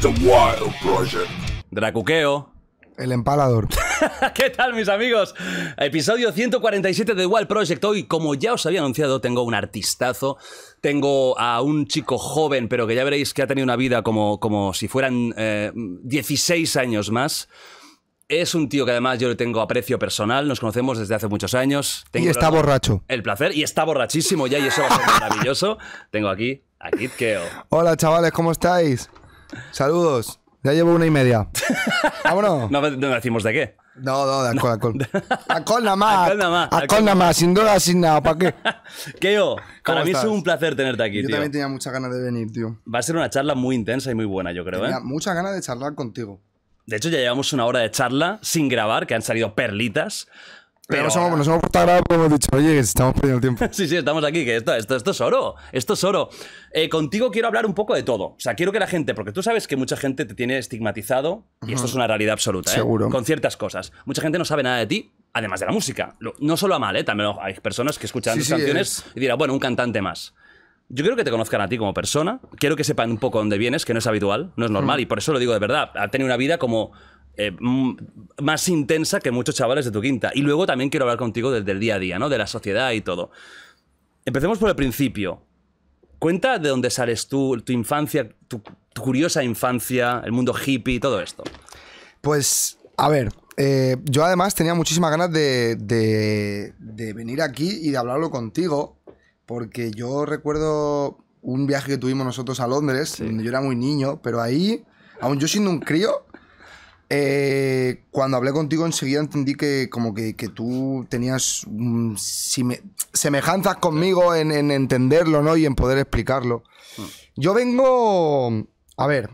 The Wild Project. Dracuqueo. El empalador. ¿Qué tal, mis amigos? Episodio 147 de The Wild Project. Hoy, como ya os había anunciado, tengo un artistazo. Tengo a un chico joven, pero que ya veréis que ha tenido una vida como, como si fueran 16 eh, años más. Es un tío que además yo le tengo aprecio personal, nos conocemos desde hace muchos años. y está borracho. El placer, y está borrachísimo ya, y eso va a ser maravilloso. Tengo aquí a Kitkeo Hola chavales, ¿cómo estáis? Saludos. Ya llevo una y media. Vámonos. No, no decimos de qué. No, no, de alcohol, alcohol. nada más. Alcohol nada más. Alcohol nada más, sin duda, sin nada. ¿Para qué? Keo, para mí es un placer tenerte aquí, yo también tenía muchas ganas de venir, tío. Va a ser una charla muy intensa y muy buena, yo creo, ¿eh? tenía muchas ganas de charlar contigo. De hecho, ya llevamos una hora de charla sin grabar, que han salido perlitas. Pero, nos, hemos, nos hemos grabar como hemos dicho, oye, estamos perdiendo el tiempo. sí, sí, estamos aquí, que esto, esto, esto es oro, esto es oro. Eh, contigo quiero hablar un poco de todo. O sea, quiero que la gente, porque tú sabes que mucha gente te tiene estigmatizado, y esto es una realidad absoluta, ¿eh? Con ciertas cosas. Mucha gente no sabe nada de ti, además de la música. No solo a mal, ¿eh? También hay personas que escuchan tus canciones y dirán, bueno, un cantante más. Yo quiero que te conozcan a ti como persona, quiero que sepan un poco dónde vienes, que no es habitual, no es normal, y por eso lo digo de verdad. Ha tenido una vida como eh, mm, más intensa que muchos chavales de tu quinta. Y luego también quiero hablar contigo desde el día a día, ¿no? De la sociedad y todo. Empecemos por el principio. Cuenta de dónde sales tú, tu infancia, tu, curiosa infancia, el mundo hippie, y todo esto. Pues, a ver, eh, yo además tenía muchísimas ganas de, de, venir aquí y de hablarlo contigo, porque yo recuerdo un viaje que tuvimos nosotros a Londres, donde yo era muy niño, pero ahí, aún yo siendo un crío, eh, cuando hablé contigo enseguida entendí que como que, tú tenías semejanzas conmigo en, entenderlo, ¿no? Y en poder explicarlo. Mm. Yo vengo... A ver.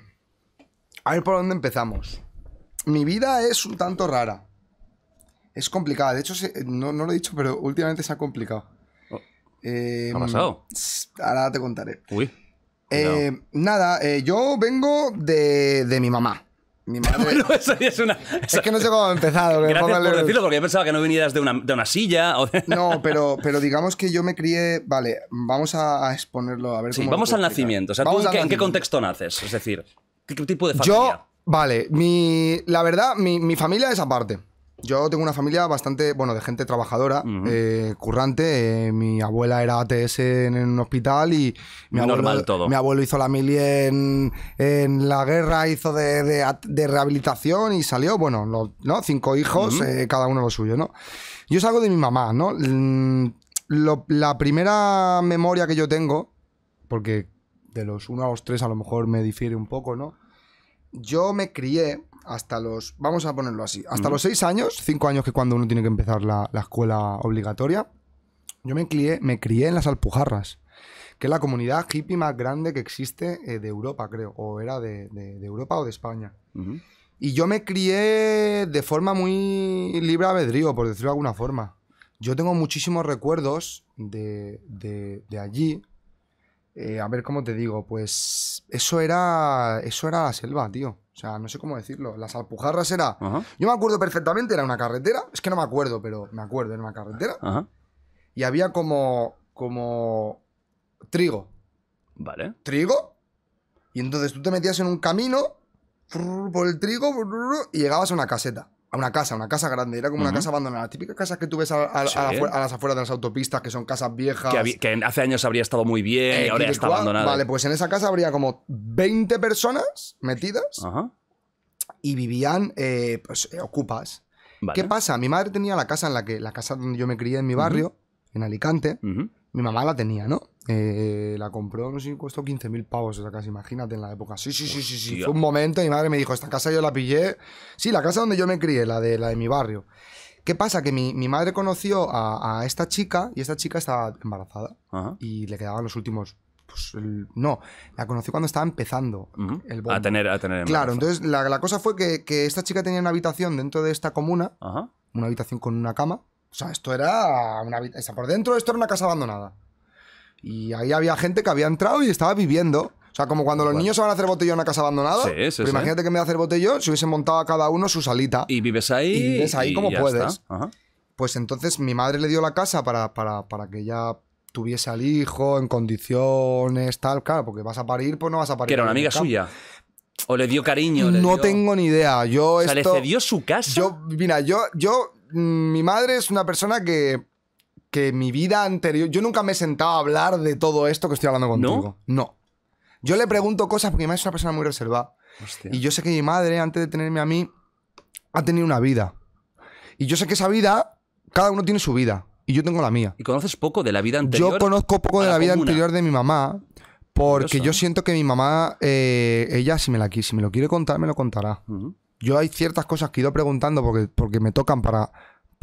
A ver por dónde empezamos. Mi vida es un tanto rara. Es complicada. De hecho, no, lo he dicho, pero últimamente se ha complicado. ¿Qué oh. eh, ¿Ha pasado? Ahora te contaré. Uy. Eh, nada, yo vengo de, de mi mamá. Mi madre. es que no sé cómo ha empezado. Gracias por decirlo, porque yo pensaba que no vinieras de una, de una silla. No, pero, pero digamos que yo me crié. Vale, vamos a, exponerlo a ver sí, Vamos al nacimiento. O sea, ¿tú en, qué, contexto naces? Es decir, ¿qué, tipo de familia? Yo, vale, mi, la verdad, mi, mi familia es aparte yo tengo una familia bastante, bueno, de gente trabajadora, eh, currante. Eh, mi abuela era ATS en un hospital y mi Normal abuelo, todo. Mi abuelo hizo la mili en, la guerra, hizo de, rehabilitación y salió, bueno, Cinco hijos, eh, cada uno lo suyo, ¿no? Yo salgo de mi mamá, ¿no? Mm, la primera memoria que yo tengo, porque de los uno a los tres a lo mejor me difiere un poco, ¿no? Yo me crié hasta los, vamos a ponerlo así, hasta los seis años, cinco años que cuando uno tiene que empezar la, escuela obligatoria, yo me crié, me crié en las Alpujarras, que es la comunidad hippie más grande que existe eh, de Europa, creo, o era de, Europa o de España. Y yo me crié de forma muy libre albedrío, por decirlo de alguna forma. Yo tengo muchísimos recuerdos de, allí. Eh, a ver cómo te digo, pues eso era, eso era la selva, tío. O sea, no sé cómo decirlo. Las Alpujarras era. Yo me acuerdo perfectamente, era una carretera. Es que no me acuerdo, pero me acuerdo, era una carretera. Y había como. como. trigo. Vale. ¿Trigo? Y entonces tú te metías en un camino. Por el trigo. Y llegabas a una caseta una casa, una casa grande, era como una casa abandonada. Las típicas casas que tú ves a, las afueras de las autopistas, que son casas viejas. Que, hace años habría estado muy bien, eh, ahora está abandonada. Vale, pues en esa casa habría como 20 personas metidas y vivían, eh, pues, eh, ocupas. ¿Qué pasa? Mi madre tenía la casa en la que, la casa donde yo me crié en mi barrio, en Alicante, mi mamá la tenía, ¿no? Eh, la compró, no sé si costó 15.000 pavos esa casa, imagínate, en la época. Sí, sí, sí, sí, sí. Fue un momento, mi madre me dijo, esta casa yo la pillé. Sí, la casa donde yo me crié, la de, la de mi barrio. ¿Qué pasa? Que mi, mi madre conoció a, esta chica y esta chica estaba embarazada y le quedaban los últimos... Pues, no, la conoció cuando estaba empezando el A tener, a tener Claro, entonces la, la cosa fue que, que, esta chica tenía una habitación dentro de esta comuna, una habitación con una cama. O sea, esto era una habitación... Por dentro esto era una casa abandonada. Y ahí había gente que había entrado y estaba viviendo. O sea, como cuando los niños se van a hacer botellón en una casa abandonada. Sí, sí, pero imagínate que me a hacer botellón, si hubiesen montado a cada uno su salita. Y vives ahí. Y vives ahí como puedes. Pues entonces mi madre le dio la casa para, que ella tuviese al hijo en condiciones, tal, claro, porque vas a parir, pues no vas a parir. Que era una amiga suya. ¿O le dio cariño? no tengo ni idea. Yo o sea, ¿le cedió su casa? Yo, mira, yo, yo, mm, mi madre es una persona que que mi vida anterior. Yo nunca me he sentado a hablar de todo esto que estoy hablando contigo. No. Yo le pregunto cosas porque mi madre es una persona muy reservada. Y yo sé que mi madre, antes de tenerme a mí, ha tenido una vida. Y yo sé que esa vida, cada uno tiene su vida. Y yo tengo la mía. ¿Y conoces poco de la vida anterior? Yo conozco poco de la, vida anterior de mi mamá. Porque yo siento que mi mamá, eh, ella, si me, la, lo quiere contar, me lo contará. Yo hay ciertas cosas que he ido preguntando porque, porque me tocan para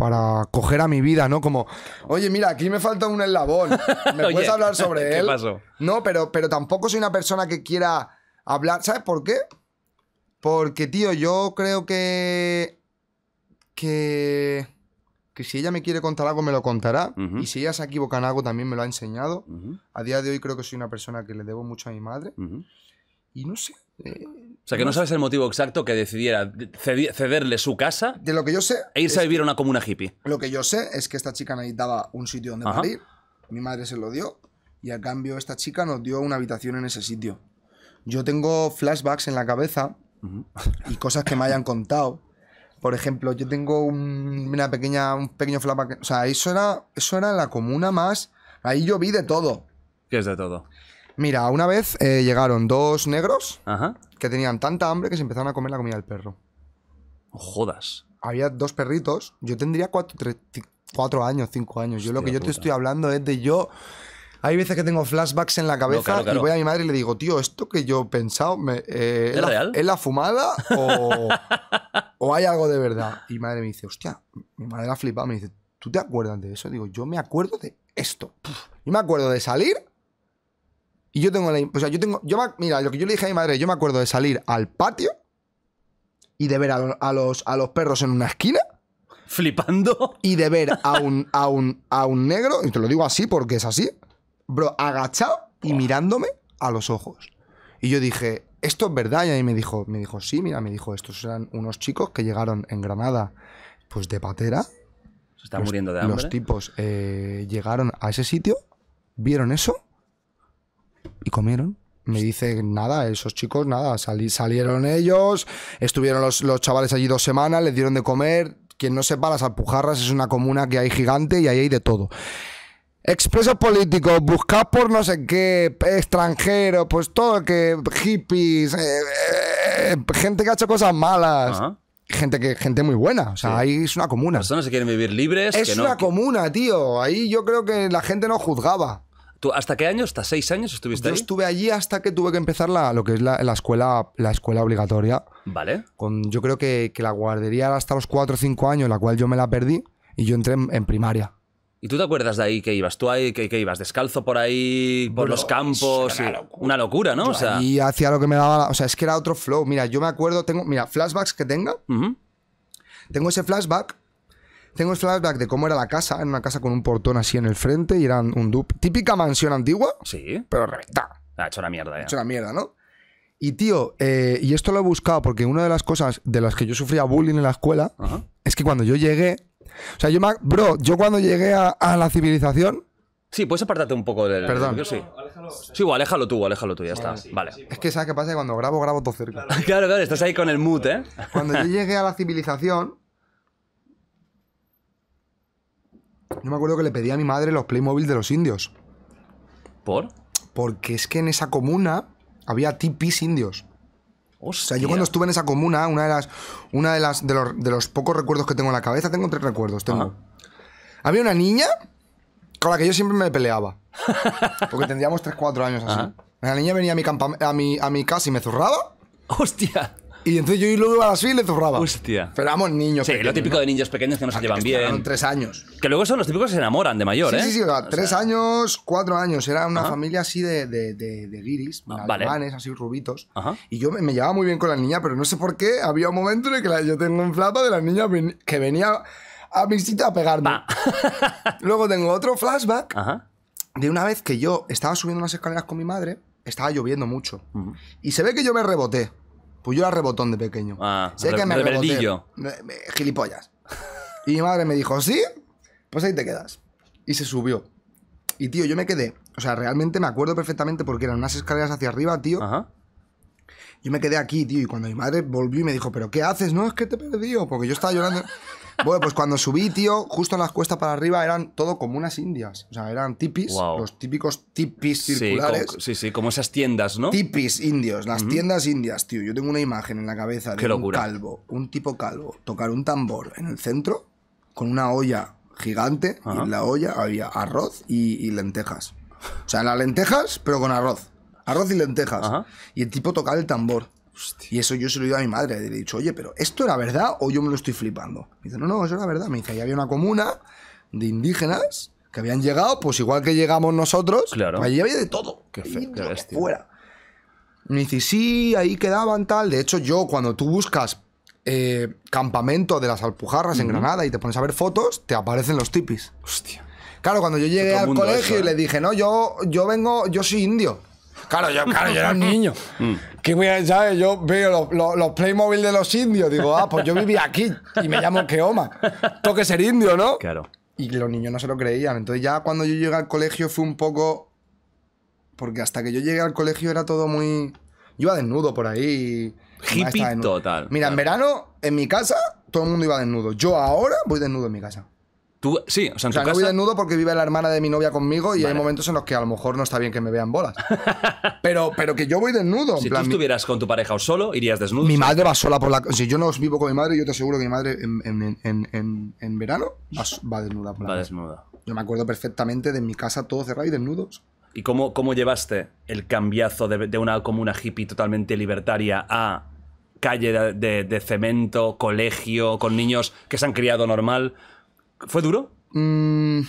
para coger a mi vida, ¿no? Como, oye, mira, aquí me falta un eslabón. ¿Me puedes hablar sobre ¿qué él? Pasó? No, pero, pero tampoco soy una persona que quiera hablar. ¿Sabes por qué? Porque, tío, yo creo que. Que. Que si ella me quiere contar algo, me lo contará. Y si ella se equivoca en algo, también me lo ha enseñado. A día de hoy creo que soy una persona que le debo mucho a mi madre. Y no sé. Eh, o sea, que no sabes el motivo exacto que decidiera cederle su casa De lo que yo sé. e irse a vivir a una comuna hippie. Lo que yo sé es que esta chica necesitaba un sitio donde morir, Mi madre se lo dio. Y a cambio, esta chica nos dio una habitación en ese sitio. Yo tengo flashbacks en la cabeza y cosas que me hayan contado. Por ejemplo, yo tengo un, una pequeña, un pequeño flashback. O sea, eso era, eso la comuna más. Ahí yo vi de todo. ¿Qué es de todo. Mira, una vez eh, llegaron dos negros que tenían tanta hambre que se empezaron a comer la comida del perro. jodas. Había dos perritos. Yo tendría cuatro, años, cinco años. yo lo que yo te estoy hablando es de yo. Hay veces que tengo flashbacks en la cabeza y voy a mi madre y le digo, tío, esto que yo he pensado, eh, ¿Es, La, fumada o, hay algo de verdad? Y mi madre me dice, hostia, mi madre la flipa, me dice, ¿tú te acuerdas de eso? Digo, yo me acuerdo de esto. Y me acuerdo de salir y yo tengo la. O sea, yo tengo. Yo, mira, lo que yo le dije a mi madre, yo me acuerdo de salir al patio y de ver a, los, a los perros en una esquina. Flipando. Y de ver a un, a un, a un negro, y te lo digo así porque es así, bro, agachado y mirándome a los ojos. Y yo dije, esto es verdad. Y ahí me dijo, me dijo, sí, mira, me dijo, estos eran unos chicos que llegaron en Granada, pues de patera. Se están muriendo de hambre. Los tipos eh, llegaron a ese sitio, vieron eso ¿Y comieron? Me dice, nada, esos chicos, nada, salieron ellos, estuvieron los, chavales allí dos semanas, les dieron de comer. Quien no sepa, las Alpujarras es una comuna que hay gigante y ahí hay de todo. Expresos políticos, buscad por no sé qué, extranjeros, pues todo que. hippies, eh, eh, eh, gente que ha hecho cosas malas. Gente, que, gente muy buena, o sea, ahí es una comuna. que quieren vivir libres. Es una comuna, tío. Ahí yo creo que la gente no juzgaba hasta qué año? ¿Hasta seis años estuviste Yo estuve allí hasta que tuve que empezar la, lo que es la, escuela, la escuela obligatoria. Vale. Con, yo creo que, la guardería era hasta los cuatro o cinco años, la cual yo me la perdí, y yo entré en, primaria. ¿Y tú te acuerdas de ahí que ibas? ¿Tú ahí que, que ibas descalzo por ahí, por los campos? Una locura. ¿no? Y hacía lo que me daba... o sea, es que era otro flow. Mira, yo me acuerdo, tengo... Mira, flashbacks que tenga. Tengo ese flashback tengo el este flashback de cómo era la casa, en una casa con un portón así en el frente y era un dupe. Típica mansión antigua, sí. pero reventada. Ah, ha hecho una mierda ya. Ha hecho una mierda, ¿no? Y tío, eh, y esto lo he buscado porque una de las cosas de las que yo sufría bullying en la escuela es que cuando yo llegué. O sea, yo me. Bro, yo cuando llegué a, la civilización. Sí, puedes apartarte un poco del. Perdón. Yo sí. Sí, o aléjalo tú, aléjalo tú, ya está. vale. Es que sabes qué pasa que cuando grabo, grabo todo cerca. Claro, claro, estás ahí con el mute, ¿eh? Cuando yo llegué a la civilización, Yo me acuerdo que le pedí a mi madre los Playmobil de los indios. ¿Por? Porque es que en esa comuna había tipis indios. O sea, yo cuando estuve en esa comuna, una de las, una de las de los, de los pocos recuerdos que tengo en la cabeza, tengo tres recuerdos. Tengo. Había una niña con la que yo siempre me peleaba. Porque tendríamos tres, 4 años así. La niña venía a mi, a mi, a mi casa y me zurraba. Hostia. Y entonces yo lo iba así y le zurraba. Hostia. Pero éramos niños. Sí, lo típico de niños pequeños que no se llevan bien. tres años. Que luego son los típicos que se enamoran de mayor, ¿eh? Sí, sí, o tres años, cuatro años. Era una familia así de, de, de, de ah, así rubitos. Y yo me, llevaba muy bien con la niña, pero no sé por qué había un momento en el que yo tengo un flapa de la niña que venía a mi sitio a pegarme. Ah. luego tengo otro flashback de una vez que yo estaba subiendo unas escaleras con mi madre, estaba lloviendo mucho. Y se ve que yo me reboté. Pues yo era rebotón de pequeño. Ah, sé que me gilipollas. Y mi madre me dijo, ¿sí? Pues ahí te quedas. Y se subió. Y tío, yo me quedé. O sea, realmente me acuerdo perfectamente porque eran unas escaleras hacia arriba, tío. Ajá. Yo me quedé aquí, tío, y cuando mi madre volvió y me dijo, ¿pero qué haces? No, es que te he perdido, porque yo estaba llorando. Bueno, pues cuando subí, tío, justo en las cuestas para arriba eran todo como unas indias. O sea, eran tipis, los típicos tipis circulares. Sí, sí, como esas tiendas, ¿no? Tipis indios, las tiendas indias, tío. Yo tengo una imagen en la cabeza de un calvo, un tipo calvo, tocar un tambor en el centro con una olla gigante y en la olla había arroz y, lentejas. O sea, las lentejas, pero con arroz. Arroz y lentejas. Y el tipo tocaba el tambor. Y eso yo se lo he ido a mi madre, le he dicho, oye, pero ¿esto era verdad o yo me lo estoy flipando? Me dice, no, no, eso era verdad. Me dice, ahí había una comuna de indígenas que habían llegado, pues igual que llegamos nosotros, claro. Pues había de todo. Qué qué bestia. Fuera. Me dice, sí, ahí quedaban tal. De hecho, yo cuando tú buscas eh, campamento de las Alpujarras en Granada y te pones a ver fotos, te aparecen los tipis. Hostia. Claro, cuando yo llegué al colegio y le ¿eh? dije, no, yo, yo vengo, yo soy indio. Claro, yo, era un niño. Mm. que voy a, ¿sabes? Yo veo los, Playmobil de los indios, digo, ah, pues yo vivía aquí y me llamo Keoma. Tengo que ser indio, ¿no? Claro. Y los niños no se lo creían. Entonces ya cuando yo llegué al colegio fue un poco... Porque hasta que yo llegué al colegio era todo muy... Yo iba desnudo por ahí. Hippie total. Mira, en verano, en mi casa, todo el mundo iba desnudo. Yo ahora voy desnudo en mi casa sí, o sea, voy desnudo porque vive la hermana de mi novia conmigo y hay momentos en los que a lo mejor no está bien que me vean bolas. Pero, pero que yo voy desnudo. Si tú estuvieras con tu pareja o solo, irías desnudo. Mi madre va sola por la... Si yo no vivo con mi madre, yo te aseguro que mi madre en, verano va, desnuda por la Va desnuda. Yo me acuerdo perfectamente de mi casa todo cerrado y desnudos. ¿Y cómo, cómo llevaste el cambiazo de, de una comuna hippie totalmente libertaria a calle de cemento, colegio, con niños que se han criado normal? ¿Fue duro? Mm.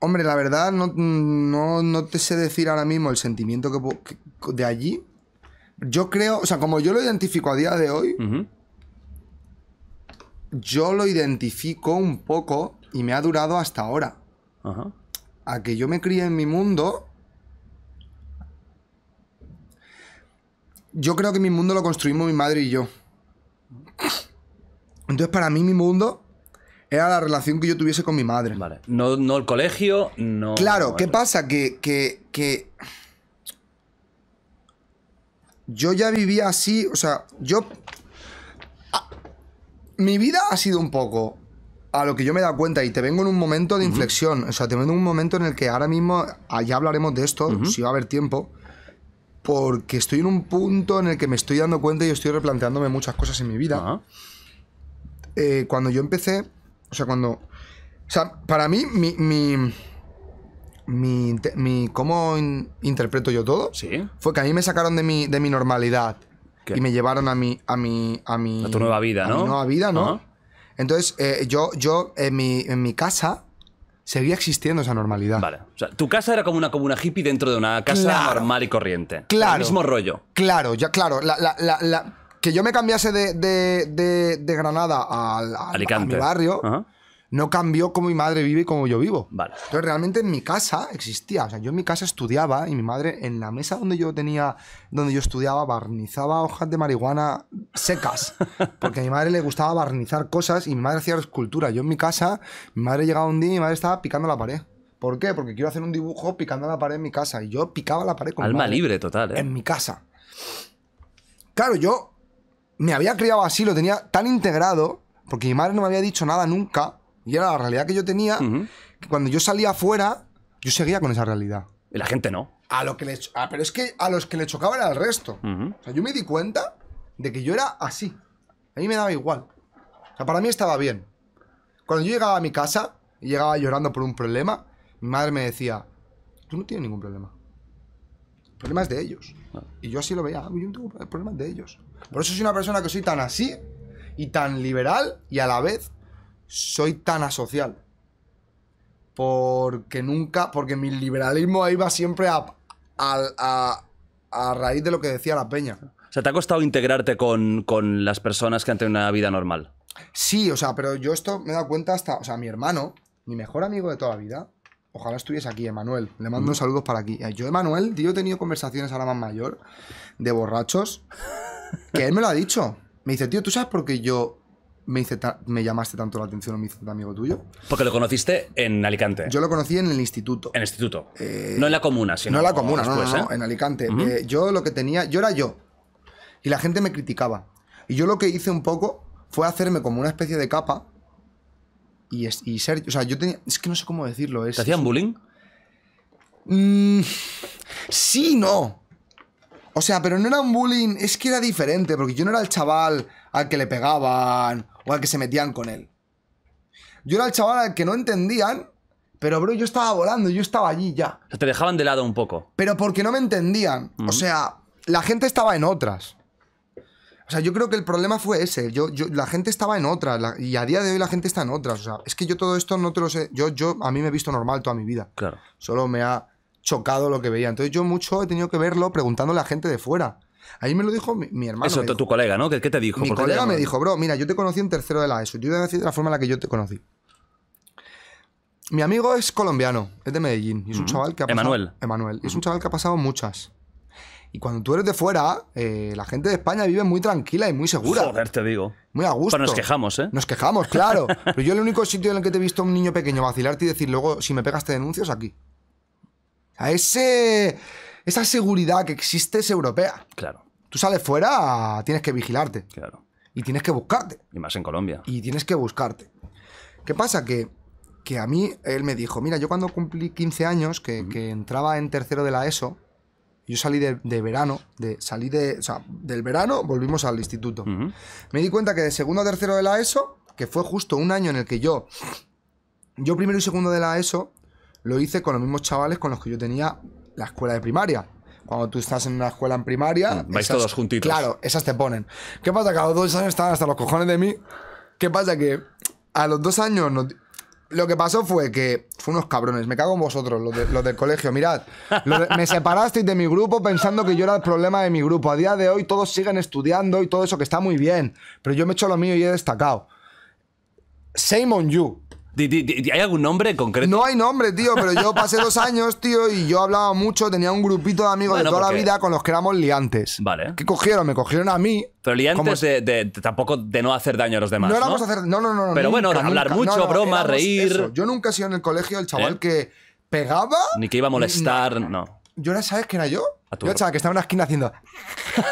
hombre, la verdad, no, te sé decir ahora mismo el sentimiento que, de allí. Yo creo, o sea, como yo lo identifico a día de hoy, yo lo identifico un poco y me ha durado hasta ahora. A que yo me críe en mi mundo. Yo creo que mi mundo lo construimos mi madre y yo. Entonces, para mí, mi mundo era la relación que yo tuviese con mi madre. Vale. No, el colegio, no. Claro, ¿qué pasa? Que, Yo ya vivía así, o sea, yo. Ah, mi vida ha sido un poco a lo que yo me he dado cuenta y te vengo en un momento de inflexión. O sea, te vengo en un momento en el que ahora mismo, allá ah, hablaremos de esto, si va a haber tiempo, porque estoy en un punto en el que me estoy dando cuenta y estoy replanteándome muchas cosas en mi vida. Eh, cuando yo empecé, o sea, cuando. O sea, para mí, mi. mi, mi, ¿Cómo interpreto yo todo? Sí. Fue que a mí me sacaron de mi, de mi normalidad. Y me llevaron a mi. A, mi, a, mi, tu nueva vida, ¿no? A mi nueva vida, ¿no? Entonces, eh, yo, yo en, mi, en mi casa seguía existiendo esa normalidad. Vale. O sea, tu casa era como una hippie dentro de una casa normal y corriente. Claro. El mismo rollo. Claro, ya, claro. La, la, la, que yo me cambiase de, Granada al, mi barrio. No cambió cómo mi madre vive y como yo vivo. Vale. Entonces, realmente en mi casa existía. O sea, yo en mi casa estudiaba y mi madre en la mesa donde yo tenía, donde yo estudiaba, barnizaba hojas de marihuana secas. Porque a mi madre le gustaba barnizar cosas y mi madre hacía escultura. Yo en mi casa, mi madre llegaba un día y mi madre estaba picando la pared. ¿Por qué? Porque quiero hacer un dibujo picando la pared en mi casa. Y yo picaba la pared con Alma mi madre, libre, total. ¿eh? En mi casa. Claro, yo me había criado así, lo tenía tan integrado, porque mi madre no me había dicho nada nunca, y era la realidad que yo tenía, que cuando yo salía afuera, yo seguía con esa realidad. Y la gente no. A lo que le ah, pero es que a los que le chocaban al resto. O sea, yo me di cuenta de que yo era así. A mí me daba igual. O sea, para mí estaba bien. Cuando yo llegaba a mi casa y llegaba llorando por un problema, mi madre me decía, tú no tienes ningún problema. El problema es de ellos. Ah. Y yo así lo veía, ah, yo no tengo problemas de ellos. Por eso soy una persona que soy tan así y tan liberal y a la vez soy tan asocial. Porque nunca, porque mi liberalismo iba siempre a, a, a, raíz de lo que decía la peña. O sea, ¿te ha costado integrarte con, las personas que han tenido una vida normal? Sí, o sea, pero yo esto me he dado cuenta hasta, o sea, mi hermano, mi mejor amigo de toda la vida, ojalá estuviese aquí, Emanuel, le mando un mm. saludos para aquí. Yo, Emanuel, yo he tenido conversaciones ahora más mayor de borrachos que él me lo ha dicho. Me dice, tío, ¿tú sabes por qué yo me, me llamaste tanto la atención o me amigo tuyo? Porque lo conociste en Alicante. Yo lo conocí en el instituto. En el instituto. Eh, no en la comuna, sino. No en la comuna, no, ¿eh? en Alicante. Eh, yo lo que tenía. Yo era yo. Y la gente me criticaba. Y yo lo que hice un poco fue hacerme como una especie de capa. Y, ser. O sea, yo tenía. Es que no sé cómo decirlo. Es, ¿Te hacían bullying? Mm, sí, no. O sea, pero no era un bullying, es que era diferente, porque yo no era el chaval al que le pegaban o al que se metían con él. Yo era el chaval al que no entendían, pero bro, yo estaba volando, yo estaba allí ya. O sea, te dejaban de lado un poco. Pero porque no me entendían. O sea, la gente estaba en otras. O sea, yo creo que el problema fue ese. Yo, la gente estaba en otras. y a día de hoy la gente está en otras. O sea, es que yo todo esto no te lo sé. Yo, yo a mí me he visto normal toda mi vida. Claro. Solo me ha chocado lo que veía. Entonces yo mucho he tenido que verlo preguntando a gente de fuera. Ahí me lo dijo mi, hermano. Eso, tu colega, ¿no? ¿Qué, te dijo? Mi colega me dijo, bro, mira, yo te conocí en tercero de la ESO. Yo te voy a decir de la forma en la que yo te conocí. Mi amigo es colombiano, es de Medellín. es un chaval que ha pasado. Emanuel. es un chaval que ha pasado muchas. Y cuando tú eres de fuera, eh, la gente de España vive muy tranquila y muy segura. Joder, te digo. Muy a gusto. nos quejamos, ¿eh? Nos quejamos, claro. Pero yo el único sitio en el que te he visto a un niño pequeño vacilarte y decir luego, si me pegas te denuncias aquí a ese, esa seguridad que existe es europea. Claro. Tú sales fuera, tienes que vigilarte. Claro. Y tienes que buscarte. Y más en Colombia. Y tienes que buscarte. ¿Qué pasa? Que, que a mí él me dijo, mira, yo cuando cumplí 15 años, que, entraba en tercero de la ESO, yo salí de, verano, de, salí de, o sea, del verano volvimos al instituto. Me di cuenta que de segundo a tercero de la ESO, que fue justo un año en el que yo, yo primero y segundo de la ESO, lo hice con los mismos chavales con los que yo tenía la escuela de primaria. Cuando tú estás en una escuela en primaria. Mm, vais todos juntitos. Claro, esas te ponen. ¿Qué pasa? Que a los dos años estaban hasta los cojones de mí. ¿Qué pasa? Que a los dos años. lo que pasó fue que. Fue unos cabrones. Me cago en vosotros, los, del colegio. Mirad. me separasteis de mi grupo pensando que yo era el problema de mi grupo. A día de hoy todos siguen estudiando y todo eso que está muy bien. Pero yo me he hecho lo mío y he destacado. Same on you. ¿Hay algún nombre concreto? No hay nombre, tío, pero yo pasé dos años, tío, y yo hablaba mucho, tenía un grupito de amigos de toda la vida con los que éramos liantes. Vale. ¿Qué cogieron? Me cogieron a mí. Pero liantes de, tampoco de no hacer daño a los demás. No éramos ¿no? hacer. No, no, no. Pero bueno, hablar mucho, broma, reír. Yo nunca he sido en el colegio el chaval ¿Eh? que pegaba. Ni que iba a molestar, no. no. ahora sabes que era yo? yo, chaval, que estaba en una esquina haciendo.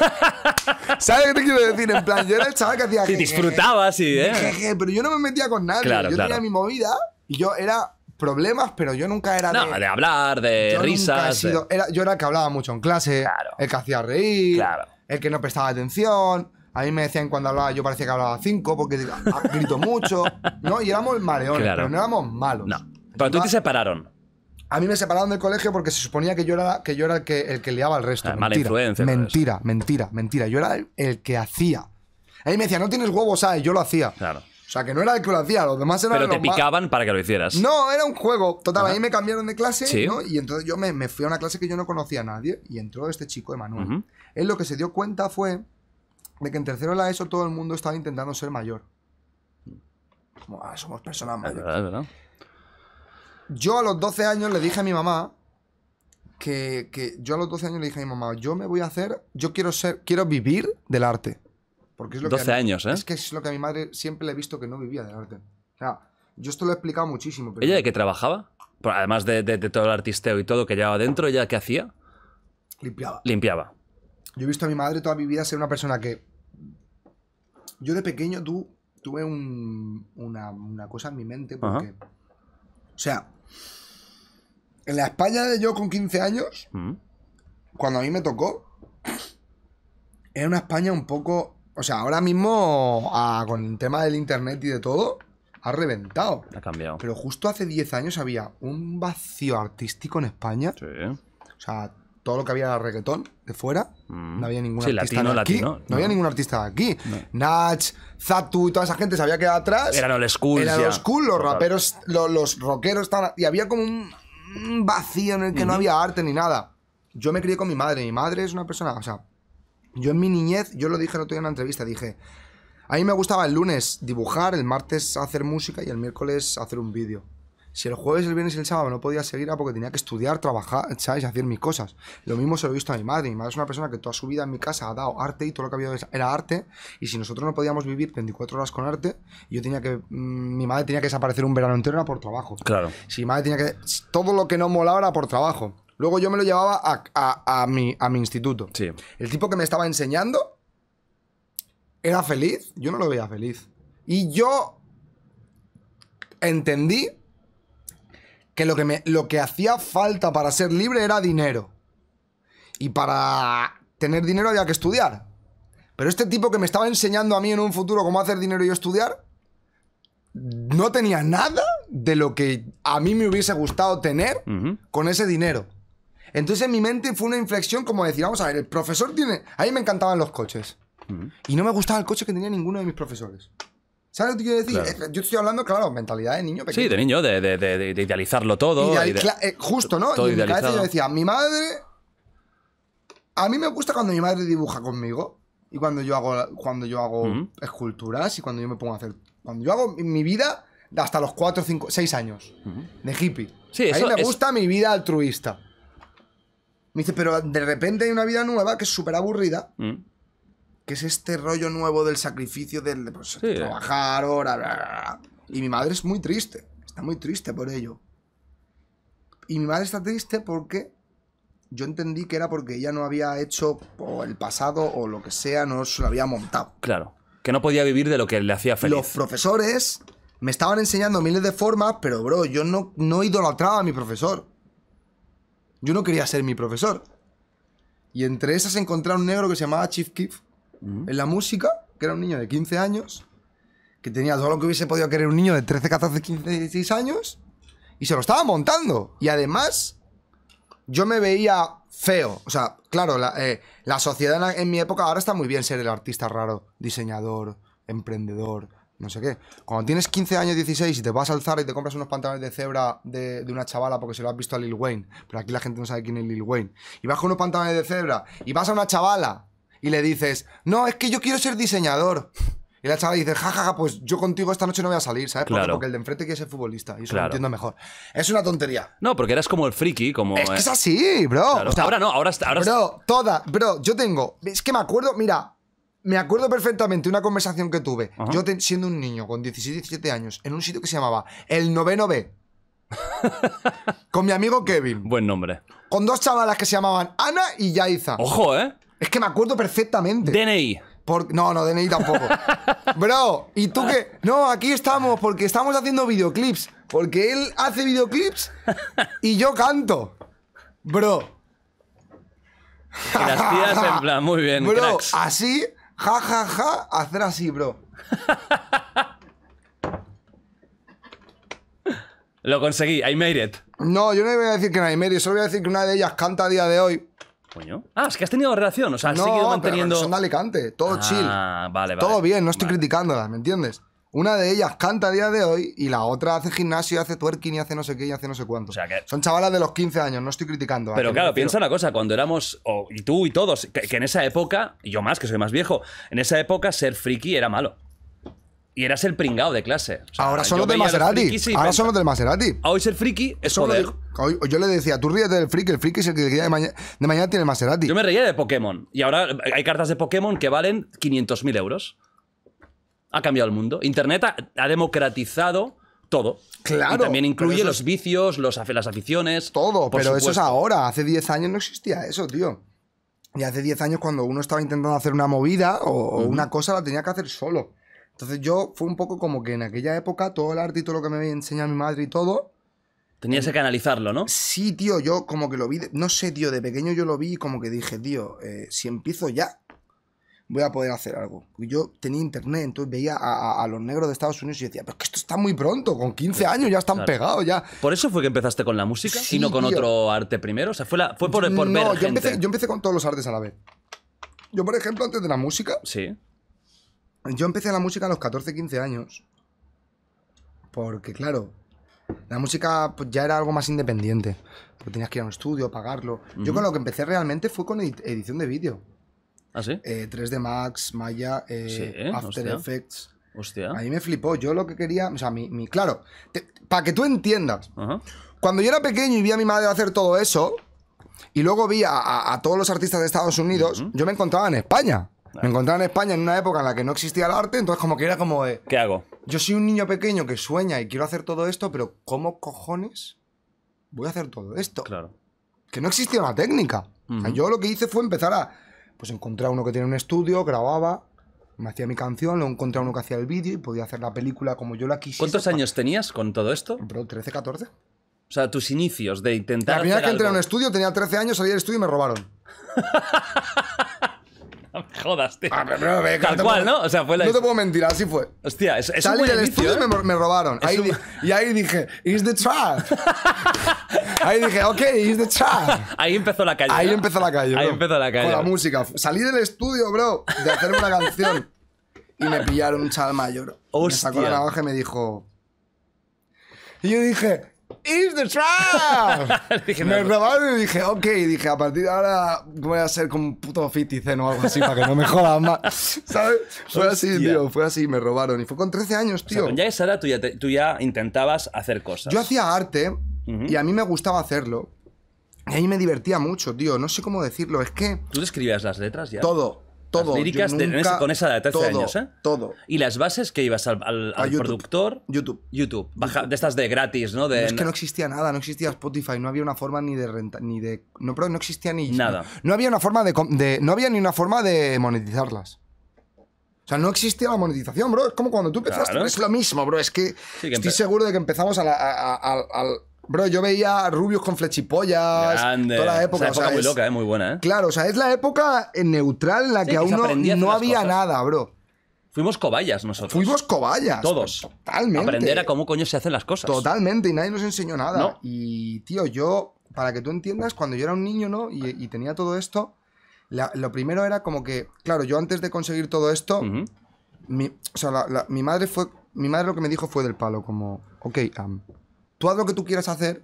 ¿Sabes qué te quiero decir? En plan, yo era el chaval que hacía. Y disfrutaba así, ¿eh? pero yo no me metía con nadie. yo tenía mi movida y yo era problemas, pero yo nunca era no, de, hablar, de yo risas. Era, yo era el que hablaba mucho en clase, el que hacía reír, el que no prestaba atención. A mí me decían cuando hablaba, yo parecía que hablaba cinco porque grito mucho, ¿no? Y éramos mareones, pero no éramos malos. No. Pero tú te separaron. A mí me separaron del colegio porque se suponía que yo era, que yo era el, que, el que liaba al resto. mentira, influencia. Mentira, mentira, mentira. Yo era el, que hacía. Ahí me decía, no tienes huevos, ¿sabes? Ah", yo lo hacía. Claro. O sea, que no era el que lo hacía, los demás eran Pero te picaban para que lo hicieras. No, era un juego. Total, ahí me cambiaron de clase, Y entonces yo me, fui a una clase que yo no conocía a nadie y entró este chico, Emanuel. Él lo que se dio cuenta fue de que en tercero de la ESO todo el mundo estaba intentando ser mayor. Como, ah, somos personas mayores. verdad. Yo a los 12 años le dije a mi mamá que, yo a los 12 años le dije a mi mamá, yo me voy a hacer, yo quiero ser, quiero vivir del arte. Porque es 12 años, ¿eh? Es que es lo que a mi madre siempre le he visto que no vivía del arte. O sea, yo esto lo he explicado muchísimo. ¿Ella de qué trabajaba? Además de, todo el artisteo y todo que llevaba dentro, ¿ella qué hacía? Limpiaba. Limpiaba. Yo he visto a mi madre toda mi vida ser una persona que... Yo de pequeño tuve una, cosa en mi mente porque... O sea, en la España de yo con 15 años, mm. cuando a mí me tocó, era una España un poco. O sea, ahora mismo, con el tema del internet y de todo, ha reventado. Ha cambiado. Pero justo hace 10 años había un vacío artístico en España. Sí. O sea, todo lo que había era reggaetón de fuera. Mm. No había ningún artista latino, aquí. Latino, no. había ningún artista aquí. Natch, Nach, Zatu y toda esa gente se había quedado atrás. Eran los cool. Eran los cool, los raperos, los rockeros estaban. Y había como un, vacío en el que no había arte ni nada. Yo me crié con mi madre, mi madre es una persona, o sea, yo en mi niñez, yo lo dije en una entrevista, dije, a mí me gustaba el lunes dibujar, el martes hacer música y el miércoles hacer un vídeo. Si el jueves, el viernes y el sábado no podía seguir era porque tenía que estudiar, trabajar, ¿sabes? hacer mis cosas. Lo mismo se lo he visto a mi madre. Mi madre es una persona que toda su vida en mi casa ha dado arte y todo lo que había era arte. Y si nosotros no podíamos vivir 24 horas con arte, yo tenía que. Mm, mi madre tenía que desaparecer un verano entero era por trabajo. Claro. Si mi madre tenía que. Todo lo que no molaba era por trabajo. Luego yo me lo llevaba a, mi, a mi instituto. Sí. El tipo que me estaba enseñando era feliz. Yo no lo veía feliz. Y yo entendí que lo que, lo que hacía falta para ser libre era dinero. Y para tener dinero había que estudiar. Pero este tipo que me estaba enseñando a mí en un futuro cómo hacer dinero y estudiar, no tenía nada de lo que a mí me hubiese gustado tener con ese dinero. Entonces en mi mente fue una inflexión como decir, vamos a ver, el profesor tiene... A mí me encantaban los coches. Y no me gustaba el coche que tenía ninguno de mis profesores. ¿Sabes lo que quiero decir? Yo estoy hablando, claro, mentalidad de niño pequeño. Sí, de niño, de, idealizarlo todo. Eh, justo, ¿no? y en mi yo decía, mi madre. A mí me gusta cuando mi madre dibuja conmigo. Y cuando yo hago, cuando yo hago esculturas y cuando yo me pongo a hacer. Cuando yo hago mi vida hasta los 4, 5, 6 años de hippie. Sí, a mí me gusta mi vida altruista. Me dice, pero de repente hay una vida nueva que es súper aburrida que es este rollo nuevo del sacrificio del pues, trabajar, ahora Y mi madre es muy triste, está muy triste por ello. Y mi madre está triste porque yo entendí que era porque ella no había hecho o el pasado o lo que sea, no se lo había montado. Claro, que no podía vivir de lo que le hacía feliz. Los profesores me estaban enseñando miles de formas, pero bro, yo no, no idolatraba a mi profesor. Yo no quería ser mi profesor. Y entre esas encontré a un negro que se llamaba Chief Keef, en la música, que era un niño de 15 años, que tenía todo lo que hubiese podido querer un niño de 13, 14, 15, 16 años, y se lo estaba montando. Y además, yo me veía feo. O sea, claro, la, eh, sociedad en, mi época ahora está muy bien ser el artista raro, diseñador, emprendedor, no sé qué. Cuando tienes 15 años, 16 y te vas al Zara y te compras unos pantalones de cebra de, de, una chavala porque se lo has visto a Lil Wayne, pero aquí la gente no sabe quién es Lil Wayne, y vas con unos pantalones de cebra y vas a una chavala y le dices, no, es que yo quiero ser diseñador. Y la chava dice, jajaja, pues yo contigo esta noche no voy a salir, ¿sabes? Claro. Porque el de enfrente quiere ser futbolista. Y eso lo entiendo mejor. Es una tontería. No, porque eras como el friki, como. Es que es eh, así, bro. ahora no, ahora está. bro, toda. Bro, yo tengo. Es que me acuerdo, mira. Me acuerdo perfectamente una conversación que tuve. Yo siendo un niño con 17 años, en un sitio que se llamaba El Noveno B. con mi amigo Kevin. Buen nombre. Con dos chavalas que se llamaban Ana y Yaiza. Ojo, ¿eh? Es que me acuerdo perfectamente. DNI. No, no, DNI tampoco. Bro, ¿y tú qué? No, aquí estamos porque estamos haciendo videoclips. Porque él hace videoclips y yo canto. Bro. Y las tías en plan, muy bien. Bro, así, ja, ja, ja, hacer así, bro. Lo conseguí, I made it. No, yo no voy a decir que no hay made solo voy a decir que una de ellas canta a día de hoy. Coño. Ah, es que has tenido relación, o sea, has seguido manteniendo. son de Alicante, todo ah, chill. Vale, vale. Todo bien, no estoy criticándolas, ¿me entiendes? Una de ellas canta a día de hoy y la otra hace gimnasio, hace twerking y hace no sé qué y hace no sé cuánto. sea Son chavalas de los 15 años, no estoy criticando. ¿eh? Pero claro, piensa una cosa, cuando éramos, y tú y todos, que, que en esa época, y yo más, que soy más viejo, en esa época ser friki era malo y eras el pringado de clase. ahora son los del Maserati. ahora son los del Maserati. hoy ser friki es Eso poder. yo le decía, tú ríete del friki, el friki es el que de, mañana, tiene el Maserati. Yo me reía de Pokémon. Y ahora hay cartas de Pokémon que valen 500.000 euros. Ha cambiado el mundo. Internet ha, democratizado todo. Claro. Y también incluye los vicios, los, las aficiones. Todo, pero eso es ahora. Hace 10 años no existía eso, tío. Y hace 10 años cuando uno estaba intentando hacer una movida o, una cosa la tenía que hacer solo. Entonces yo fue un poco como que en aquella época todo el arte y todo lo que me había enseñado mi madre y todo... Tenías que eh, analizarlo, ¿no? Sí, tío, yo como que lo vi, no sé, tío, de pequeño yo lo vi y como que dije, tío, eh, si empiezo ya, voy a poder hacer algo. Yo tenía internet, entonces veía a, los negros de Estados Unidos y decía, pero es que esto está muy pronto, con 15 años ya están pegados ya. ¿Por eso fue que empezaste con la música sí, con otro arte primero? O sea, fue, la, fue por, no, yo empecé con todos los artes a la vez. Yo, por ejemplo, antes de la música, sí. Yo empecé la música a los 14, 15 años. Porque, claro, la música pues, ya era algo más independiente. Porque tenías que ir a un estudio, pagarlo. Yo con lo que empecé realmente fue con edición de vídeo. ¿Ah, sí? 3D eh, Max, Maya, eh, After Effects. Hostia. A mí me flipó. Yo lo que quería. O sea, mi. claro, para que tú entiendas. Cuando yo era pequeño y vi a mi madre hacer todo eso. Y luego vi a, todos los artistas de Estados Unidos. Yo me encontraba en España. Me encontraba en España en una época en la que no existía el arte, entonces como que era como ¿Qué hago? Yo soy un niño pequeño que sueña y quiero hacer todo esto, pero ¿cómo cojones voy a hacer todo esto? Claro. Que no existía una técnica. yo lo que hice fue empezar a... Pues encontrar uno que tenía un estudio, grababa, me hacía mi canción, lo encontré a uno que hacía el vídeo y podía hacer la película como yo la quisiera. ¿Cuántos años tenías con todo esto? Bro, 13, 14. O sea, tus inicios de intentar. La primera que entré a un estudio tenía 13 años, salí del estudio y me robaron. me jodas, tío. Ah, Tal cual, ¿no? O sea, fue No te puedo mentir, así fue. Hostia, es, Salí un buen del estudio y ¿eh? me, robaron. Y ahí dije, is the chat ahí dije, ok, is the chat ahí empezó la calle. Ahí empezó la calle. Ahí empezó la calle. Con la música. Salí del estudio, bro, de hacer una canción. Y me pillaron un chal mayor. Hostia. Me sacó la navaja y me dijo... Y yo dije, is the trap. me robaron y dije, ok, dije, a partir de ahora voy a ser como un puto 50 o algo así para que no me jodan más. ¿Sabes? Fue así, tío, fue así, me robaron. Y fue con 13 años, tío. con ya esa edad tú ya, tú ya intentabas hacer cosas. Yo hacía arte y a mí me gustaba hacerlo. Y a mí me divertía mucho, tío. No sé cómo decirlo, es que. ¿Tú escribías las letras ya? Todo líricas con esa de 13 años, Todo. ¿Y las bases que ibas al, productor? YouTube. YouTube. De estas de gratis, ¿no? De, Es que no existía nada, no existía Spotify, no había una forma ni de renta, ni de. No, no existía ni. Nada. No, había una forma de, No había ni una forma de monetizarlas. O sea, no existía la monetización, bro. Es como cuando tú empezaste. Es lo mismo, bro. Es que, estoy seguro de que empezamos a al Bro, yo veía rubios con flechipollas. Toda la época. o sea, muy loca, ¿eh? muy buena, ¿eh? Claro, o sea, es la época neutral en la que aún no, no había nada, bro. Fuimos cobayas nosotros. Fuimos cobayas. Todos. Pues, totalmente. Aprender a cómo coño se hacen las cosas. Totalmente, y nadie nos enseñó nada. No. Y, tío, yo, para que tú entiendas, cuando yo era un niño, ¿no? Y, tenía todo esto, lo primero era como que, claro, yo antes de conseguir todo esto, o sea, mi madre fue, mi madre lo que me dijo fue del palo, como, ok, am tú haz lo que tú quieras hacer.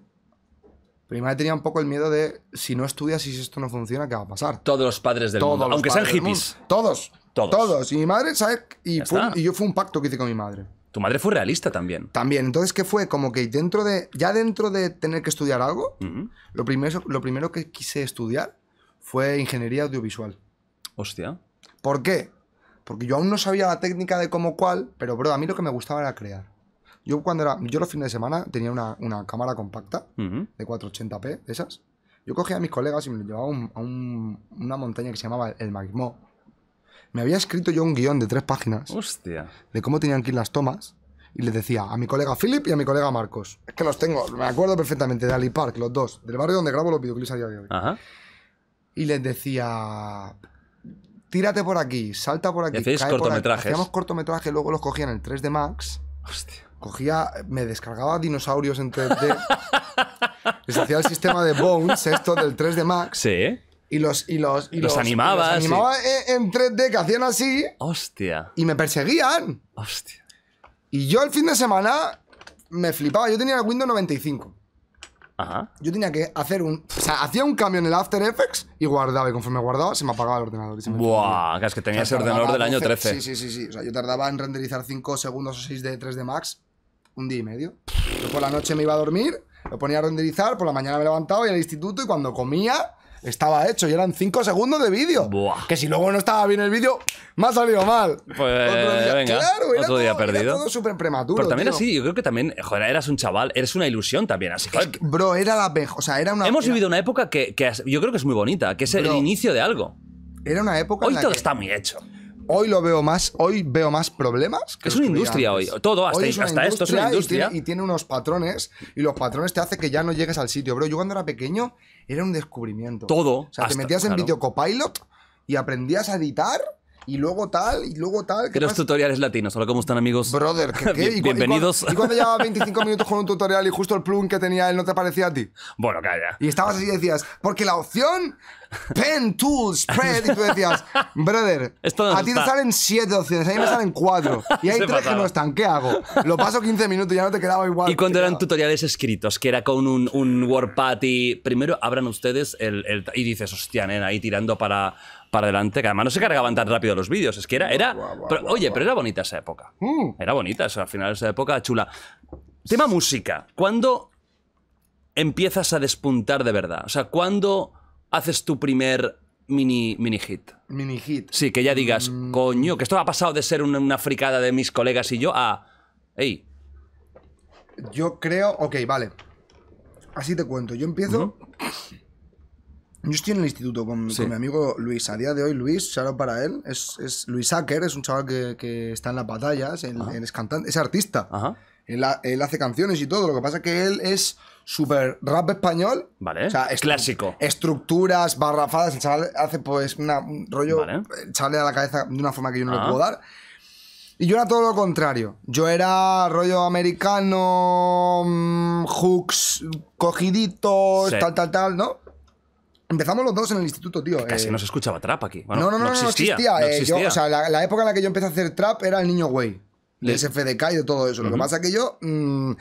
Primero tenía un poco el miedo de si no estudias y si esto no funciona, ¿qué va a pasar? Todos los padres del mundo, aunque sean hippies. Todos, todos, todos. Y mi madre, ¿sabes? Y, y yo fue un pacto que hice con mi madre. Tu madre fue realista también. También. Entonces, ¿qué fue? Como que dentro de. Ya dentro de tener que estudiar algo, lo, primero, lo primero que quise estudiar fue ingeniería audiovisual. Hostia. ¿Por qué? Porque yo aún no sabía la técnica de cómo cuál, pero bro, a mí lo que me gustaba era crear. Yo cuando era. Yo los fines de semana tenía una, una cámara compacta de 480p, esas. Yo cogía a mis colegas y me llevaba a una montaña que se llamaba el Magmó. Me había escrito yo un guión de tres páginas. Hostia. De cómo tenían que ir las tomas. Y les decía a mi colega Philip y a mi colega Marcos. Es que los tengo, me acuerdo perfectamente, de Ali Park, los dos, del barrio donde grabo los videoclips a Y les decía tírate por aquí, salta por aquí. Hacíamos cortometrajes, luego los cogían el 3D Max. Hostia cogía, me descargaba dinosaurios en 3D. les hacía el sistema de Bones, esto del 3D Max. Sí. Y los, y los, y animaba. en, 3D que hacían así. Hostia. Y me perseguían. Hostia. Y yo el fin de semana me flipaba. Yo tenía Windows 95. Ajá. Yo tenía que hacer un. O sea, hacía un cambio en el After Effects y guardaba. Y conforme guardaba, se me apagaba el ordenador. Buah, que es que tenía ese ordenador del año 13. Sí, sí, sí, sí. O sea, yo tardaba en renderizar 5 segundos o 6 de 3D Max un día y medio. Yo por la noche me iba a dormir, lo ponía a renderizar, por la mañana me levantaba y al instituto y cuando comía estaba hecho y eran 5 segundos de vídeo. Que si luego no estaba bien el vídeo, me ha salido mal. Pues venga, otro día perdido. todo súper prematuro. Pero también así, yo creo que también, joder, eras un chaval, eres una ilusión también, así, que, bro, era la mejor, o sea, era una... Hemos vivido una época que, yo creo que es muy bonita, que es el inicio de algo. Era una época... Hoy todo está muy hecho. Hoy lo veo más, hoy veo más problemas. Que es una industria hoy. Todo, hasta, esto es una industria. Y tiene, unos patrones, y los patrones te hacen que ya no llegues al sitio. Bro, yo cuando era pequeño era un descubrimiento. Todo. O sea, te metías en Video Copilot y aprendías a editar y luego tal, y luego tal. ¿qué los tutoriales latinos, hola, ¿cómo están amigos? Brother, ¿qué, ¿Y bienvenidos. ¿Y cuando llevaba 25 minutos con un tutorial y justo el plugin que tenía él no te parecía a ti? Bueno, calla. Y estabas así y decías, porque la opción Pen tools, Spread, y tú decías, brother, a ti te salen 7 opciones, a mí me salen 4. Y hay 3 que no están, ¿qué hago? Lo paso 15 minutos y ya no te quedaba igual. Y cuando eran tutoriales escritos, que era con un, un WordPad y primero abran ustedes el, Y dices, hostia, nena, ahí tirando para para adelante, que además no se cargaban tan rápido los vídeos, es que era, era, pero, oye, pero era bonita esa época, hmm. era bonita, sea, al final esa época chula. Tema música, ¿cuándo empiezas a despuntar de verdad? O sea, ¿cuándo haces tu primer mini, mini hit? Mini hit. Sí, que ya digas, mm. coño, que esto ha pasado de ser una, fricada de mis colegas y yo a, hey. Yo creo, ok, vale. Así te cuento, yo empiezo... Yo estoy en el instituto con, mi amigo Luis. A día de hoy, Luis, shout para él, es, Luis Acker, es un chaval que, está en las batallas, es es artista. Él, hace canciones y todo. Lo que pasa es que él es súper rap español. Vale. O sea, es clásico. Estructuras, barrafadas. El chaval hace pues un rollo. Vale. Chale eh, a la cabeza de una forma que yo no puedo dar. Y yo era todo lo contrario. Yo era rollo americano, mm, hooks cogiditos, tal, tal, tal, ¿no? Empezamos los dos en el instituto, tío. Casi eh. no se escuchaba trap aquí. no, no, no, no existía. Eh. la, época en la que yo empecé a hacer trap era el niño güey. De SFDK y de todo eso. Lo que pasa es que yo. Mm,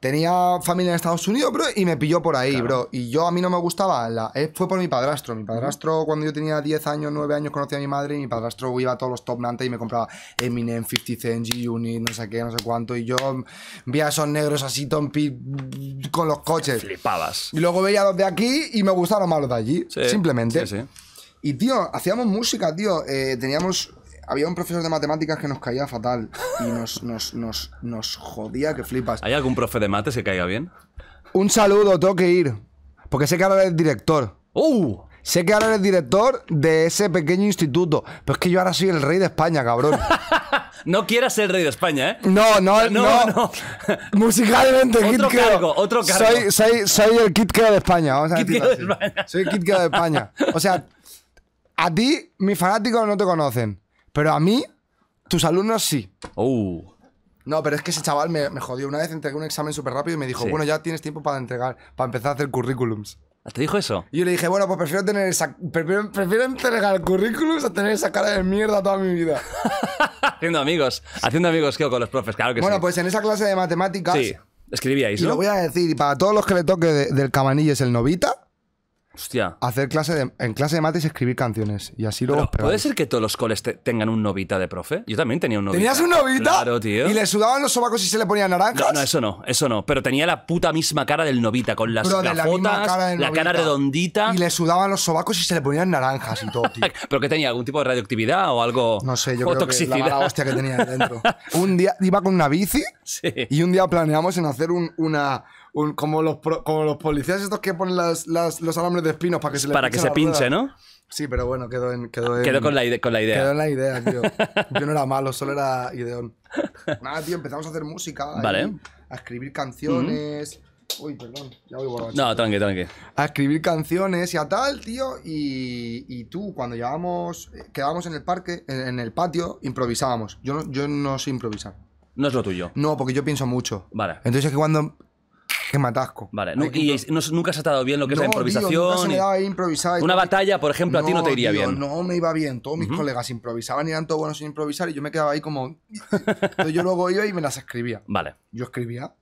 tenía familia en Estados Unidos, bro, y me pilló por ahí, bro. Y yo a mí no me gustaba. La, eh, fue por mi padrastro. Mi padrastro, cuando yo tenía 10 años, 9 años, conocía a mi madre. Y mi padrastro iba a todos los top nantes y me compraba Eminem, 50 Cent, G-Unit, no sé qué, no sé cuánto. Y yo veía a esos negros así, Pitt con los coches. Flipabas. Y luego veía los de aquí y me gustaron más los de allí. simplemente. Sí, sí. Y, tío, hacíamos música, tío. Eh, teníamos había un profesor de matemáticas que nos caía fatal y nos, nos, jodía que flipas. ¿Hay algún profe de mate que caiga bien? Un saludo, tengo que ir. Porque sé que ahora eres director. ¡Uh! Sé que ahora eres director de ese pequeño instituto. Pero es que yo ahora soy el rey de España, cabrón. no quieras ser el rey de España, ¿eh? No, no, no. no. Musicalmente, otro cargo, Otro cargo. Soy, el Kit de España. de España. Soy el Kid de España. O sea, a ti, mis fanáticos no te conocen. Pero a mí, tus alumnos sí. Oh. No, pero es que ese chaval me, me jodió. Una vez entregué un examen súper rápido y me dijo, bueno, ya tienes tiempo para entregar, para empezar a hacer currículums. ¿Ah, ¿Te dijo eso? Y yo le dije, bueno, pues prefiero tener prefiero, entregar currículums a tener esa cara de mierda toda mi vida. haciendo amigos, haciendo amigos, creo, Con los profes, claro que sí. Bueno, pues en esa clase de matemáticas... Sí, escribíais, ¿no? Y lo voy a decir, y para todos los que le toque del camanillo es el novita, Hostia. Hacer clase de, en clase de mates escribir canciones. Y así lo ¿Puede ser que todos los coles tengan un novita de profe? Yo también tenía un novita. ¿Tenías un novita? Claro, tío. ¿Y le sudaban los sobacos y se le ponían naranjas? No, no, eso no, eso no. Pero tenía la puta misma cara del novita, con las la, cara, redondita. Y le sudaban los sobacos y se le ponían naranjas y todo, tío. ¿Pero que tenía? ¿Algún tipo de radioactividad o algo? No sé, yo o creo toxicidad. que la hostia que tenía dentro. un día iba con una bici y un día planeamos en hacer una como, los, los policías estos que ponen las, los alambres de espinos para que se Para que se pinche, ¿no? Sí, pero bueno, quedó en. Quedó, quedó con, la con, la idea. Quedó en la idea, tío. Yo no era malo, solo era ideón. Nada, tío, empezamos a hacer música. Vale. a escribir canciones. Uy, perdón, ya voy borracho. No, tranqui, tranqui. A escribir canciones y a tal, tío. Y, y tú, cuando llevábamos. Quedábamos en el parque, en, el patio, improvisábamos. Yo yo no sé improvisar. No es lo tuyo. No, porque yo pienso mucho. Vale. Entonces es que cuando que matasco Vale, y no, nunca ha estado bien lo que es la improvisación. Una batalla, por ejemplo, a ti no te iría bien. No, me iba bien. Todos mis colegas improvisaban y eran todos buenos en improvisar y yo me quedaba ahí como. Entonces yo luego iba y me las escribía. Vale. Yo escribía.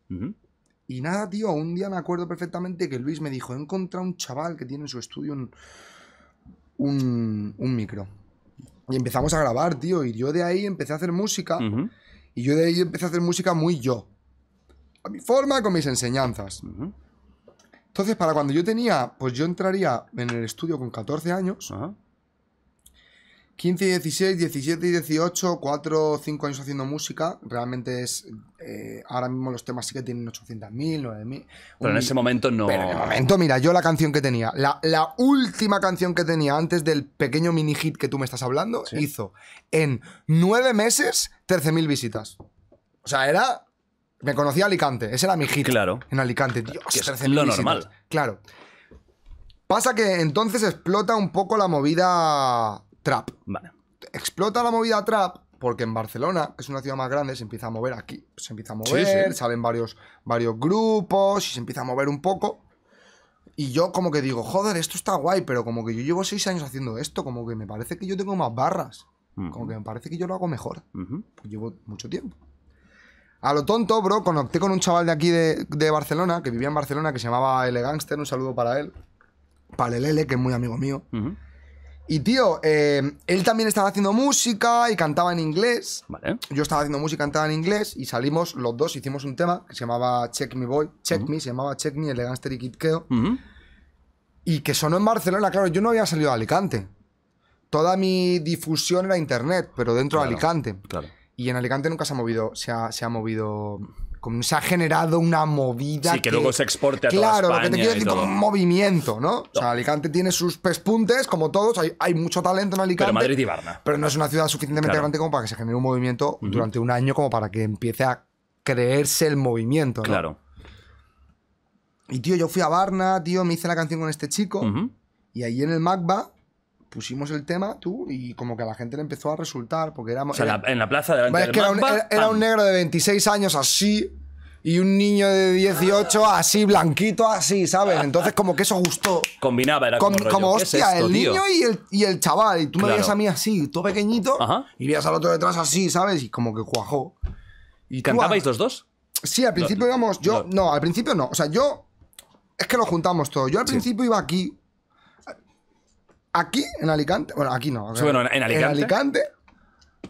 Y nada, tío, un día me acuerdo perfectamente que Luis me dijo: He encontrado un chaval que tiene en su estudio un, un, micro. Y empezamos a grabar, tío. Y yo de ahí empecé a hacer música. Y yo de ahí empecé a hacer música muy yo a mi forma, con mis enseñanzas. Entonces, para cuando yo tenía, pues yo entraría en el estudio con 14 años. 15, 16, 17 y 18, 4 5 años haciendo música. Realmente es. Eh, ahora mismo los temas sí que tienen 800.000, 9.000. Pero en ese momento no. Pero en ese momento, mira, yo la canción que tenía, la, última canción que tenía antes del pequeño mini hit que tú me estás hablando, hizo en 9 meses 13.000 visitas. O sea, era me conocía Alicante, ese era mi hit. Claro. En Alicante, Dios, lo normal. Claro. Pasa que entonces explota un poco la movida trap. Vale. Explota la movida trap porque en Barcelona, que es una ciudad más grande, se empieza a mover aquí. Se empieza a mover, salen varios, varios grupos y se empieza a mover un poco. Y yo como que digo, joder, esto está guay, pero como que yo llevo seis años haciendo esto, como que me parece que yo tengo más barras. Como que me parece que yo lo hago mejor. Pues llevo mucho tiempo. A lo tonto, bro, conecté con un chaval de aquí de, Barcelona, que vivía en Barcelona, que se llamaba L Gangster, un saludo para él. Para el que es muy amigo mío. Y tío, eh, él también estaba haciendo música y cantaba en inglés. Vale. Yo estaba haciendo música y cantaba en inglés y salimos los dos, hicimos un tema que se llamaba Check Me Boy. Check Me, se llamaba Check Me, el Gangster y Kid Y que sonó en Barcelona, claro, yo no había salido a Alicante. Toda mi difusión era internet, pero dentro de Alicante. Claro. Y en Alicante nunca se ha movido, se ha, se ha movido, se ha generado una movida. Sí, que, luego se exporte a Claro, toda España lo que te quiero decir como un movimiento, ¿no? O sea, Alicante tiene sus pespuntes, como todos, hay, hay mucho talento en Alicante. Pero Madrid y Barna. Pero no es una ciudad suficientemente grande como para que se genere un movimiento durante un año, como para que empiece a creerse el movimiento, ¿no? Claro. Y tío, yo fui a Barna, tío, me hice la canción con este chico. Y ahí en el Magba pusimos el tema, tú, y como que a la gente le empezó a resultar, porque éramos... O sea, era, en la plaza era, un, negro de 26 años así, y un niño de 18 así, blanquito, así, ¿sabes? Entonces, como que eso gustó. Combinaba, era como, como hostia, el niño y el, y el, chaval. Y tú me veías a mí así, todo pequeñito, y veías al otro detrás así, ¿sabes? Y como que cuajó. Y ¿Cantabais los dos? Sí, al principio íbamos. Yo, no, al principio no. O sea, yo. Es que lo juntamos todo. Yo al principio iba aquí Aquí, en Alicante, bueno, aquí no. en, Alicante. Alicante,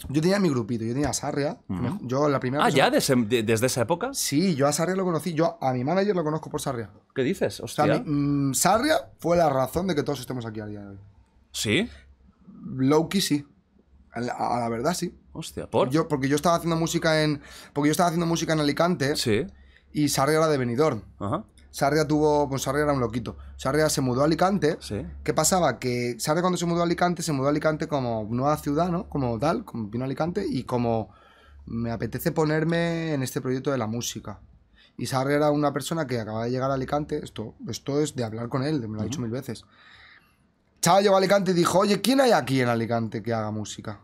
yo tenía mi grupito, yo tenía a Sarria. Yo la primera. Ah, ya, desde, esa época. Sí, yo a Sarria lo conocí. Yo a mi manager lo conozco por Sarria. ¿Qué dices? Hostia. Mm, Sarria fue la razón de que todos estemos aquí a día de hoy. ¿Sí? Lowkey sí. A la, verdad sí. Hostia, ¿por? Yo, porque yo estaba haciendo música en. Porque yo estaba haciendo música en Alicante. Sí. Y Sarria era de Benidorm. Ajá. Sarria tuvo. Pues Sarria era un loquito. Sarria se mudó a Alicante. ¿Qué pasaba? Que Sarria cuando se mudó a Alicante, se mudó a Alicante como nueva ciudad, ¿no? Como tal, como vino a Alicante y como me apetece ponerme en este proyecto de la música. Y Sarria era una persona que acababa de llegar a Alicante. Esto, esto es de hablar con él, me lo ha dicho mil veces. Chava llegó a Alicante y dijo, oye, ¿quién hay aquí en Alicante que haga música?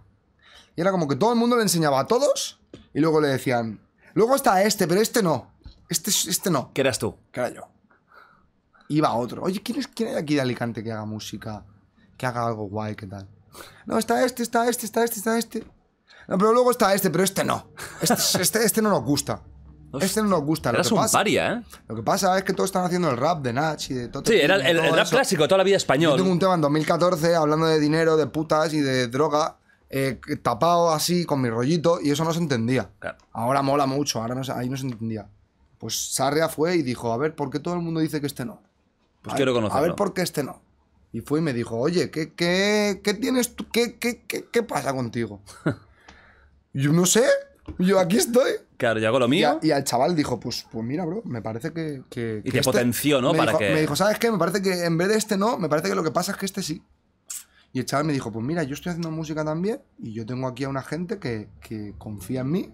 Y era como que todo el mundo le enseñaba a todos y luego le decían, luego está este, pero este no. Este, este no. Que eras tú. Que era yo. Iba otro. Oye, ¿quién, es, ¿quién hay aquí de Alicante que haga música? Que haga algo guay, ¿qué tal? No, está este, está este, está este, está este. No, pero luego está este, pero este no. Este, este, este no nos gusta. este no nos gusta. Lo que un paria, ¿eh? Lo que pasa es que todos están haciendo el rap de Nach y de todo. Sí, era el, rap clásico, toda la vida español. Yo tengo un tema en 2014 hablando de dinero, de putas y de droga, eh, tapado así con mi rollito, y eso no se entendía. Claro. Ahora mola mucho, ahora no, ahí no se entendía. Pues Sarria fue y dijo, a ver, ¿por qué todo el mundo dice que este no? Pues quiero conocerlo. A ver, ¿por qué este no? Y fue y me dijo, oye, ¿qué, qué, qué tienes tú? ¿Qué, qué, qué, pasa contigo? yo no sé, yo aquí estoy. Claro, yo hago lo mío. Y, al chaval dijo, pues, pues mira, bro, me parece que... que, y te este- potenció, ¿no? Me, Para dijo, me dijo, ¿sabes qué? Me parece que en vez de este no, me parece que lo que pasa es que este sí. Y el chaval me dijo, pues mira, yo estoy haciendo música también y yo tengo aquí a una gente que, que confía en mí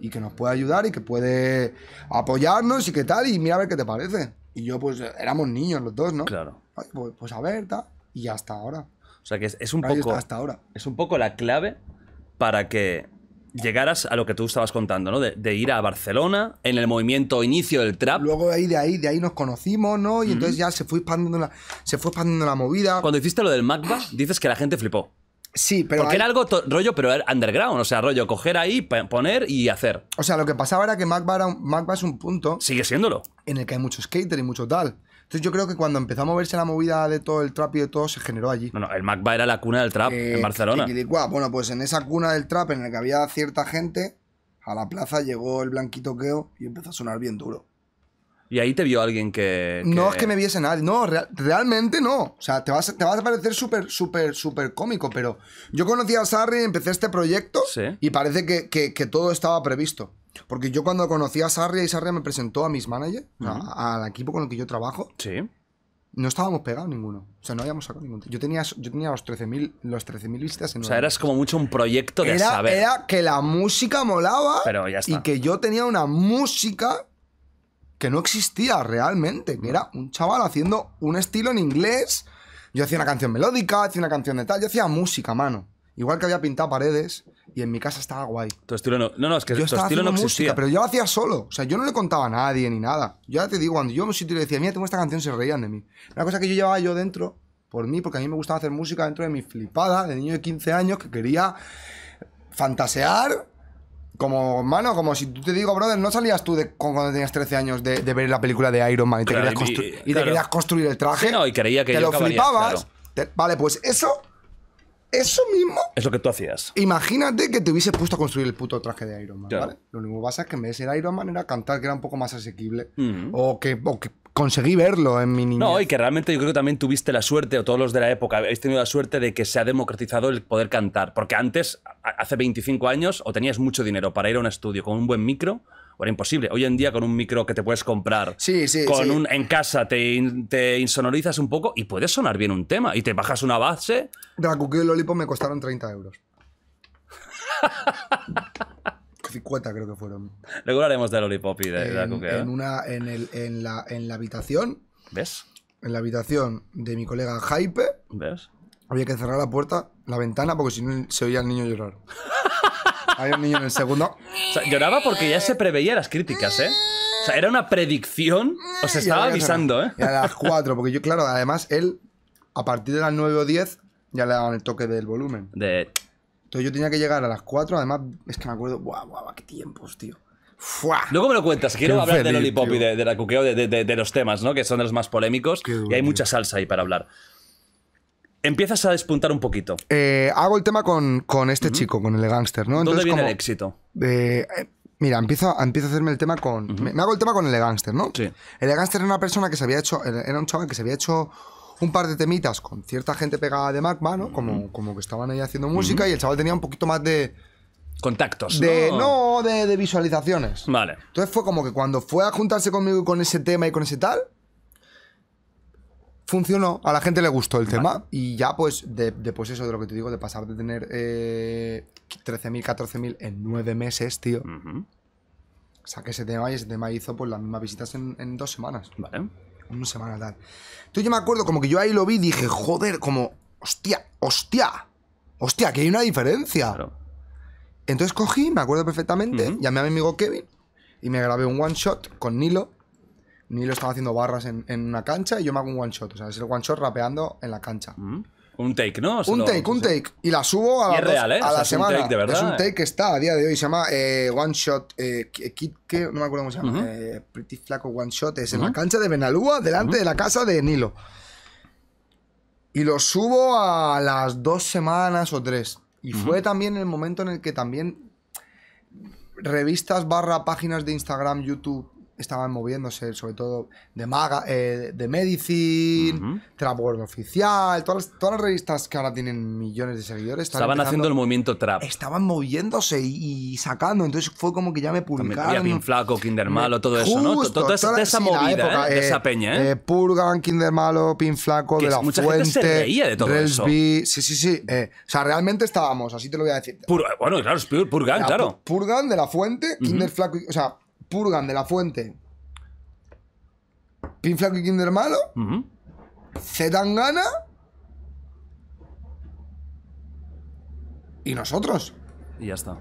y que nos puede ayudar y que puede apoyarnos y qué tal, y mira a ver qué te parece. Y yo, pues, éramos niños los dos, ¿no? Claro. Pues, pues, a ver, Y hasta ahora. O sea que es, un poco. Hasta ahora. Es un poco la clave para que llegaras a lo que tú estabas contando, ¿no? De, ir a Barcelona en el movimiento inicio del trap. Luego de ahí, de ahí, de ahí nos conocimos, ¿no? Y entonces ya se fue expandiendo la, se fue expandiendo la movida. Cuando hiciste lo del Macba, dices que la gente flipó. Sí, pero. Porque era algo rollo, pero era underground. O sea, rollo, coger ahí, poner y hacer. O sea, lo que pasaba era que Macba, es un punto. Sigue siéndolo. En el que hay mucho skater y mucho tal. Entonces yo creo que cuando empezó a moverse la movida de todo el trap y de todo, se generó allí. No, no, el Macba era la cuna del trap en eh, Barcelona. y Bueno, pues en esa cuna del trap en la que había cierta gente, a la plaza llegó el blanquito queo y empezó a sonar bien duro. Y ahí te vio alguien que, No es que me viese nadie. No, realmente no. O sea, te vas, a, te vas a parecer súper, súper, súper cómico, pero yo conocí a Sarri, empecé este proyecto ¿Sí? y parece que, todo estaba previsto. Porque yo cuando conocí a Sarri, y Sarri me presentó a mis managers, al equipo con el que yo trabajo. Sí. No estábamos pegados ninguno. O sea, no habíamos sacado ningún. Yo tenía, tenía los 13.000 los 13 listas O sea, eras como mucho un proyecto de saber. Era que la música molaba. Pero ya Y que yo tenía una música que no existía realmente, que era un chaval haciendo un estilo en inglés. Yo hacía una canción melódica, hacía una canción de tal, yo hacía música, mano. Igual que había pintado paredes y en mi casa estaba guay. Tu estilo no, no, no es que estilo no existía. pero yo lo hacía solo. O sea, yo no le contaba a nadie ni nada. Yo ya te digo, cuando yo me un y le decía, mira, tengo esta canción, se reían de mí. Una cosa que yo llevaba yo dentro, por mí, porque a mí me gustaba hacer música dentro de mi flipada de niño de 15 años que quería fantasear como, mano, como si tú te digo, brother, ¿no salías tú cuando tenías 13 años de, ver la película de Iron Man y te, querías, construir el traje? no, y creía que te yo lo flipabas. vale, pues eso, eso mismo. Es lo que tú hacías. Imagínate que te hubiese puesto a construir el puto traje de Iron Man, ¿vale? Lo único que pasa es que en vez de ser Iron Man era cantar que era un poco más asequible. o que conseguí verlo en mi niñez. No, y que realmente yo creo que también tuviste la suerte, o todos los de la época, habéis tenido la suerte de que se ha democratizado el poder cantar. Porque antes, hace 25 años, o tenías mucho dinero para ir a un estudio con un buen micro, o era imposible. Hoy en día, con un micro que te puedes comprar, sí, en casa te, te, insonorizas un poco y puedes sonar bien un tema. Y te bajas una base. Dracuqueo y Lollipop me costaron 30 euros. 50 creo que fueron. Luego hablaremos de Lollipop y de, en, la cuquea, en, ¿eh? una, la, habitación. ¿Ves? En la habitación de mi colega Jaipe. ¿Ves? Había que cerrar la puerta, la ventana, porque si no se oía al niño llorar. Hay un niño en el segundo. O sea, lloraba porque ya se preveía las críticas, ¿eh? O sea, era una predicción. Os estaba avisando, ¿eh? a las 4, porque yo, claro, además él, a partir de las 9 o 10, ya le daban el toque del volumen. De. Entonces yo tenía que llegar a las 4, además es que me acuerdo, guau, guau, qué tiempos, tío. ¡Fua! Luego me lo cuentas, quiero hablar de Lollipop y de, la cuqueo, de, los temas, ¿no? Que son de los más polémicos y hay mucha salsa ahí para hablar. Empiezas a despuntar un poquito. Eh, hago el tema con, este chico, con el gangster, ¿no? ¿Dónde viene el éxito? Eh, eh, mira, empiezo, empiezo, a hacerme el tema con. me, hago el tema con el gangster, ¿no? Sí. El gangster era una persona que se había hecho. Era un chaval que se había hecho un par de temitas con cierta gente pegada de Magma, ¿no? Como, como que estaban ahí haciendo música y el chaval tenía un poquito más de, contactos. De, no, de, visualizaciones. Vale. Entonces fue como que cuando fue a juntarse conmigo con ese tema y con ese tal, funcionó, a la gente le gustó el tema y ya pues después de, pues eso, de lo que te digo, de pasar de tener 13.000, eh, 14.000 en 9 meses, tío. Uh Saqué ese tema y ese tema hizo pues las mismas visitas en, en dos semanas. Vale una semana tal. Entonces yo me acuerdo, como que yo ahí lo vi y dije, joder, como, hostia, hostia, hostia, que hay una diferencia. Entonces cogí, me acuerdo perfectamente, llamé a mi amigo Kevin y me grabé un one shot con Nilo. Nilo estaba haciendo barras en, una cancha y yo me hago un one shot, o sea, es el one shot rapeando en la cancha. Un take, ¿no? un take, un take. Y la subo a, la, real, ¿eh? a es semana. Un take de verdad, es un take que está a día de hoy. Se llama eh, One Shot eh, eh que no me acuerdo cómo se llama. Eh, Pretty Flaco One Shot. Es en la cancha de Benalúa, delante de la casa de Nilo. Y lo subo a las dos semanas o tres. Y fue también el momento en el que también revistas barra páginas de Instagram, YouTube estaban moviéndose, sobre todo de Maga, eh, de Medicine, Trap World Oficial, todas las, todas las revistas que ahora tienen millones de seguidores. Estaban haciendo el movimiento Trap. Estaban moviéndose y, sacando, entonces fue como que ya me publicaron. Pin Flaco, Kinder Malo, todo eso, ¿no? Toda, esa, esa movida, ¿eh? esa eh, peña, ¿eh? Purgan, Kinder Malo, Pin Flaco, De La mucha Fuente, gente se sí, sí, sí. o sea, realmente estábamos, así te lo voy a decir. bueno, claro, Purgan, claro. Purgan, De La Fuente, Kinder Flaco, o sea, purgan de la fuente Pinflaco y Kinder Malo, se dan y nosotros. Y ya está.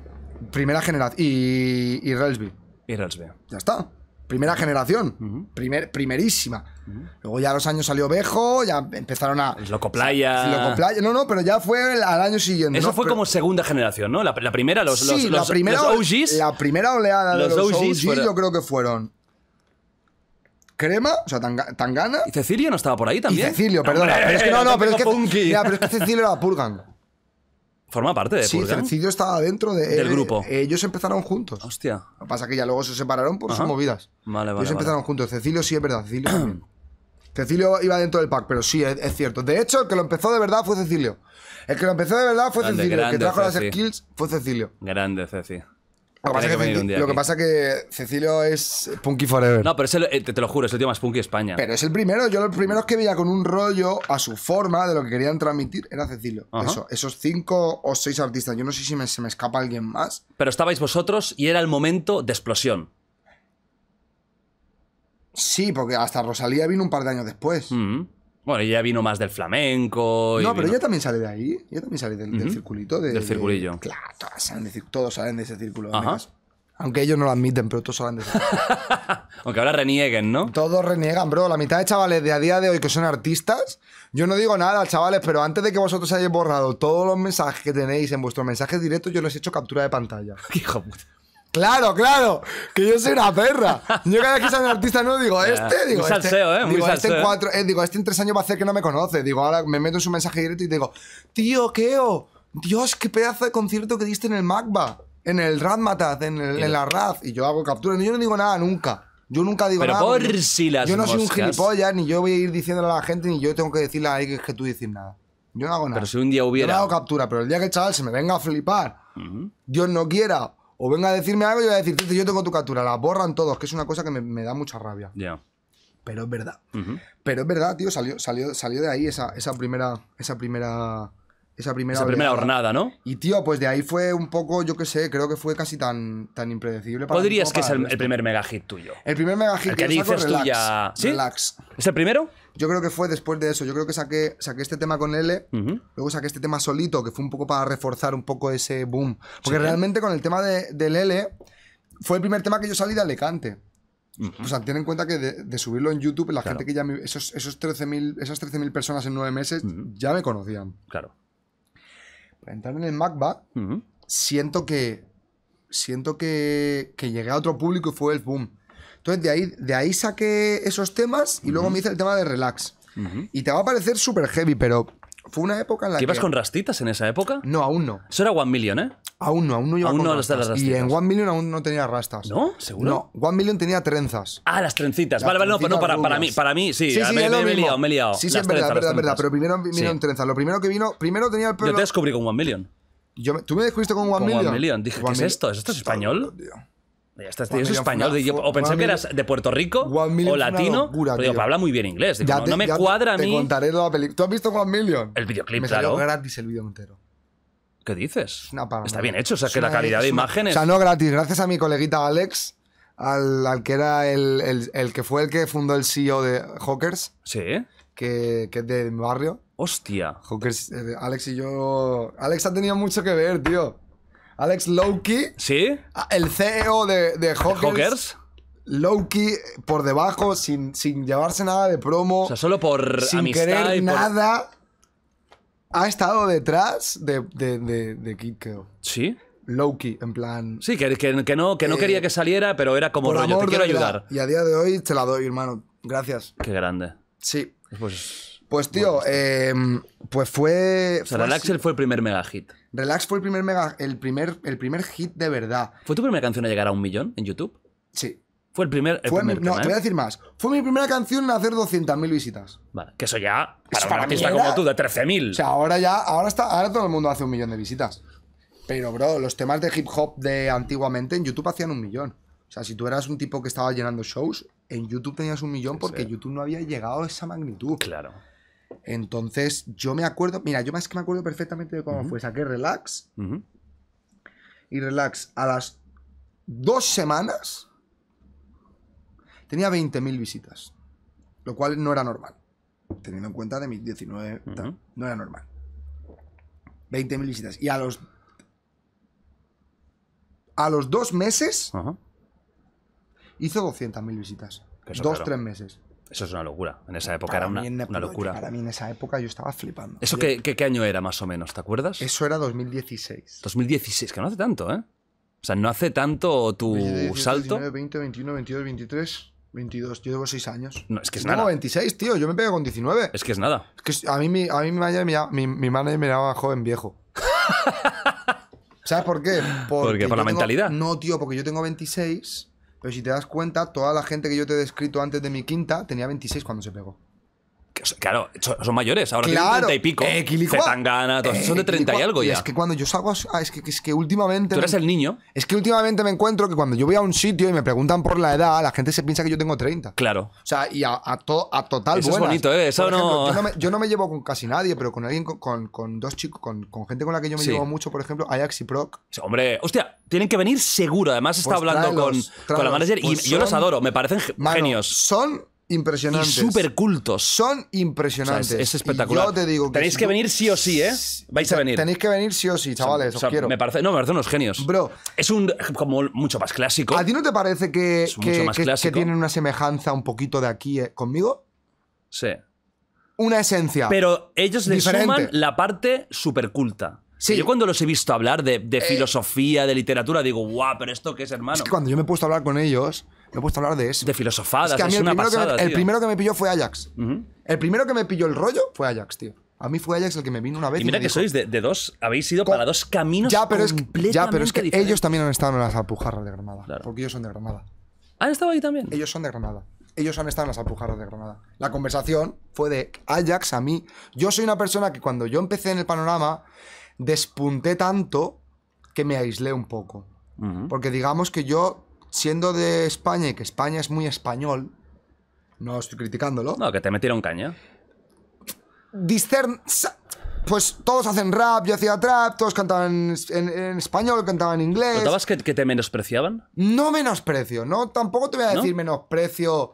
Primera generación. Y, y Relsby. Y Relsby. Ya está primera generación, primer, primerísima. Luego ya a los años salió Bejo, ya empezaron a... Loco Playa. no, no, pero ya fue al año siguiente. Eso fue como segunda generación, ¿no? La, primera, los, los, los, OGs. La primera oleada de los OGs, yo creo que fueron Crema, o sea, Tangana. ¿Y Cecilio no estaba por ahí también? Y Cecilio, perdona. No, es que no, no, pero es que, pero es que Cecilio era Purgan. ¿Forma parte de Sí, Cecilio estaba dentro del grupo. Eh, ellos empezaron juntos. Hostia. Lo que pasa es que ya luego se separaron por sus movidas. Vale, vale. Ellos empezaron juntos. Cecilio sí es verdad, Cecilio Cecilio iba dentro del pack, pero sí, es, cierto. De hecho, el que lo empezó de verdad fue Cecilio. El que lo empezó de verdad fue Cecilio. el que trajo las skills fue Cecilio. Grande, Ceci. Lo, que pasa es que, Cecilio es Punky Forever. No, pero eh, te, lo juro, es el tío más Punky España. Pero es el primero, yo los primeros que veía con un rollo a su forma de lo que querían transmitir era Cecilio. Eso, esos cinco o seis artistas. Yo no sé si se me escapa alguien más. Pero estabais vosotros y era el momento de explosión. Sí, porque hasta Rosalía vino un par de años después. Mm. Bueno, ella vino más del flamenco. no, pero ella también sale de ahí. Ella también sale del, circulito. De, del circulillo. claro, todos salen, de, ese círculo. Ajá. Aunque ellos no lo admiten, pero todos salen de círculo. Aunque ahora renieguen, ¿no? Todos reniegan, bro. La mitad de chavales de a día de hoy que son artistas, yo no digo nada, chavales, pero antes de que vosotros hayáis borrado todos los mensajes que tenéis en vuestros mensajes directos, yo les he hecho captura de pantalla. Hijo puta. Claro, claro. Que yo soy una perra. Yo cada vez que sale un artista no digo, este, digo, Muy este, salseo, ¿eh? digo, salseo. este en cuatro, eh, digo, este en tres años va a hacer que no me conoce. Digo, ahora me meto en su mensaje directo y digo, tío, Keo, Dios, qué pedazo de concierto que diste en el Magba, en el Radmataz, en, en la Raz. Y yo hago captura. Yo no digo nada nunca. Yo nunca digo nada. Pero por si las Yo no soy un gilipollas, ni yo voy a ir diciéndole a la gente, ni yo tengo que decirle a alguien que tú dices nada. Yo no hago nada. Pero si un día hubiera. Yo no hago captura, pero el día que chaval se me venga a flipar, Dios no quiera, o venga a decirme algo y voy a decir, yo tengo tu captura, la borran todos, que es una cosa que me, da mucha rabia. Ya. Pero es verdad. Pero es verdad, tío, salió, salió, salió de ahí esa, esa primera. Esa primera esa primera, jornada, ¿no? Y tío, pues de ahí fue un poco, yo qué sé, creo que fue casi tan, tan impredecible. Para que es el, primer mega tuyo? El primer mega el que, dices ya... ¿Es el primero? Yo creo que fue después de eso. Yo creo que saqué, saqué este tema con L, luego saqué este tema solito, que fue un poco para reforzar un poco ese boom. Porque realmente con el tema de, del L, fue el primer tema que yo salí de Alicante. O sea, ten en cuenta que de, subirlo en YouTube, la gente que ya me, esos, esas 13.000 personas en nueve meses ya me conocían. Claro para entrar en el MACBA, siento que siento que, que, llegué a otro público y fue el boom. Entonces de ahí, de ahí saqué esos temas y luego me hice el tema de relax. Y te va a parecer súper heavy, pero fue una época en la que... que. ¿Ibas con rastitas en esa época? No, aún no. Eso era One Million, ¿eh? Aún no, aún no iba aún con rastas. Y en One Million aún no tenía rastas. ¿No? ¿Seguro? No, One Million tenía trenzas. Ah, las trencitas. vale, vale, no, pero no, para, mí, para mí, sí. sí, sí me, he liado, me he liado. Sí, sí, es verdad, es verdad. Pero primero vino en trenzas. Lo primero que vino, primero tenía el pelo. Yo te descubrí con One Million. Yo ¿Tú me descubriste con One con One Million. Dije, ¿qué es esto? ¿Es esto es español? Ya estás, tío, es español. o pensé que eras de Puerto Rico o latino. pero habla muy bien inglés. no, me cuadra a mí. Te contaré la película. ¿Tú has visto One Million? El videoclip, me claro. Salió gratis el video entero. ¿Qué dices? Está bien hecho, o sea, que la calidad de imágenes. O sea, no gratis. Gracias a mi coleguita Alex, al, que era el, el, que fue el que fundó el CEO de Hawkers. Sí. Que, que es de mi barrio. Hostia. Hawkers, eh, Alex y yo. Alex ha tenido mucho que ver, tío. Alex Lowkey. Sí. Ah, el CEO de, de Hawkers. Hawkers. por debajo, sin, llevarse nada de promo. O sea, solo por sin querer nada. Ha estado detrás de, de, de, Sí. Lowkey, en plan. Sí, que, que, no, que no eh, quería que saliera, pero era como rollo, te quiero ayudar. Y a día de hoy te la doy, hermano. Gracias. Qué grande. Sí. Pues pues tío, pues, em, pues fue. Relax fue el primer mega hit. Relax fue el primer mega, el primer, el primer hit de verdad. ¿Fue tu primera canción a llegar a un millón en YouTube? Sí. Fue el primer. no, te voy a ¿eh? decir más. Fue mi primera canción en hacer 200.000 visitas. Vale, que eso ya, para, un artista como tú, de 13.000. O sea, ahora ya, ahora, está, ahora todo el mundo hace un millón de visitas. Pero, bro, los temas de hip hop de antiguamente en YouTube hacían un millón. O sea, si tú eras un tipo que estaba llenando shows, en YouTube tenías un millón porque YouTube no había llegado a esa magnitud. Claro. Entonces, yo me acuerdo, mira, yo más que me acuerdo perfectamente de cómo fue. Saqué Relax. Y Relax a las dos semanas tenía 20.000 visitas, lo cual no era normal. Teniendo en cuenta de mis 19, no era normal. 20.000 visitas. Y a los. A los dos meses hizo 200.000 visitas. dos, tres meses. Eso es una locura. En esa época era una, locura. Para mí en esa época yo estaba flipando. ¿Eso qué, qué, año era más o menos? ¿Te acuerdas? Eso era 2016. 2016, que no hace tanto, ¿eh? O sea, no hace tanto tu salto. 19, 20, 21, 22, 23. 22, yo llevo 6 años. No, es que es no, nada. 26, tío, yo me pegué con 19. Es que es nada. que a mí, a mí mi, mi, manager me daba joven viejo. ¿Sabes por qué? ¿Por, la mentalidad. No, tío, porque yo tengo 26 pero si te das cuenta, toda la gente que yo te he descrito antes de mi quinta tenía 26 cuando se pegó. Claro, son mayores, ahora claro, tienen 30 y pico. Eh, eh, son de 30 y algo ya. es que cuando yo salgo, ah, es, que, es que últimamente... Tú eres el niño. Es que últimamente me encuentro que cuando yo voy a un sitio y me preguntan por la edad, la gente se piensa que yo tengo 30. Claro. O sea, y a, a, total Eso es bonito, ¿eh? Eso no... Yo no, me, llevo con casi nadie, pero con alguien, con, con, dos chicos, con, gente con la que yo me llevo mucho, por ejemplo, Ajax y Proc. Hombre, hostia, tienen que venir seguro. Además, está pues hablando con, la manager y pues yo los adoro, me parecen genios. Son impresionantes. Y cultos. Son impresionantes. es, espectacular. te digo Tenéis que venir sí o sí, ¿eh? Vais a venir. Tenéis que venir sí o sí, chavales, os quiero. Me parece, no, me parecen unos genios. Bro. Es un como mucho más clásico. ¿A ti no te parece que, que, tienen una semejanza un poquito de aquí eh, conmigo? Sí. Una esencia. Pero ellos le suman la parte súper culta. Sí. Yo cuando los he visto hablar de, eh. filosofía, de literatura, digo, guau, pero esto qué es, hermano. Es que cuando yo me he puesto a hablar con ellos, me he puesto a hablar de eso. De filosofadas, es, que el una pasada. el primero que me pilló fue Ajax. El primero que me pilló el rollo fue Ajax, tío. A mí fue Ajax el que me vino una vez. Y mira que sois de, dos, habéis ido para dos caminos ya, pero completamente es, Ya, pero es que ellos también han estado en las alpujarras de Granada. Porque ellos son de Granada. ¿Han estado ahí también? Ellos son de Granada. Ellos han estado en las alpujarras de Granada. La conversación fue de Ajax a mí. Yo soy una persona que cuando yo empecé en el panorama, despunté tanto que me aislé un poco. Porque digamos que yo, siendo de España y que España es muy español, no estoy criticándolo. No, que te metieron caña. Discern. Pues todos hacen rap, yo hacía trap, todos cantaban en, español, cantaban en inglés. ¿Notabas que, que, te menospreciaban? No menosprecio, no, tampoco te voy a decir menosprecio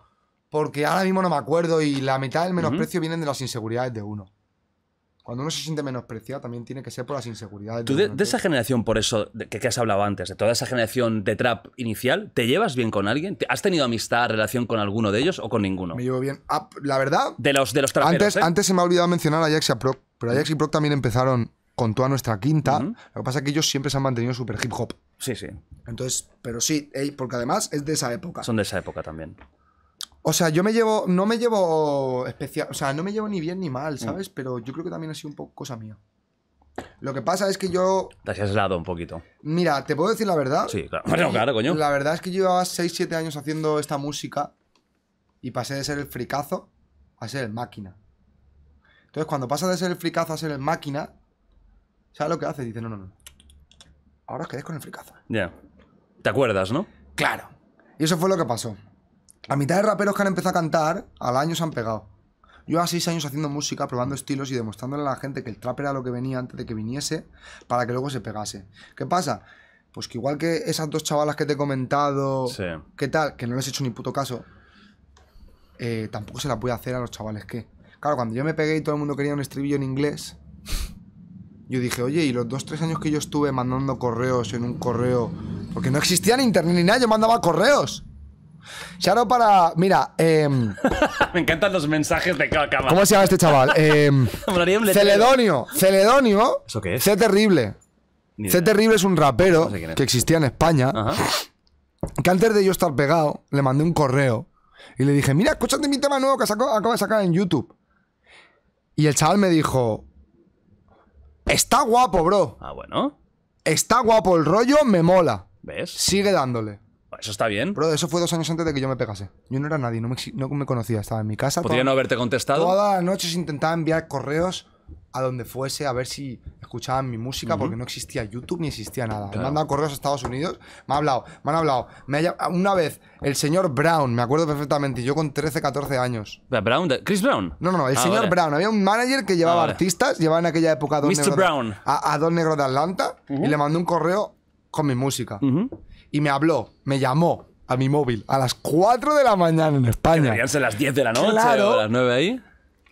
porque ahora mismo no me acuerdo y la mitad del menosprecio viene vienen de las inseguridades de uno cuando uno se siente menospreciado también tiene que ser por las inseguridades. Tú de, esa generación, por eso, que, que, has hablado antes, de toda esa generación de trap inicial, ¿te llevas bien con alguien? ¿Has tenido amistad, relación con alguno de ellos o con ninguno? Me llevo bien. Ah, la verdad... De los, de los traperos, antes, ¿eh? se me ha olvidado mencionar a Ajax y a Proc, pero Ajax y Proc también empezaron con toda nuestra quinta. Lo que pasa es que ellos siempre se han mantenido súper hip hop. Sí, sí. Entonces, pero sí, porque además es de esa época. Son de esa época también. O sea, yo me llevo. No me llevo especial. O sea, no me llevo ni bien ni mal, mm. ¿sabes? Pero yo creo que también ha sido un poco cosa mía. Lo que pasa es que yo. Te has aislado un poquito. Mira, ¿te puedo decir la verdad? Sí, claro. claro, coño. La verdad es que yo llevaba 6-7 años haciendo esta música y pasé de ser el fricazo a ser el máquina. Entonces, cuando pasas de ser el fricazo a ser el máquina, ¿sabes lo que hace? Dice, no, no, no. Ahora os con el fricazo. Ya. ¿Te acuerdas, no? Claro. Y eso fue lo que pasó. La mitad de raperos que han empezado a cantar, al año se han pegado. Yo a seis años haciendo música, probando estilos y demostrándole a la gente que el trap era lo que venía antes de que viniese, para que luego se pegase. ¿Qué pasa? Pues que igual que esas dos chavalas que te he comentado, ¿qué tal? Que no les he hecho ni puto caso, eh, tampoco se la puede hacer a los chavales que. Claro, cuando yo me pegué y todo el mundo quería un estribillo en inglés, yo dije, oye, y los dos, tres años que yo estuve mandando correos en un correo, porque no existía ni internet ni nada, yo mandaba correos. Charo para. Mira. Em, me encantan los mensajes de cada ¿Cómo se llama este chaval? Em, Celedonio. Celedonio. ¿Eso qué es? C Terrible. C Terrible es un rapero que existía en España. Que antes de yo estar pegado, le mandé un correo. Y le dije, mira, escúchate este mi tema nuevo que acabo de sacar en YouTube. Y el chaval me dijo, está guapo, bro. Ah, bueno. Está guapo el rollo, me mola. ¿Ves? Sigue dándole eso está bien. Pero eso fue dos años antes de que yo me pegase. Yo no era nadie, no me, no me conocía, estaba en mi casa. ¿Podría no haberte contestado? Todas las noches intentaba enviar correos a donde fuese a ver si escuchaban mi música, porque no existía YouTube ni existía nada. Me han correos a Estados Unidos, me han hablado, me han hablado. Me ha ah, una vez, el señor Brown, me acuerdo perfectamente, yo con 13, 14 años. ¿Brown? ¿Chris Brown? No, no, no, el ah, señor Brown. Había un manager que llevaba ah, artistas, llevaba en aquella época a Don, Mr. Negro, Brown. De, a, de Atlanta, y le mandó un correo con mi música y me habló, me llamó a mi móvil a las 4 de la mañana en España. ser las 10 de la noche o las 9 ahí.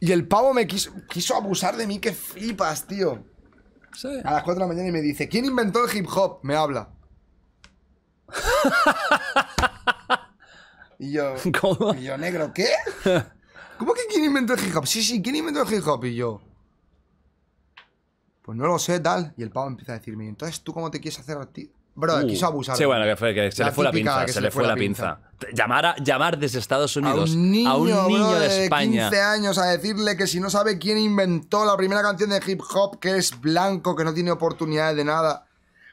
Y el pavo me quiso, abusar de mí, que flipas, tío. A las 4 de la mañana y me dice, ¿quién inventó el hip hop? Me habla. y yo, ¿Cómo? Y yo, negro, ¿qué? ¿Cómo que quién inventó el hip hop? Sí, sí, ¿quién inventó el hip hop? Y yo, pues no lo sé, tal. Y el pavo empieza a decirme, entonces, ¿tú cómo te quieres hacer a ti Bro, uh, quiso abusar. Sí, bueno, que, se le fue la pinza. Se, le fue la pinza. Llamar, desde Estados Unidos a un niño, de, España. 15 años a decirle que si no sabe quién inventó la primera canción de hip hop, que es blanco, que no tiene oportunidades de nada.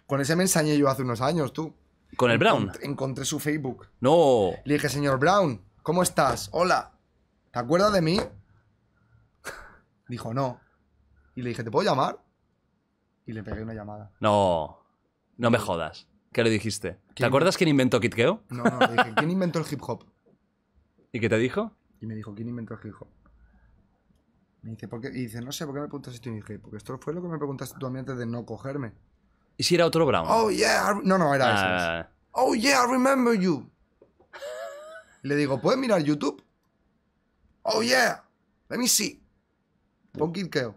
Con ese me yo hace unos años, tú. ¿Con el Brown? encontré su Facebook. No. Le dije, señor Brown, ¿cómo estás? Hola. ¿Te acuerdas de mí? Dijo, no. Y le dije, ¿te puedo llamar? Y le pegué una llamada. No. No me jodas. ¿Qué le dijiste? ¿Te acuerdas quién inventó KitKeo? No, no, dije, ¿quién inventó el hip hop? ¿Y qué te dijo? Y me dijo, ¿quién inventó el hip hop? Me dice, ¿por Y dice, no sé, ¿por qué me preguntas esto? Y dije, porque esto fue lo que me preguntaste tú a mí antes de no cogerme. ¿Y si era otro Brown? Oh, yeah. No, no, era eso. Ah. Oh, yeah, I remember you. le digo, ¿puedes mirar YouTube? Oh, yeah. Let me see. Pon kitkeo.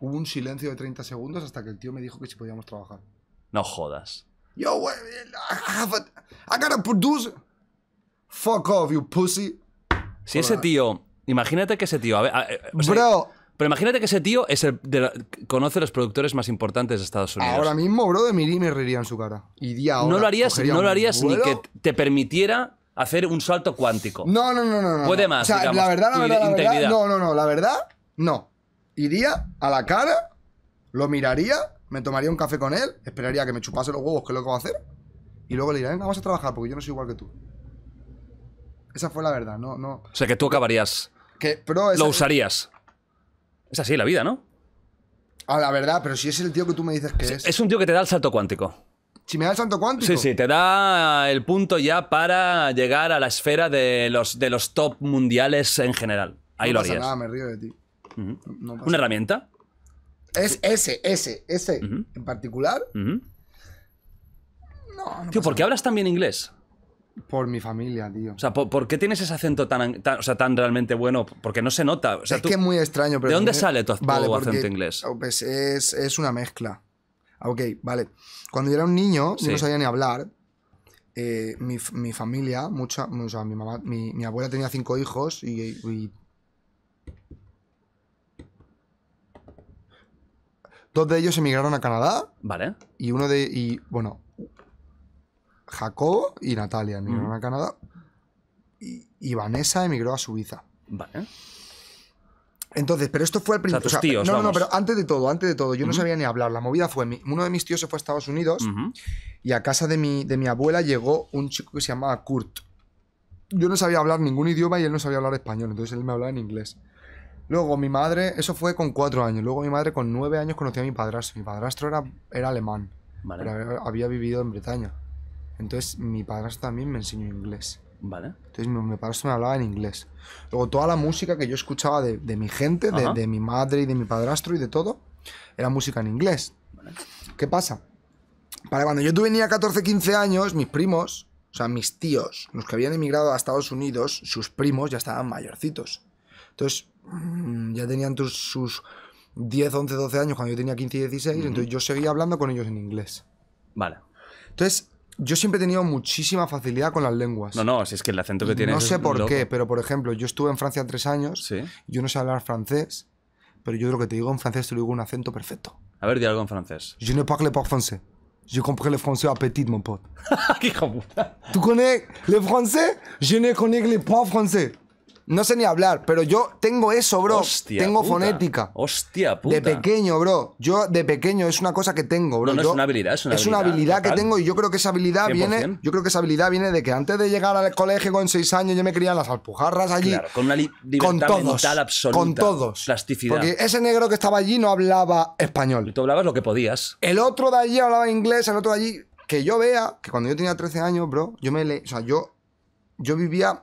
Hubo un silencio de 30 segundos hasta que el tío me dijo que si podíamos trabajar. No jodas. Yo, I I gotta produce. Fuck off, you pussy. Si ese tío, imagínate que ese tío, eh, Bro. Pero imagínate que ese tío es el conoce los productores más importantes de Estados Unidos. Ahora mismo, bro, de Miri me reiría en su cara. y no lo harías, no lo harías ni que te permitiera hacer un salto cuántico. No, no, no, no. Puede más. O sea, la la verdad, la verdad. No, no, no. La verdad, no iría a la cara, lo miraría, me tomaría un café con él, esperaría que me chupase los huevos, que es lo que va a hacer, y luego le diría, venga, vamos a trabajar, porque yo no soy igual que tú. Esa fue la verdad, no, no. O sea, que tú acabarías. Que, pero lo usarías. Es así la vida, ¿no? A ah, la verdad, pero si es el tío que tú me dices que es. Es, un tío que te da el salto cuántico. Si me da el salto cuántico. Sí, sí, te da el punto ya para llegar a la esfera de los, de los top mundiales en general. Ahí lo harías. me río de ti. ¿Una herramienta? Es ese, ese, ese en particular. No, Tío, ¿por qué hablas tan bien inglés? Por mi familia, tío. O sea, ¿por, qué tienes ese acento tan, realmente bueno? Porque no se nota. es que es muy extraño. Pero ¿De dónde sale tu, acento inglés? Oh, pues es, una mezcla. Ah, ok, vale. Cuando yo era un niño, no sabía ni hablar. Eh, mi, familia, mucha, o mi, mamá, mi, abuela tenía cinco hijos y Dos de ellos emigraron a Canadá. Vale. Y uno de. Y bueno. Jacobo y Natalia emigraron mm. a Canadá. Y, Vanessa emigró a Suiza. Vale. Entonces, pero esto fue el principio. no, no, no, pero antes de todo, antes de todo, yo no sabía ni hablar. La movida fue: mi, uno de mis tíos se fue a Estados Unidos y a casa de mi, de mi abuela llegó un chico que se llamaba Kurt. Yo no sabía hablar ningún idioma y él no sabía hablar español, entonces él me hablaba en inglés. Luego mi madre, eso fue con cuatro años. Luego mi madre con nueve años conocía a mi padrastro. Mi padrastro era, era alemán, pero había vivido en Bretaña. Entonces mi padrastro también me enseñó inglés. Vale. Entonces mi, padrastro me hablaba en inglés. Luego toda la música que yo escuchaba de, mi gente, de, mi madre y de mi padrastro y de todo, era música en inglés. ¿Qué pasa? Para cuando yo tenía 14, 15 años, mis primos, o sea, mis tíos, los que habían emigrado a Estados Unidos, sus primos ya estaban mayorcitos. Entonces, Mm, ya tenían sus 10, 11, 12 años cuando yo tenía 15 y 16, entonces yo seguía hablando con ellos en inglés. Vale. Entonces, yo siempre he tenido muchísima facilidad con las lenguas. No, no, si es que el acento que tiene No sé por qué, pero por ejemplo, yo estuve en Francia tres años, yo no sé hablar francés, pero yo lo que te digo en francés te lo digo un acento perfecto. A ver, di algo en francés. Je ne parle pas français. Je comprends le français à petit, mon pote. ¡Qué ¿Tú conoces le français? Je ne connais pas français. No sé ni hablar, pero yo tengo eso, bro. Hostia tengo fonética. Hostia puta. De pequeño, bro. Yo de pequeño es una cosa que tengo, bro. No, es una habilidad, es una habilidad. Es una habilidad que tengo y yo creo que esa habilidad viene. Yo creo que esa habilidad viene de que antes de llegar al colegio con seis años yo me criaba en las alpujarras allí. Claro, con una libertad todos, mental absoluta. Con todos. Plasticidad. Porque ese negro que estaba allí no hablaba español. Y tú hablabas lo que podías. El otro de allí hablaba inglés, el otro de allí. Que yo vea que cuando yo tenía 13 años, bro, yo me le. O sea, yo. Yo vivía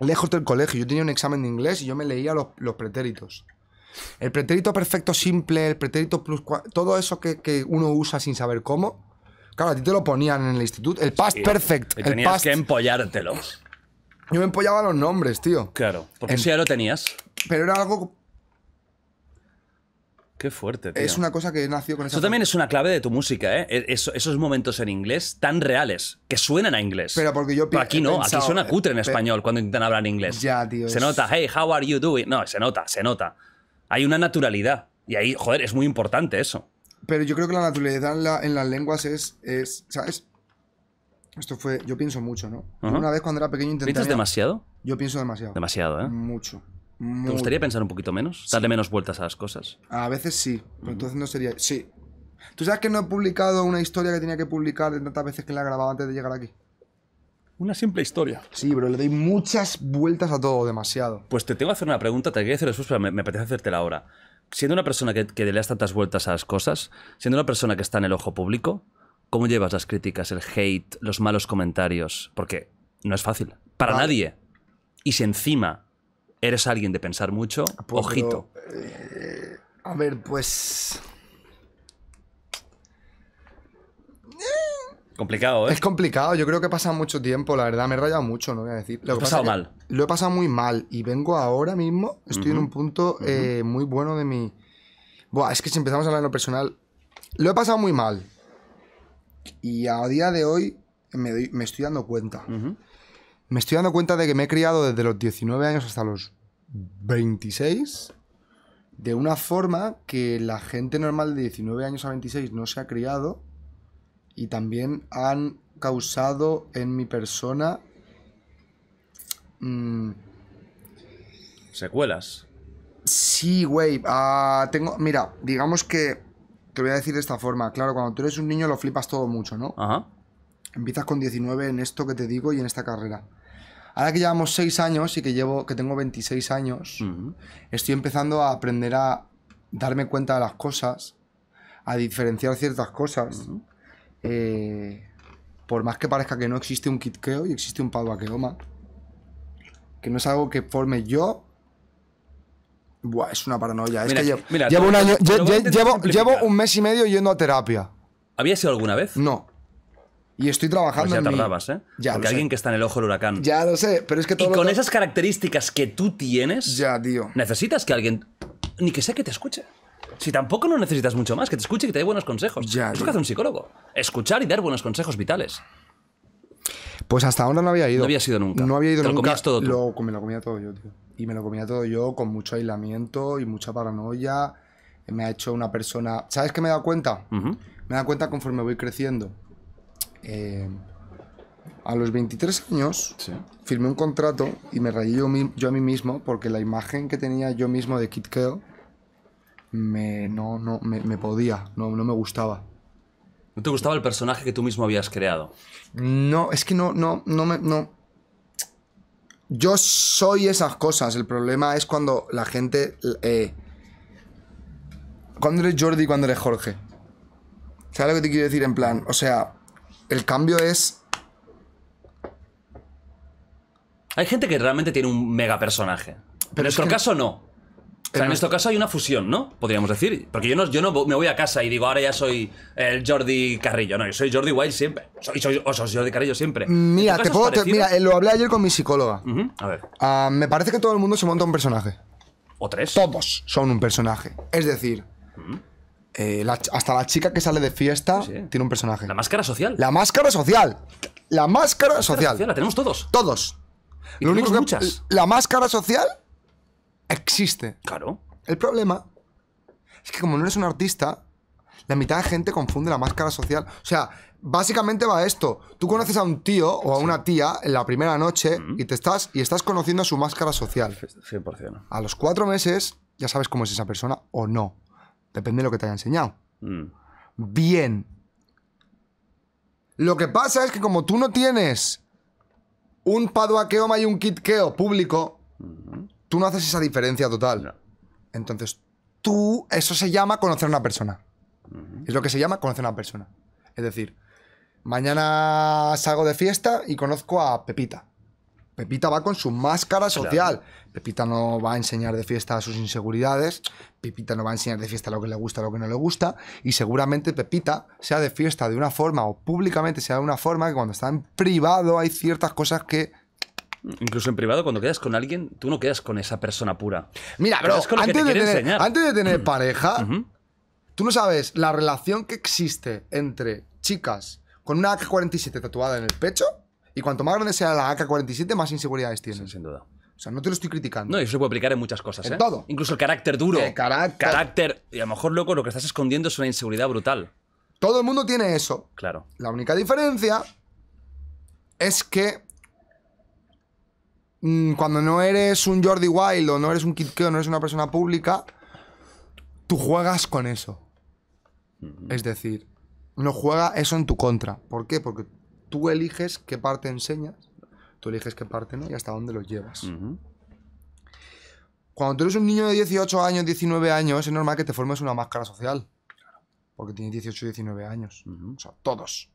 lejos del colegio. Yo tenía un examen de inglés y yo me leía los, pretéritos. El pretérito perfecto simple, el pretérito plus... Todo eso que, uno usa sin saber cómo. Claro, a ti te lo ponían en el instituto. El past perfect. tenías que empollártelo. Yo me empollaba los nombres, tío. Claro, porque si ya lo tenías. Pero era algo Qué fuerte, tío. Es una cosa que nació con esa. Eso también es una clave de tu música, ¿eh? E-, esos momentos en inglés tan reales, que suenan a inglés. Pero porque yo aquí no, aquí suena eh, cutre en español cuando intentan hablar inglés. Ya, tío. Se nota, hey, how are you doing? No, se nota, se nota. Hay una naturalidad. Y ahí, joder, es muy importante eso. Pero yo creo que la naturalidad en, las lenguas es, es, ¿Sabes? Esto fue. Yo pienso mucho, ¿no? Una vez cuando era pequeño intenté. ¿Piensas demasiado? Yo pienso demasiado. Demasiado, ¿eh? Mucho. ¿Te gustaría pensar un poquito menos? ¿Darle menos vueltas a las cosas? A veces sí, pero entonces no sería... Sí. ¿Tú sabes que no he publicado una historia que tenía que publicar de tantas veces que la grababa antes de llegar aquí? Una simple historia. Sí, pero le doy muchas vueltas a todo, demasiado. Pues te tengo que hacer una pregunta, te quería hacer después, pero me, me apetece hacértela ahora. Siendo una persona que, que le das tantas vueltas a las cosas, siendo una persona que está en el ojo público, ¿cómo llevas las críticas, el hate, los malos comentarios? Porque no es fácil. Para nadie. Y si encima eres alguien de pensar mucho, pues, ojito. Eh, a ver, pues. Eh, complicado, ¿eh? Es complicado, yo creo que pasado mucho tiempo, la verdad, me he rayado mucho, no voy a decir. Lo, he pasado mal. Lo he pasado muy mal y vengo ahora mismo, estoy en un punto eh, muy bueno de mi... Buah, es que si empezamos a hablar en lo personal, lo he pasado muy mal. Y a día de hoy me, estoy dando cuenta me estoy dando cuenta de que me he criado desde los 19 años hasta los 26 de una forma que la gente normal de 19 años a 26 no se ha criado y también han causado en mi persona mm, secuelas. Sí, güey. Ah, tengo, mira, digamos que te voy a decir de esta forma. Claro, cuando tú eres un niño lo flipas todo mucho, ¿no? Ajá. Empiezas con 19 en esto que te digo y en esta carrera ahora que llevamos seis años y que llevo que tengo 26 años, estoy empezando a aprender a darme cuenta de las cosas, a diferenciar ciertas cosas. Eh, por más que parezca que no existe un kitkeo y existe un paduaqueoma, que no es algo que forme yo. Buah, es una paranoia. es que llevo, un mes y medio yendo a terapia. ¿Había sido alguna vez? No. Y estoy trabajando pues ya tardabas, ¿eh? Ya, Porque alguien que está en el ojo del huracán. Ya lo sé, pero es que todo Y con esas características que tú tienes. Ya, tío. Necesitas que alguien. Ni que sea que te escuche. Si tampoco no necesitas mucho más, que te escuche y que te dé buenos consejos. Ya, es lo que hace un psicólogo. Escuchar y dar buenos consejos vitales. Pues hasta ahora no había ido. No había sido nunca. No había ido nunca. Lo todo tú? Lo, me lo comía todo yo, tío. Y me lo comía todo yo con mucho aislamiento y mucha paranoia. Me ha hecho una persona. ¿Sabes qué me he dado cuenta? Me he dado cuenta conforme voy creciendo eh, a los 23 años firmé un contrato y me rayé yo, a mí mismo porque la imagen que tenía yo mismo de Kid Kell me, no, no, me, podía, no, no, me gustaba. ¿No te gustaba el personaje que tú mismo habías creado? No, es que no, no, no me. No. Yo soy esas cosas. El problema es cuando la gente. Eh, cuando eres Jordi y cuando eres Jorge. ¿Sabes lo que te quiero decir? En plan, o sea, el cambio es. Hay gente que realmente tiene un mega personaje. Pero en nuestro caso no. en nuestro caso hay una fusión, ¿no? Podríamos decir. Porque yo no, yo no me voy a casa y digo, ahora ya soy el Jordi Carrillo. No, yo soy Jordi Wild siempre. Soy, soy, o soy Jordi Carrillo siempre. Mm, mira, te puedo, mira, eh, lo hablé ayer con mi psicóloga. A ver. Ah, me parece que todo el mundo se monta un personaje. ¿O tres? Todos son un personaje. Es decir, eh, hasta la chica que sale de fiesta tiene un personaje. La máscara social. La máscara social. La máscara, social. La tenemos todos. Todos. Lo único que muchas. La máscara social existe. Claro. El problema es que como no eres un artista, la mitad de gente confunde la máscara social. O sea, básicamente va esto. Tú conoces a un tío o a una tía en la primera noche y te estás y estás conociendo a su máscara social. 100%. A los cuatro meses ya sabes cómo es esa persona o no. Depende de lo que te haya enseñado. Mm. Bien. Lo que pasa es que como tú no tienes un paduaqueoma y un kitkeo público, tú no haces esa diferencia total. Entonces, tú, eso se llama conocer a una persona. Es lo que se llama conocer a una persona. Es decir, mañana salgo de fiesta y conozco a Pepita. Pepita va con su máscara social. Pepita no va a enseñar de fiesta sus inseguridades. Pepita no va a enseñar de fiesta lo que le gusta, lo que no le gusta. Y seguramente Pepita sea de fiesta de una forma o públicamente sea de una forma que cuando está en privado hay ciertas cosas que Incluso en privado, cuando quedas con alguien, tú no quedas con esa persona pura. Mira, pero antes, de tener, pareja, tú no sabes la relación que existe entre chicas con una AK-47 tatuada en el pecho y cuanto más grande sea la AK-47, más inseguridades tiene. sin duda. O sea, no te lo estoy criticando. No, y eso se puede aplicar en muchas cosas. En ¿eh? todo. Incluso el carácter duro. El carácter. carácter. Y a lo mejor, loco, lo que estás escondiendo es una inseguridad brutal. Todo el mundo tiene eso. Claro. La única diferencia es que mm, cuando no eres un Jordi Wild o no eres un o no eres una persona pública, tú juegas con eso. Es decir, no juega eso en tu contra. ¿Por qué? Porque tú eliges qué parte enseñas, tú eliges qué parte no y hasta dónde lo llevas. Cuando tú eres un niño de 18 años, 19 años, es normal que te formes una máscara social. Porque tienes 18, 19 años. O sea, todos.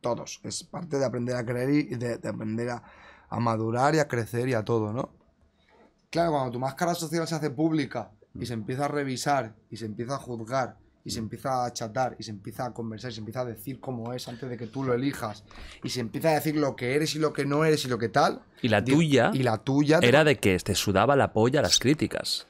Todos. Es parte de aprender a creer y de, aprender a, a, madurar y a crecer y a todo, ¿no? Claro, cuando tu máscara social se hace pública y mm. se empieza a revisar y se empieza a juzgar y se empieza a chatar y se empieza a conversar y se empieza a decir cómo es antes de que tú lo elijas y se empieza a decir lo que eres y lo que no eres y lo que tal. Y la tuya. Y la tuya. Era de que te sudaba la polla las críticas.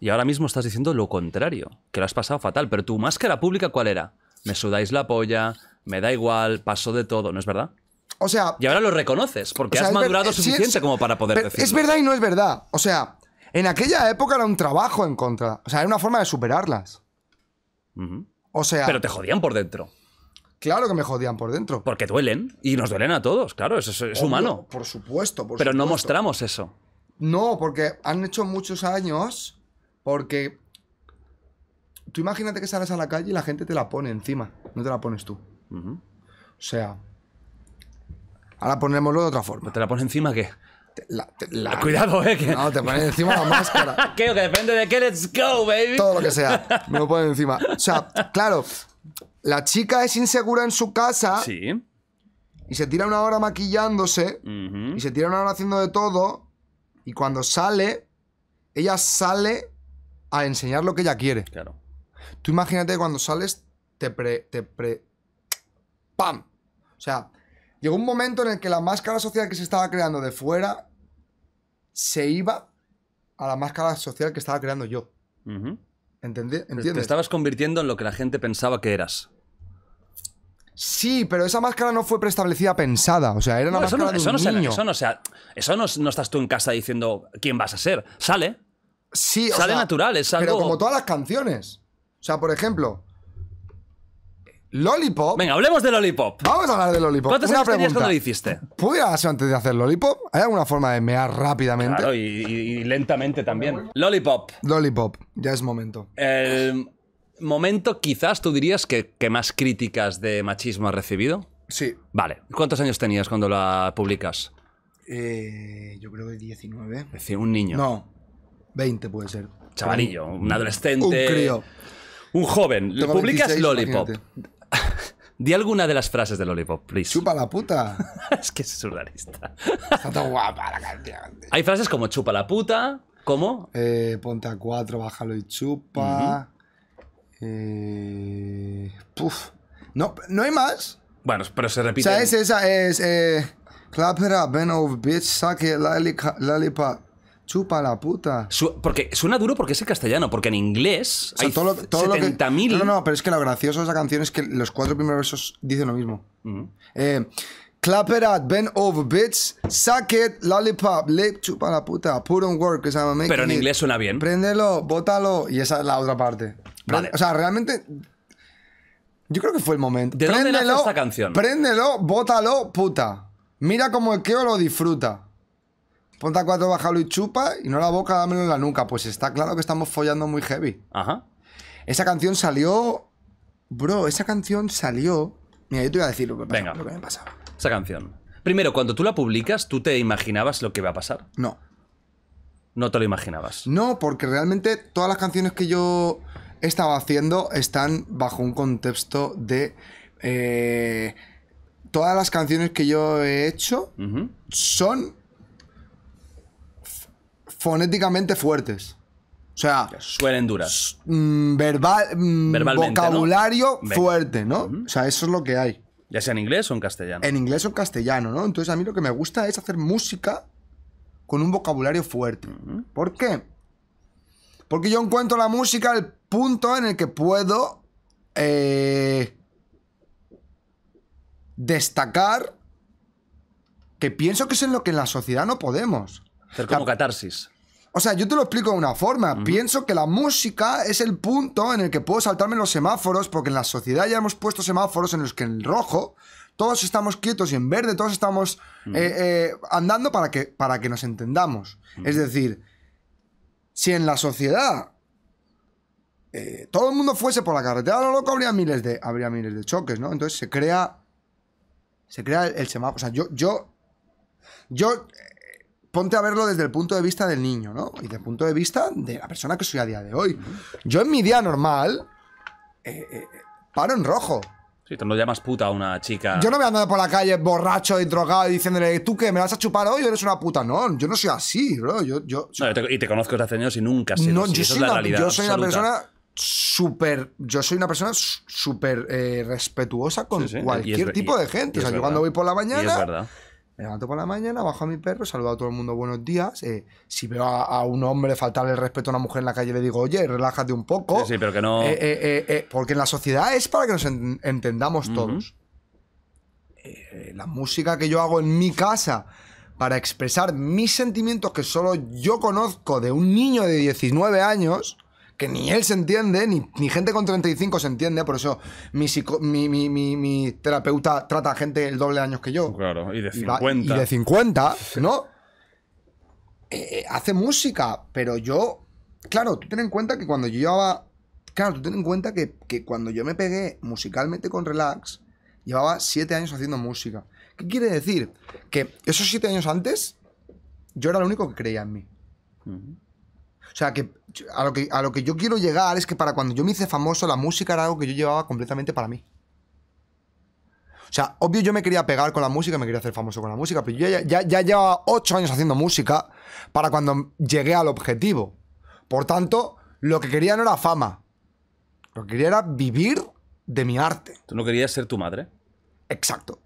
Y ahora mismo estás diciendo lo contrario, que lo has pasado fatal, pero tu máscara pública ¿cuál era? Me sudáis la polla, me da igual, paso de todo, ¿no es verdad? O sea, y ahora lo reconoces porque has madurado suficiente como para poder decirlo. Es verdad y no es verdad. O sea, en aquella época era un trabajo en contra, o sea, era una forma de superarlas. O sea. Pero te jodían por dentro. Claro que me jodían por dentro. Porque duelen. Y nos duelen a todos, claro, es, es humano. Por supuesto, Pero no mostramos eso. No, porque han hecho muchos años. Porque. Tú imagínate que sales a la calle y la gente te la pone encima. No te la pones tú. O sea. Ahora ponémoslo de otra forma. ¿Te la pones encima qué? La, Cuidado, eh. No, te ponen encima la máscara. Creo que depende de qué, let's go, baby. Todo lo que sea. Me lo ponen encima. O sea, claro, la chica es insegura en su casa. Sí. Y se tira una hora maquillándose. Y se tira una hora haciendo de todo. Y cuando sale, ella sale a enseñar lo que ella quiere. Claro. Tú imagínate cuando sales, te pre. Te pre ¡Pam! O sea, llegó un momento en el que la máscara social que se estaba creando de fuera se iba a la máscara social que estaba creando yo. ¿Entiendes? Te estabas convirtiendo en lo que la gente pensaba que eras. Sí, pero esa máscara no fue preestablecida pensada. O sea, era una no, máscara de un no niño. eso, eso no, estás tú en casa diciendo quién vas a ser. Sale. Sí, Sale natural, es algo... Pero como todas las canciones. O sea, por ejemplo, Lollipop. Venga, hablemos de Lollipop. Vamos a hablar de Lollipop. ¿Cuántos años tenías cuando lo hiciste? ser antes de hacer Lollipop? ¿Hay alguna forma de mear rápidamente? y, lentamente también. Lollipop. Lollipop, ya es momento. El momento, quizás tú dirías que, más críticas de machismo has recibido. Sí. Vale. ¿Cuántos años tenías cuando la publicas? Eh, yo creo que 19. Es decir, un niño. No, 20 puede ser. Chavalillo, un adolescente. Un crío. Un joven. Lo publicas Lollipop. Di alguna de las frases del Lollipop, please. ¡Chupa la puta! es que es surrealista. Está tan guapa la canción. Hay frases como chupa la puta, ¿Cómo? Eh, ponte a cuatro, bájalo y chupa. eh, puf. No, no hay más. Bueno, pero se repite. O sea, es esa, es... Eh, clap it up, Ben of bitch, suck lollipop. Chupa la puta. porque suena duro porque es el castellano, porque en inglés hay todo, No, no, pero es que lo gracioso de esa canción es que los cuatro primeros versos dicen lo mismo. eh, Clap it at, bend over, bitch. Suck it, lollipop, chupa la puta. Put on work, que Pero en inglés suena bien. prendelo, bótalo. Y esa es la otra parte. O sea, realmente. Yo creo que fue el momento. ¿De préndelo, esta canción? Préndelo, bótalo, puta. Mira como el queo lo disfruta. Ponta cuatro, bájalo y chupa, y no la boca, dámelo en la nuca. Pues está claro que estamos follando muy heavy. Ajá. Esa canción salió. Bro, esa canción salió. Mira, yo te iba a decir lo que, Lo me pasaba. Esa canción. Primero, cuando tú la publicas, ¿tú te imaginabas lo que iba a pasar? No. No te lo imaginabas. No, porque realmente todas las canciones que yo estaba haciendo están bajo un contexto de. Eh, todas las canciones que yo he hecho son fonéticamente fuertes. O sea, suelen duras. Mm, verbal, mm, vocabulario fuerte, ¿no? O sea, eso es lo que hay. Ya sea en inglés o en castellano. En inglés o en castellano, ¿no? Entonces a mí lo que me gusta es hacer música con un vocabulario fuerte. ¿Por qué? Porque yo encuentro la música el punto en el que puedo eh, destacar que pienso que es en lo que en la sociedad no podemos. Hacer como catarsis. O sea, yo te lo explico de una forma. Pienso que la música es el punto en el que puedo saltarme los semáforos, porque en la sociedad ya hemos puesto semáforos en los que en rojo todos estamos quietos y en verde todos estamos eh, eh, andando para que, para que nos entendamos. Es decir, si en la sociedad eh, todo el mundo fuese por la carretera lo loco, habría miles de, habría miles de choques, ¿no? Entonces se crea, se crea el, semáforo. O sea, yo, yo ponte a verlo desde el punto de vista del niño, ¿no? Y desde el punto de vista de la persona que soy a día de hoy. Yo en mi día normal eh, eh, eh, paro en rojo. Sí, tú no llamas puta a una chica. Yo no me ando por la calle borracho y drogado y diciéndole, ¿tú qué? ¿Me vas a chupar hoy eres una puta? No, yo no soy así, bro. Yo, yo, no, y, te, conozco desde hace años y nunca no, Yo, soy una, yo soy una persona súper. Yo soy una persona súper respetuosa con cualquier tipo de gente. O sea, yo cuando voy por la mañana. Y es verdad me levanto por la mañana, bajo a mi perro, saludo a todo el mundo buenos días. Eh, si veo a, un hombre faltarle el respeto a una mujer en la calle, le digo, oye, relájate un poco. Sí, pero que no. Eh, eh, porque en la sociedad es para que nos entendamos todos. la música que yo hago en mi casa para expresar mis sentimientos que solo yo conozco de un niño de 19 años que ni él se entiende, ni, gente con 35 se entiende, por eso mi, mi, terapeuta trata a gente el doble de años que yo. Claro, y de 50. Y, de 50, ¿no? Eh, eh, hace música, pero yo, claro, tú ten en cuenta que cuando yo llevaba, claro, tú ten en cuenta que, cuando yo me pegué musicalmente con Relax, llevaba 7 años haciendo música. ¿Qué quiere decir? Que esos 7 años antes, yo era el único que creía en mí. O sea, que a lo, que, yo quiero llegar es que para cuando yo me hice famoso, la música era algo que yo llevaba completamente para mí. O sea, obvio yo me quería pegar con la música, me quería hacer famoso con la música, pero yo ya, ya, ya llevaba ocho años haciendo música para cuando llegué al objetivo. Por tanto, lo que quería no era fama. Lo que quería era vivir de mi arte. ¿Tú no querías ser tu madre? Exacto.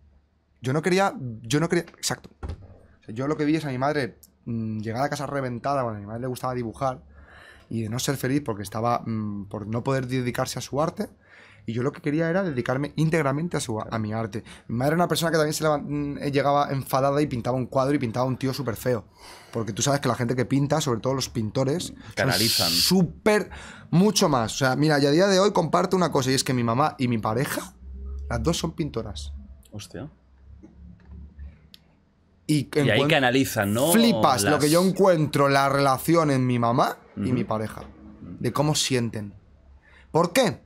Yo no quería... Yo no quería... Exacto. yo lo que vi es a mi madre mm, llegar a casa reventada, bueno a mi madre le gustaba dibujar, y de no ser feliz porque estaba mm, por no poder dedicarse a su arte. Y yo lo que quería era dedicarme íntegramente a, su, a mi arte. Mi madre era una persona que también se mm, llegaba enfadada y pintaba un cuadro y pintaba un tío súper feo. Porque tú sabes que la gente que pinta, sobre todo los pintores, canalizan. Súper, mucho más. O sea, mira, y a día de hoy comparto una cosa y es que mi mamá y mi pareja, las dos son pintoras. Hostia. Y, y ahí canalizan, ¿no? Flipas lo que yo encuentro, la relación en mi mamá y mi pareja, de cómo sienten. ¿Por qué?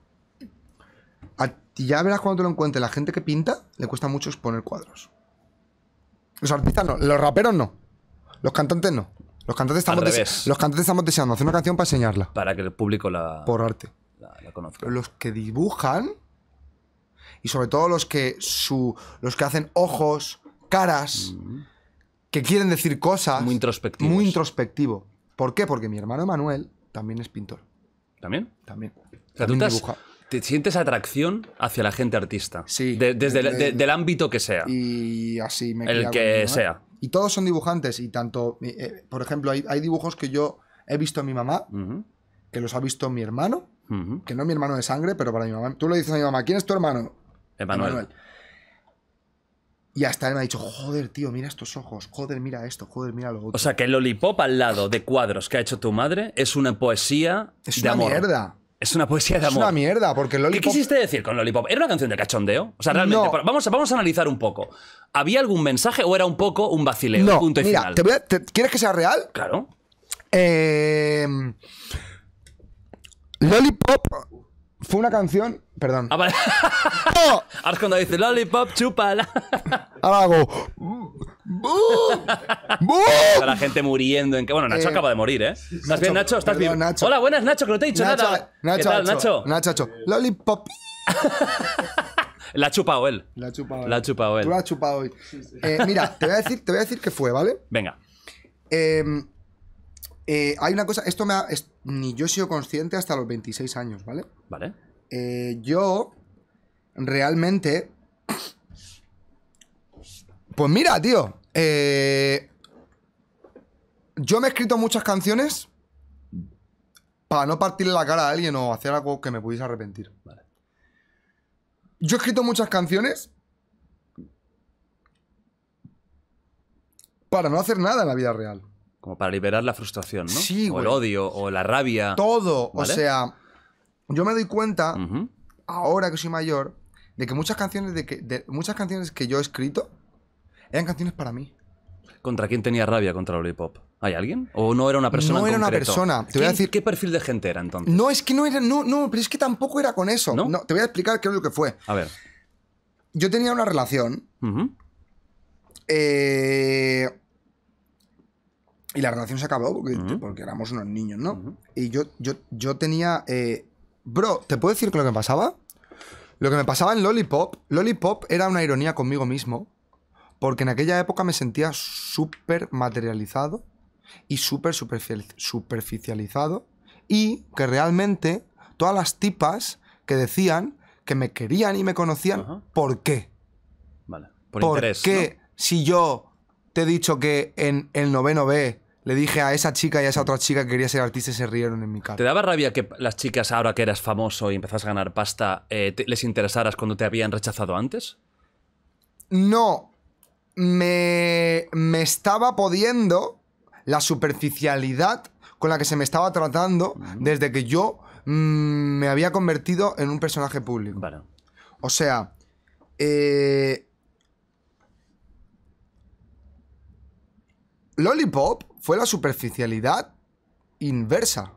ya verás cuando te lo encuentres, la gente que pinta le cuesta mucho exponer cuadros. Los artistas no, los raperos no, los cantantes no. Los cantantes estamos, los cantantes estamos deseando hacer una canción para enseñarla. Para que el público la... Por arte. conozca. Los que dibujan y sobre todo los que, los que hacen ojos, caras, que quieren decir cosas. Muy introspectivo. Muy introspectivo. ¿Por qué? Porque mi hermano Manuel también es pintor. ¿También? También. te, sientes atracción hacia la gente artista. Sí. desde el, ámbito que sea. Y así me El que ¿eh? sea. Y todos son dibujantes. Y tanto. Eh, eh, por ejemplo, hay, dibujos que yo he visto a mi mamá, que los ha visto mi hermano, que no es mi hermano de sangre, pero para mi mamá. Tú le dices a mi mamá, ¿quién es tu hermano? Emanuel. Emanuel. Y hasta él me ha dicho, joder, tío, mira estos ojos, joder, mira esto, joder, mira lo otro. O sea, que el lollipop al lado de cuadros que ha hecho tu madre es una poesía es una mierda. Es una poesía de amor. Es una mierda, porque el Lollipop... ¿Qué quisiste decir con Lollipop? ¿Era una canción de cachondeo? O sea, realmente, vamos, a, vamos a analizar un poco. ¿Había algún mensaje o era un poco un vacileo? No, ¿quieres que sea real? Claro. Eh, lollipop fue una canción. Perdón. Ah, vale. Ahora cuando dice Lollipop, chúpala. Ahora hago. ¡Bum! la gente muriendo. En... que… Bueno, Nacho eh, acaba de morir, ¿eh? ¿Estás bien, Nacho? ¿Estás bien? Hola, buenas, Nacho, que no te he dicho Nacho, nada. Nacho, ¿Qué tal, Nacho? Nacho, Nacho. Lollipop. La ha chupado él. La ha chupado él. La ha chupado él. Tú la has chupado hoy. Eh, mira, te voy, a decir, te voy a decir qué fue, ¿vale? Venga. Eh, eh, hay una cosa, esto me ha, ni yo he sido consciente hasta los 26 años, ¿vale? Vale. Eh, yo realmente... Pues mira, tío. Eh, yo me he escrito muchas canciones para no partirle la cara a alguien o hacer algo que me pudiese arrepentir. Yo he escrito muchas canciones para no hacer nada en la vida real. Como para liberar la frustración, ¿no? Sí, o el odio, o la rabia. Todo. O sea, yo me doy cuenta, ahora que soy mayor, de que muchas canciones, de que, muchas canciones que yo he escrito eran canciones para mí. ¿Contra quién tenía rabia contra Lollipop? ¿Hay alguien? ¿O no era una persona? No era una persona. Te voy a decir... ¿Qué perfil de gente era entonces? No, es que no era. No, pero es que tampoco era con eso. ¿No? te voy a explicar qué es lo que fue. A ver. Yo tenía una relación. eh, y la relación se acabó porque, éramos unos niños, ¿no? Y yo, yo, tenía. Eh, bro, ¿te puedo decir que lo que me pasaba? Lo que me pasaba en Lollipop, Lollipop era una ironía conmigo mismo, porque en aquella época me sentía súper materializado y súper superficializado, y que realmente todas las tipas que decían que me querían y me conocían, ¿por qué? Vale. Por, qué si yo te he dicho que en el noveno B le dije a esa chica y a esa otra chica que quería ser artista y se rieron en mi cara. ¿Te daba rabia que las chicas, ahora que eras famoso y empezás a ganar pasta, eh, les interesaras cuando te habían rechazado antes? No. Me, me estaba podiendo la superficialidad con la que se me estaba tratando desde que yo mm, me había convertido en un personaje público. O sea, eh, Lollipop fue la superficialidad inversa.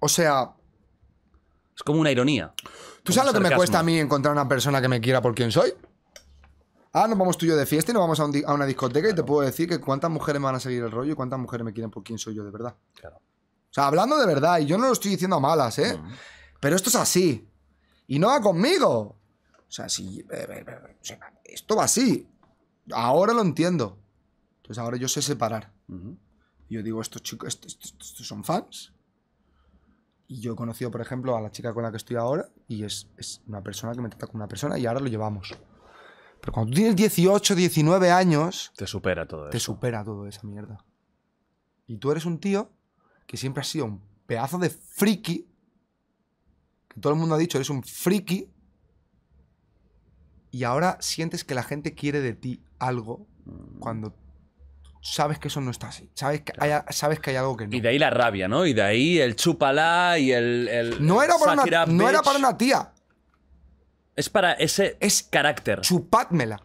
O sea... Es como una ironía. ¿Tú sabes lo que me cuesta a mí encontrar una persona que me quiera por quien soy? Ah, nos vamos tú y yo de fiesta y nos vamos a, una discoteca y te puedo decir que cuántas mujeres me van a seguir el rollo y cuántas mujeres me quieren por quién soy yo de verdad. Claro. O sea, hablando de verdad, y yo no lo estoy diciendo a malas, ¿eh? Pero esto es así. Y no va conmigo. O sea, si. Eh, eh, eh, esto va así. Ahora lo entiendo. Entonces ahora yo sé separar. Yo digo, estos chicos, estos, son fans. Y yo he conocido, por ejemplo, a la chica con la que estoy ahora y es, una persona que me trata como una persona y ahora lo llevamos. Pero cuando tú tienes 18, 19 años... Te supera todo te eso. Te supera todo esa mierda. Y tú eres un tío que siempre ha sido un pedazo de friki. Que todo el mundo ha dicho, eres un friki. Y ahora sientes que la gente quiere de ti algo mm. cuando sabes que eso no está así. Sabes que, hay, sabes que hay algo que no. Y de ahí la rabia, ¿no? Y de ahí el chupala y el. no, era para una, no era para una tía. Es para ese es carácter. Chupadmela.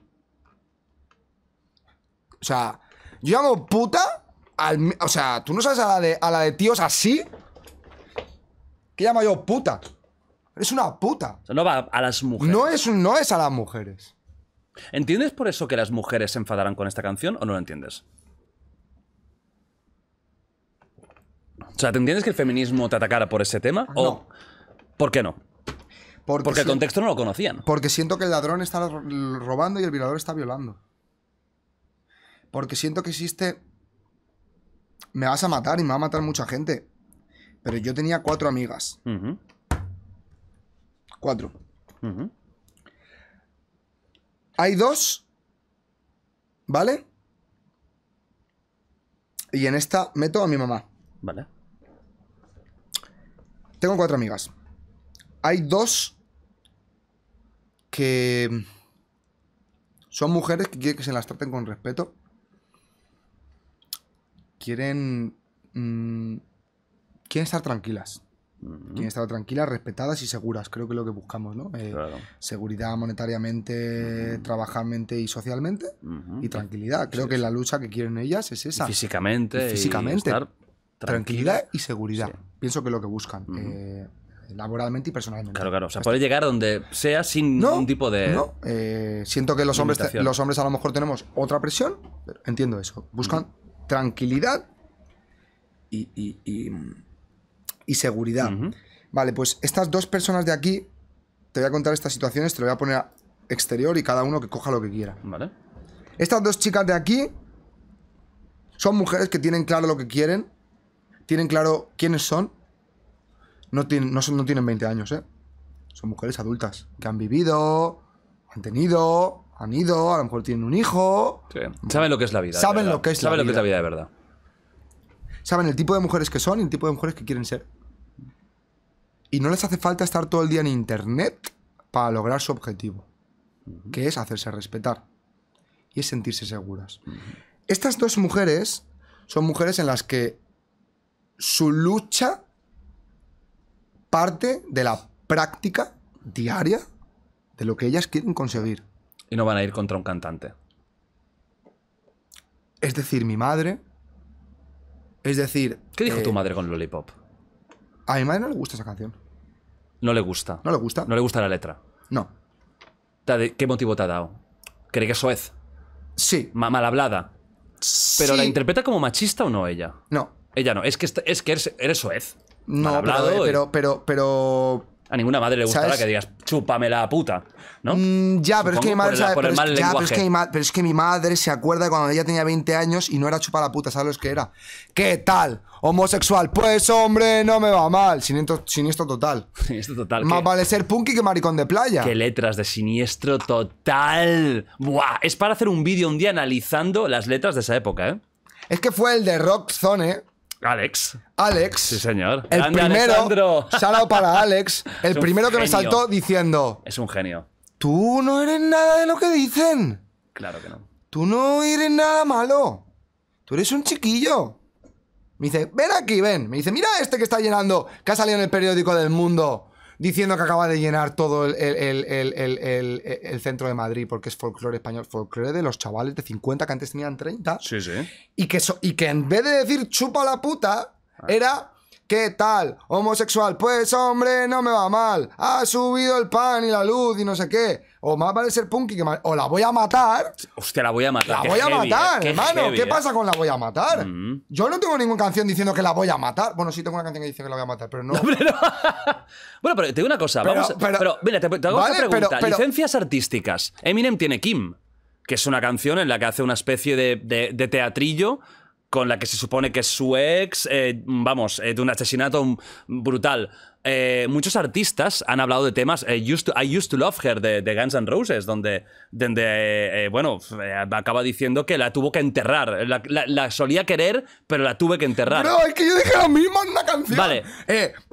O sea, yo llamo puta. Al, o sea, tú no sabes a la, de, tíos así. ¿Qué llamo yo puta? Eres una puta. no va a las mujeres. No es, no es a las mujeres. ¿Entiendes por eso que las mujeres se enfadarán con esta canción o no lo entiendes? O sea, ¿te entiendes que el feminismo te atacara por ese tema? ¿O por qué no? Porque, el contexto no lo conocían. Porque siento que el ladrón está robando y el violador está violando. Porque siento que existe. Me vas a matar y me va a matar mucha gente. Pero yo tenía cuatro amigas. Cuatro. Hay dos. ¿Vale? Y en esta meto a mi mamá. Vale. Tengo cuatro amigas. Hay dos que son mujeres que quieren que se las traten con respeto. Quieren... Mm, quieren estar tranquilas. Quieren estar tranquilas, respetadas y seguras. Creo que es lo que buscamos, ¿no? Eh, seguridad monetariamente, uh y socialmente. Y tranquilidad. Creo que la lucha que quieren ellas es esa. físicamente. físicamente tranquilidad y seguridad. Pienso que es lo que buscan. Eh, laboralmente y personalmente. Claro, claro. O sea, puede llegar donde sea sin un ningún tipo de. Eh, siento que los hombres, los hombres a lo mejor tenemos otra presión, entiendo eso. Buscan tranquilidad y, y, seguridad. Vale, pues estas dos personas de aquí, te voy a contar estas situaciones, te lo voy a poner a exterior y cada uno que coja lo que quiera. Vale. Estas dos chicas de aquí son mujeres que tienen claro lo que quieren tienen claro quiénes son. No tienen, no, tienen 20 años, ¿eh? Son mujeres adultas que han vivido, han tenido, han ido, a lo mejor tienen un hijo. Saben lo que es la vida. Saben lo que es Saben la lo que es la vida de verdad. Saben el tipo de mujeres que son y el tipo de mujeres que quieren ser. Y no les hace falta estar todo el día en internet para lograr su objetivo, que es hacerse respetar y es sentirse seguras. Estas dos mujeres son mujeres en las que su lucha parte de la práctica diaria de lo que ellas quieren conseguir. Y no van a ir contra un cantante. Es decir, mi madre. Es decir. ¿Qué dijo tu eh, madre con Lollipop? A mi madre no le gusta esa canción. No le gusta. No le gusta. No le gusta la letra. No. ¿Qué motivo te ha dado? ¿Cree que es soez? Sí. mal hablada. Sí. ¿Pero la interpreta como machista o no ella? No. Ella no. Es que, es que eres, soez. No, hablado eh, pero, pero, pero, A ninguna madre le gustará que digas, chúpame la puta, ¿no? Mm, ya, pero es, que mi madre, pero, es, que mi madre se acuerda cuando ella tenía 20 años y no era chupa la puta, ¿sabes lo que era? ¿Qué tal? Homosexual, pues hombre, no me va mal. Siniestro, siniestro total. Siniestro total. Más vale ser punky que maricón de playa. Qué letras de siniestro total. Buah, es para hacer un vídeo un día analizando las letras de esa época, ¿eh? Es que fue el de Rock Zone, ¿eh? Alex. Alex. Sí, señor. El primero. Salado para Alex. El primero que me saltó diciendo. Es un genio. Tú no eres nada de lo que dicen. Claro que no. Tú no eres nada malo. Tú eres un chiquillo. Me dice, ven aquí, ven. Me dice, mira este que está llenando, que ha salido en el periódico del mundo diciendo que acaba de llenar todo el, centro de Madrid porque es folclore español, folclore de los chavales de 50 que antes tenían 30. Sí, sí. Y que, y que en vez de decir chupa la puta, ah. era ¿Qué tal? Homosexual, pues hombre, no me va mal. Ha subido el pan y la luz y no sé qué. O más vale ser punky que mal. O la voy a matar. Hostia, la voy a matar. La voy a ¿eh? matar, hermano. ¿Qué ¿eh? pasa con la voy a matar? Mm. Yo no tengo ninguna canción diciendo que la voy a matar. Bueno, sí tengo una canción que dice que la voy a matar, pero no. bueno, pero te digo una cosa. vamos, pero, pero mira, te, hago una pregunta. Licencias artísticas. Eminem tiene Kim, que es una canción en la que hace una especie de, de teatrillo con la que se supone que es su ex, eh, vamos, eh, de un asesinato brutal. Eh, muchos artistas han hablado de temas, I used to love her de, Guns N' Roses, donde, donde bueno, acaba diciendo que la tuvo que enterrar. La, solía querer, pero la tuve que enterrar. No, es que yo dije lo mismo en una canción. Vale.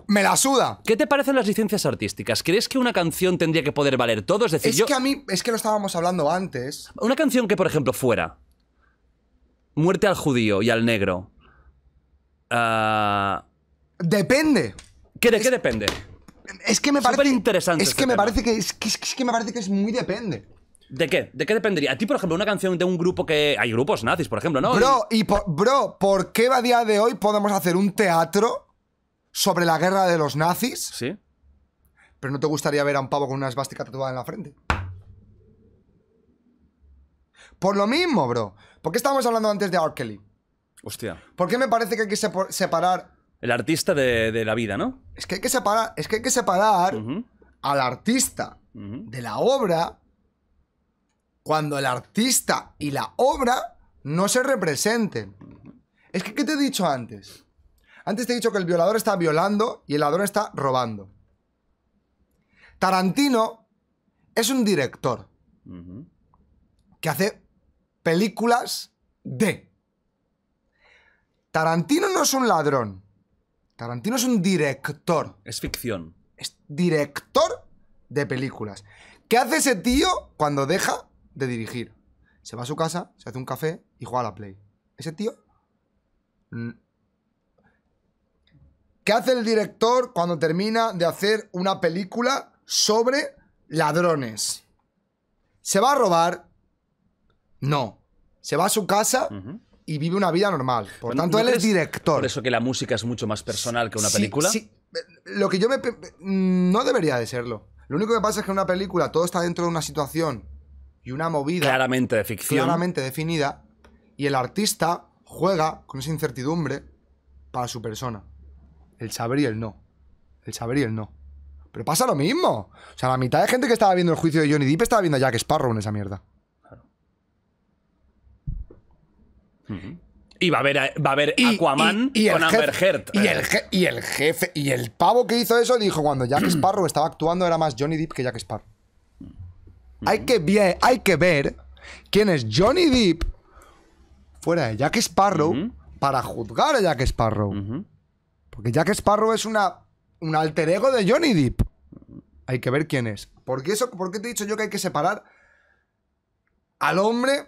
me la suda. ¿Qué te parecen las licencias artísticas? ¿Crees que una canción tendría que poder valer todo? Es decir, que a mí, es que lo estábamos hablando antes. Una canción que, por ejemplo, fuera muerte al judío y al negro. Ah, depende. ¿Qué, de, ¿Qué depende? Es que me parece. interesante. Este es que, me parece que es, que, me parece que es muy depende. ¿De qué? ¿De qué dependería? A ti, por ejemplo, una canción de un grupo que. Hay grupos nazis, por ejemplo, ¿no? Bro, y por, bro, ¿por qué a día de hoy podemos hacer un teatro sobre la guerra de los nazis? Sí. Pero no te gustaría ver a un pavo con una esvástica tatuada en la frente. Por lo mismo, bro. ¿Por qué estábamos hablando antes de R. Hostia. ¿Por qué me parece que hay que separar. El artista de, la vida, ¿no? Es que hay que separar, es que hay que separar al artista de la obra cuando el artista y la obra no se representen. Es que, ¿qué te he dicho antes? Antes te he dicho que el violador está violando y el ladrón está robando. Tarantino es un director que hace películas de. Tarantino no es un ladrón. Tarantino es un director. Es ficción. Es director de películas. ¿Qué hace ese tío cuando deja de dirigir? Se va a su casa, se hace un café y juega a la Play. Ese tío... Mm. ¿Qué hace el director cuando termina de hacer una película sobre ladrones? Se va a robar no. Se va a su casa y vive una vida normal. Por tanto, él es director. Por eso que la música es mucho más personal que una película. Sí. Lo que yo me. Mm, no debería de serlo. Lo único que pasa es que en una película todo está dentro de una situación y una movida. Claramente definida. Y el artista juega con esa incertidumbre para su persona. El saber y el no. El saber y el no. Pero pasa lo mismo. O sea, la mitad de gente que estaba viendo el juicio de Johnny Depp estaba viendo Jack Sparrow en esa mierda. Y va a haber, va a Aquaman con Amber Heard. Y el, jefe, y el pavo que hizo eso dijo cuando Jack Sparrow estaba actuando era más Johnny Depp que Jack Sparrow. Hay que, ver, hay que ver quién es Johnny Depp fuera de Jack Sparrow para juzgar a Jack Sparrow. Porque Jack Sparrow es una, un alter ego de Johnny Depp. Hay que ver quién es. Porque eso, ¿Por qué te he dicho yo que hay que separar al hombre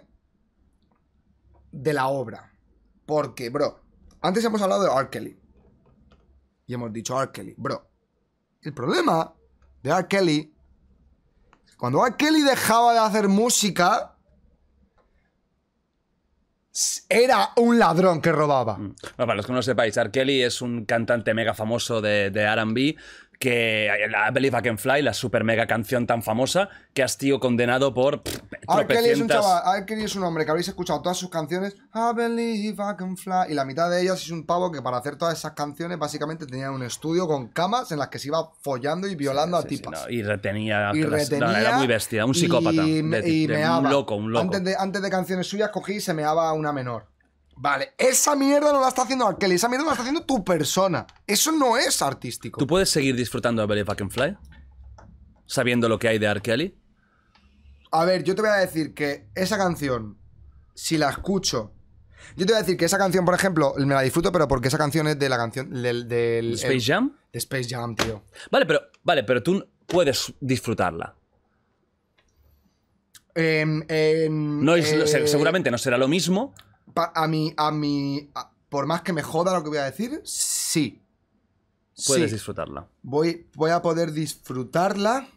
de la obra. Porque, bro, antes hemos hablado de R. Kelly. Y hemos dicho R. bro. El problema de R. Kelly, cuando R. Kelly dejaba de hacer música, era un ladrón que robaba. Mm. para los que no sepáis, R. Kelly es un cantante mega famoso de, de RB que la I Believe I Can Fly, la super mega canción tan famosa, que has tío condenado por tropecientas es un es un hombre que habéis escuchado todas sus canciones, I Believe I Can Fly, y la mitad de ellas es un pavo que para hacer todas esas canciones básicamente tenía un estudio con camas en las que se iba follando y violando a tipas. y retenía, era muy bestia, un psicópata, loco, un loco. Antes de, canciones suyas cogí y se meaba una menor. Vale, esa mierda no la está haciendo Kelly, esa mierda la está haciendo tu persona. Eso no es artístico. ¿Tú puedes seguir disfrutando de Belly Fucking Fly? Sabiendo lo que hay de Arkeli. A ver, yo te voy a decir que esa canción, si la escucho. Yo te voy a decir que esa canción, por ejemplo, me la disfruto, pero porque esa canción es de la canción del. ¿Space Jam? De Space Jam, tío. Vale, pero, vale, pero tú puedes disfrutarla. Em, em, no eh, seguramente no será lo mismo, a mi. A mi por más que me joda lo que voy a decir, sí. Puedes disfrutarla. Voy, voy a poder disfrutarla.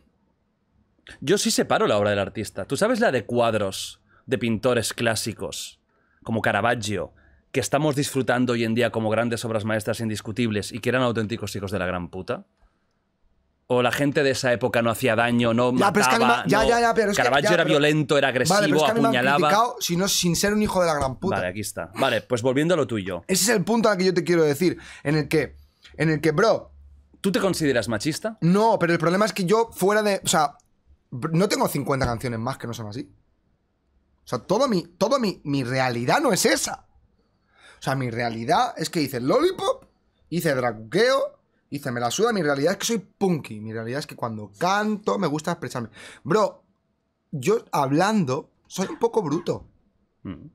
Yo sí separo la obra del artista. Tú sabes la de cuadros de pintores clásicos, como Caravaggio, que estamos disfrutando hoy en día como grandes obras maestras indiscutibles y que eran auténticos hijos de la gran puta o la gente de esa época no hacía daño, no mataba, pero Caravaggio era violento, era agresivo, vale, apuñalaba. Sino sin ser un hijo de la gran puta. Vale, aquí está. Vale, pues volviendo a lo tuyo. Ese es el punto al que yo te quiero decir, en el que, en el que, bro. ¿Tú te consideras machista? No, pero el problema es que yo fuera de, o sea, no tengo 50 canciones más que no son así. O sea, toda mi, todo mi, mi realidad no es esa. O sea, mi realidad es que hice lollipop, hice dracuqueo, Dice, me la suda, mi realidad es que soy punky. Mi realidad es que cuando canto me gusta expresarme. Bro, yo hablando soy un poco bruto. Mm.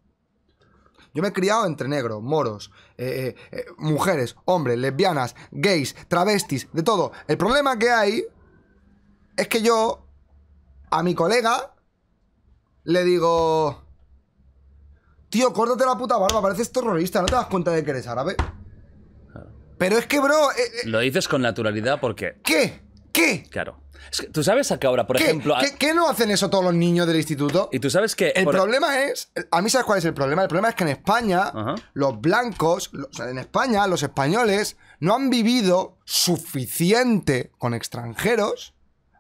Yo me he criado entre negros, moros, eh, eh, eh, mujeres, hombres, lesbianas, gays, travestis, de todo. El problema que hay es que yo a mi colega le digo... Tío, córtate la puta barba, pareces terrorista, no te das cuenta de que eres árabe. Pero es que, bro. Eh, eh, lo dices con naturalidad porque. ¿Qué? ¿Qué? Claro. ¿Tú sabes a qué ahora, por ejemplo? ¿Qué, no hacen eso todos los niños del instituto? Y tú sabes que. El e- problema es. A mí, ¿sabes cuál es el problema? El problema es que en España, los blancos, en España, los españoles no han vivido suficiente con extranjeros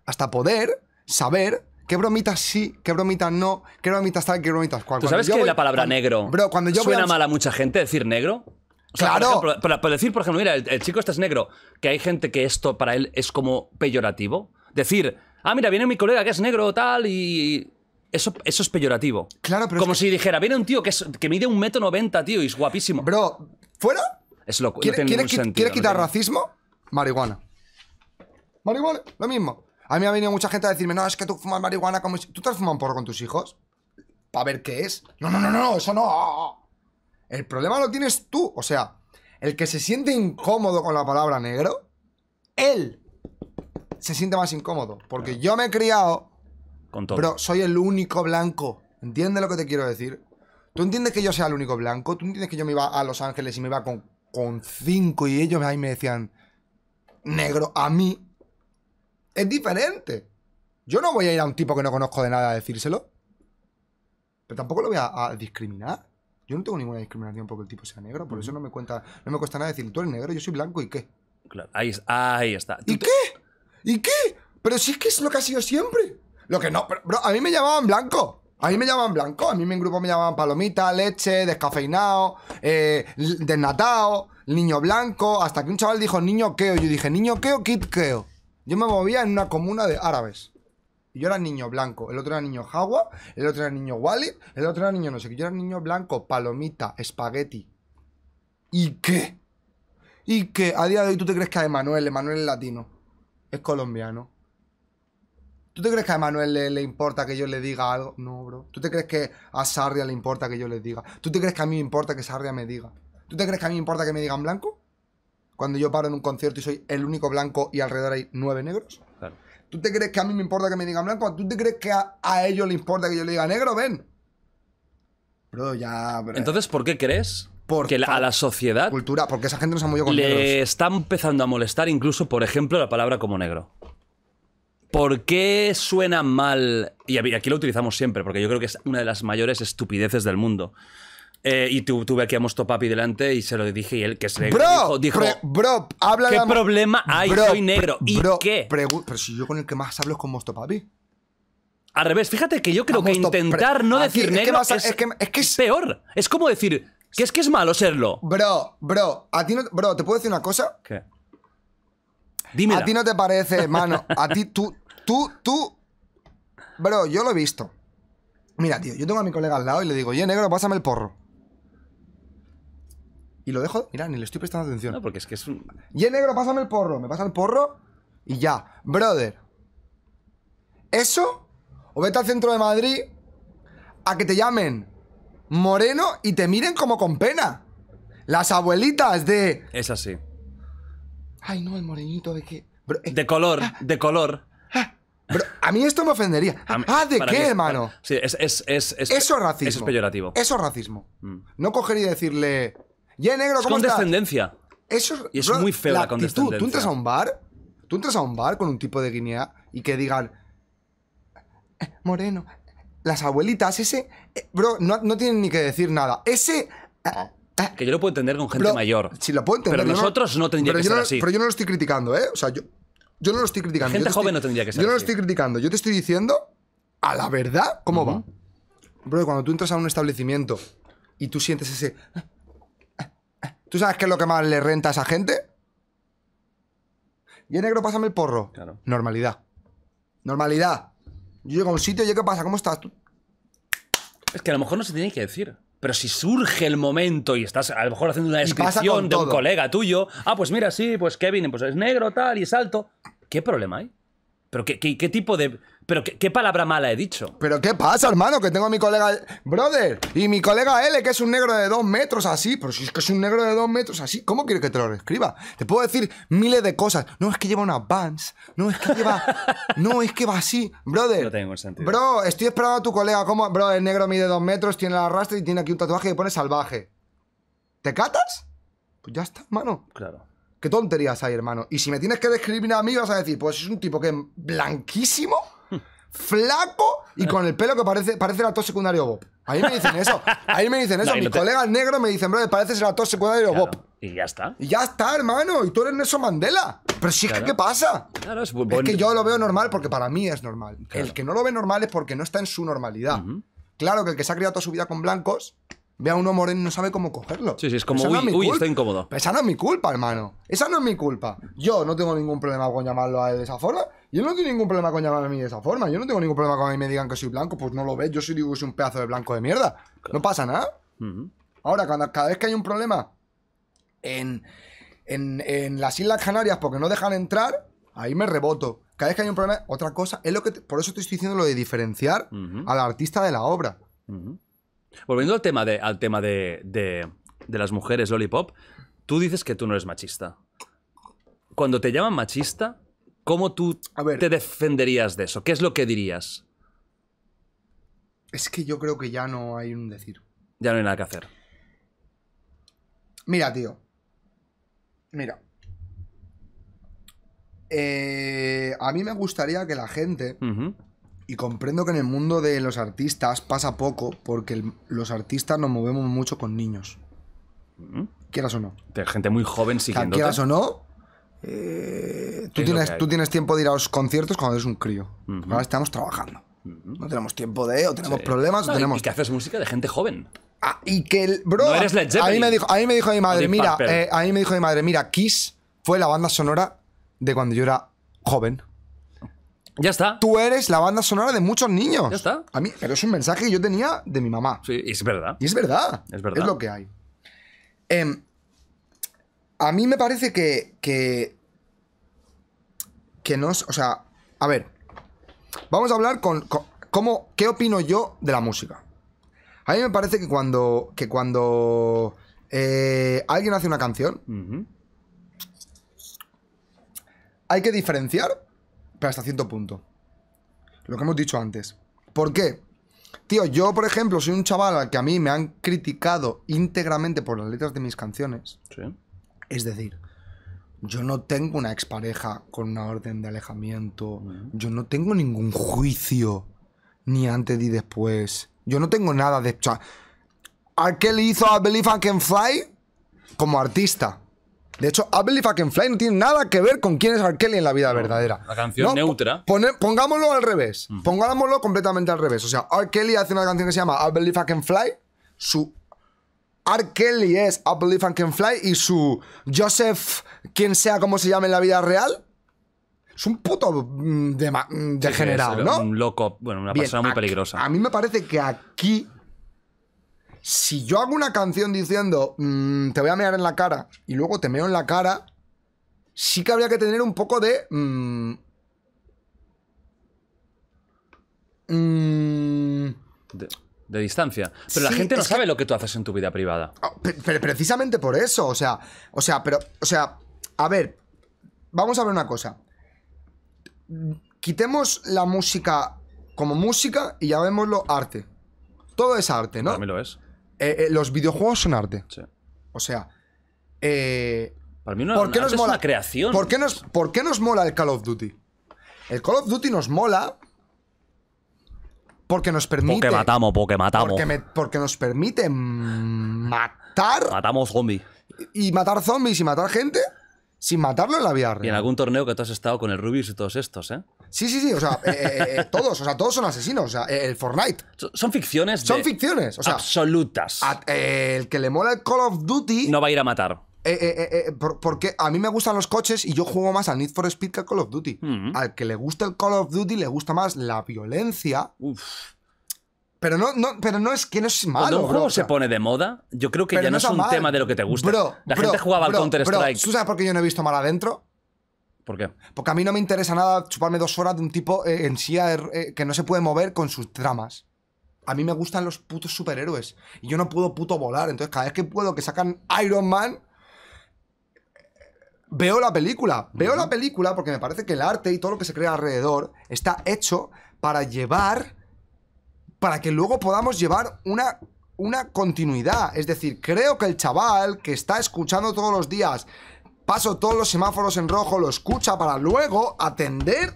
hasta poder saber ¿Qué bromitas sí? ¿Qué bromitas no? ¿Qué bromitas tal? ¿Qué bromitas cual? ¿Tú sabes que la palabra negro bro, cuando yo suena voy mal a mucha gente decir negro? O sea, claro. Por, decir, por ejemplo, mira, el, chico este es negro, que hay gente que esto para él es como peyorativo. Decir, ah, mira, viene mi colega que es negro, o tal, y. Eso, eso es peyorativo. Claro, pero. Como si dijera, viene un tío que, que mide un metro noventa, tío, y es guapísimo. Bro, ¿fuera? Es loco, ¿Quiere, quitar racismo? Marihuana. Marihuana, lo mismo. A mí me ha venido mucha gente a decirme, no, es que tú fumas marihuana como. ¿Tú te has fumado un porro con tus hijos? Para ver qué es. No, no, no, no, eso no. Ah, ah, ah". El problema lo tienes tú. O sea, el que se siente incómodo con la palabra negro, él se siente más incómodo. Porque yo me he criado. Con todo. Pero soy el único blanco. ¿Entiendes lo que te quiero decir? ¿Tú entiendes que yo sea el único blanco? ¿Tú entiendes que yo me iba a Los Ángeles y me iba con, cinco y ellos ahí me decían negro a mí? Es diferente. Yo no voy a ir a un tipo que no conozco de nada a decírselo. Pero tampoco lo voy a discriminar. Yo no tengo ninguna discriminación porque el tipo sea negro, por eso no me cuenta, no me cuesta nada decir, tú eres negro, yo soy blanco y qué. Claro, ahí, está. ¿Y qué? ¿Y qué? Pero si es que es lo que ha sido siempre. Lo que no, pero, a mí me llamaban blanco. A mí me llamaban blanco, a mí en mi grupo me llamaban palomita, leche, descafeinado, eh, desnatado, niño blanco, hasta que un chaval dijo niño queo. Yo dije, niño queo, kid queo. Yo me movía en una comuna de árabes yo era niño blanco, el otro era niño jagua, el otro era niño wally, el otro era niño no sé qué. Yo era niño blanco, palomita, espagueti. ¿Y qué? ¿Y qué? A día de hoy tú te crees que a Emanuel, Emanuel es latino, es colombiano. ¿Tú te crees que a Emanuel le, importa que yo le diga algo? No, bro. ¿Tú te crees que a Sarria le importa que yo le diga? ¿Tú te crees que a mí me importa que Sarria me diga? ¿Tú te crees que a mí me importa que me digan blanco? Cuando yo paro en un concierto y soy el único blanco y alrededor hay nueve negros. ¿Tú te crees que a mí me importa que me digan blanco? ¿Tú te crees que a, ellos les importa que yo le diga negro? Ven. Pero ya. Entonces, ¿por qué crees? Porque a la sociedad. Cultura, porque esa gente se ha movido con Le está empezando a molestar incluso, por ejemplo, la palabra como negro. ¿Por qué suena mal? Y aquí lo utilizamos siempre, porque yo creo que es una de las mayores estupideces del mundo. Eh, y tuve aquí a Mosto Papi delante y se lo dije y él que se bro, dijo, dijo bro, habla ¿Qué problema hay? Soy negro. ¿Y qué? Pero si yo con el que más hablo es con Mosto Papi. Al revés, fíjate que yo creo que intentar no decir negro es, que, es, peor. Es como decir que es que es malo serlo. Bro, bro, a ti no, bro, ¿te puedo decir una cosa? ¿Qué? Dime. A ti no te parece, hermano. A ti, tú, tú, tú. Bro, yo lo he visto. Mira, tío, yo tengo a mi colega al lado y le digo, oye, negro, pásame el porro. Y lo dejo, mira, ni le estoy prestando atención. No, porque es que es un. Y negro, pásame el porro. Me pasa el porro y ya. Brother. Eso, o vete al centro de Madrid a que te llamen moreno y te miren como con pena. Las abuelitas de. Es así. Ay, no, el morenito de qué. De color, ah. de color. Ah. a mí esto me ofendería. ah, ¿de qué, hermano? Sí, es, Eso es racismo. Eso es peyorativo. Eso es racismo. Mm. No coger y decirle. Yeah, negro, ¿cómo es condescendencia. Eso y es muy feo la, condescendencia. Tú entras a un bar, tú entras a un bar con un tipo de Guinea y que digan, moreno, las abuelitas, ese, eh, bro, no, tienen ni que decir nada. Ese... Eh, eh, que yo lo puedo entender con gente mayor. Si lo puedo entender. Pero nosotros no, tendríamos que así. Pero yo no lo estoy criticando, ¿eh? O sea, yo, yo no lo estoy criticando. gente joven no tendría que ser Yo no lo estoy criticando. Yo te estoy diciendo a la verdad cómo va. Bro, cuando tú entras a un establecimiento y tú sientes ese... ¿Tú sabes qué es lo que más le renta a esa gente? Y negro, pásame el porro. Claro. Normalidad. Normalidad. Yo llego a un sitio y ¿qué pasa? ¿Cómo estás? ¿Tú? Es que a lo mejor no se tiene que decir. Pero si surge el momento y estás a lo mejor haciendo una descripción de un colega tuyo, ah, pues mira, sí, pues Kevin, pues es negro, tal, y es alto. ¿Qué problema hay? ¿Pero qué tipo de, pero ¿qué, palabra mala he dicho? Pero ¿qué pasa, hermano? Que tengo a mi colega... Brother, y mi colega L, que es un negro de dos metros así. Pero si es que es un negro de dos metros así, ¿cómo quieres que te lo describa? Te puedo decir miles de cosas. No, es que lleva una Vans. No, es que lleva... no, es que va así. Brother. No tengo sentido. Bro, estoy esperando a tu colega. ¿Cómo? Bro, el negro mide dos metros, tiene la rastra y tiene aquí un tatuaje que pone salvaje. ¿Te catas? Pues ya está, hermano. Claro. Qué tonterías hay, hermano. Y si me tienes que describir a mí, vas a decir, pues es un tipo que es blanquísimo flaco y con el pelo que parece, parece el actor secundario Bob. ahí me dicen eso. ahí me dicen eso. Mi colega negro colegas negros me dicen, bro, parece el actor secundario Bob. Y ya está. Y ya está, hermano. Y tú eres Nelson Mandela. Pero si que, ¿qué pasa? Claro, es, que yo lo veo normal porque para mí es normal. El que no lo ve normal es porque no está en su normalidad. Claro que el que se ha criado toda su vida con blancos ve a uno moreno y no sabe cómo cogerlo. Sí, sí, es como, uy, uy está incómodo. esa no es mi culpa, hermano. Esa no es mi culpa. Yo no tengo ningún problema con llamarlo a él de esa forma. Yo no tengo ningún problema con llamarme a mí de esa forma. Yo no tengo ningún problema con que me digan que soy blanco. Pues no lo ves. Yo sí digo soy un pedazo de blanco de mierda. No pasa nada. Ahora, cada vez que hay un problema en, las Islas Canarias porque no dejan entrar, ahí me reboto. Cada vez que hay un problema, otra cosa. Es lo que por eso estoy diciendo lo de diferenciar al artista de la obra. Volviendo al tema de, al tema de, de, las mujeres lollipop, tú dices que tú no eres machista. Cuando te llaman machista, ¿cómo tú te defenderías de eso? ¿Qué es lo que dirías? Es que yo creo que ya no hay un decir. Ya no hay nada que hacer. Mira, tío. Mira. Eh, a mí me gustaría que la gente y comprendo que en el mundo de los artistas pasa poco porque los artistas nos movemos mucho con niños. Mm. Quieras o no. gente muy joven siguiendo. Quieras o no, eh, tú, tienes, tú tienes tiempo de ir a los conciertos cuando eres un crío. Ahora estamos trabajando. No tenemos tiempo de, o tenemos problemas, tenemos. Y que haces música de gente joven. Ah, y que el. Bro, no a, mí me dijo, a mi madre, mira, eh, a mí me dijo mi madre, mira, Kiss fue la banda sonora de cuando yo era joven. Ya está. Tú eres la banda sonora de muchos niños. Ya está. A mí, pero es un mensaje que yo tenía de mi mamá. Sí, es verdad. Y es verdad. Es verdad. Es lo que hay. Em, a mí me parece que. que. que no. O sea, a ver. Vamos a hablar con. ¿Qué opino yo de la música? A mí me parece que cuando. que cuando. Eh, alguien hace una canción. Hay que diferenciar pero hasta cierto punto. Lo que hemos dicho antes. ¿Por qué? Tío, yo, por ejemplo, soy un chaval al que a mí me han criticado íntegramente por las letras de mis canciones. Sí. Es decir, yo no tengo una expareja con una orden de alejamiento. Yo no tengo ningún juicio, ni antes ni después. Yo no tengo nada de. ¿A qué le hizo a Believe I Can Fly como artista? De hecho, I believe I can Fly no tiene nada que ver con quién es R. Kelly en la vida verdadera. La canción neutra. pongámoslo al revés. Pongámoslo completamente al revés. O sea, R. Kelly hace una canción que se llama I believe I can Fly. Su R. Kelly es I Believe I Can Fly y su Joseph, quien sea como se llame en la vida real, es un puto mm, mm, degenerado, de sí, ¿no? Un loco, bueno, una persona muy peligrosa. a mí me parece que aquí si yo hago una canción diciendo mm, te voy a mear en la cara y luego te meo en la cara, sí que habría que tener un poco de... Mm, mm, de, distancia. Pero la gente no sabe lo que tú haces en tu vida privada. Ah, pero precisamente por eso, o sea, o sea, pero, o sea, a ver, vamos a ver una cosa. Quitemos la música como música y llamémoslo arte. Todo es arte, ¿no? Me lo es. Eh, eh, los videojuegos son arte. O sea, eh, para mí no, ¿por qué nos mola? creación. ¿Por qué, nos, ¿Por qué nos mola el Call of Duty? El Call of Duty nos mola porque nos permite. Porque matamos, porque matamos. Porque, nos permite matar. Matamos zombies. Y, matar zombies y matar gente sin matarlo en la vida Y en algún torneo que tú has estado con el Rubius y todos estos, ¿eh? Sí, sí, sí, o sea, eh, eh, eh, todos, o sea, todos son asesinos, o sea, el Fortnite. Son ficciones. Son ficciones, o sea. Absolutas. el que le mola el Call of Duty. No va a ir a matar. porque a mí me gustan los coches y yo juego más al Need for Speed que al Call of Duty. Mm-hmm. Al que le gusta el Call of Duty le gusta más la violencia. Uf. Pero no, no, pero no es que no es malo. Cuando un juego se pone de moda, yo creo que ya no, es un tema de lo que te gusta. la gente jugaba al Counter Strike. ¿Tú sabes por qué yo no he visto mal adentro? ¿Por qué? Porque a mí no me interesa nada chuparme dos horas de un tipo eh, en silla eh, eh, que no se puede mover con sus tramas. A mí me gustan los putos superhéroes. Y yo no puedo puto volar. Entonces, cada vez que puedo que sacan Iron Man, veo la película. Veo la película porque me parece que el arte y todo lo que se crea alrededor está hecho para llevar. Para que luego podamos llevar una, una continuidad. Es decir, creo que el chaval que está escuchando todos los días paso todos los semáforos en rojo, lo escucha para luego atender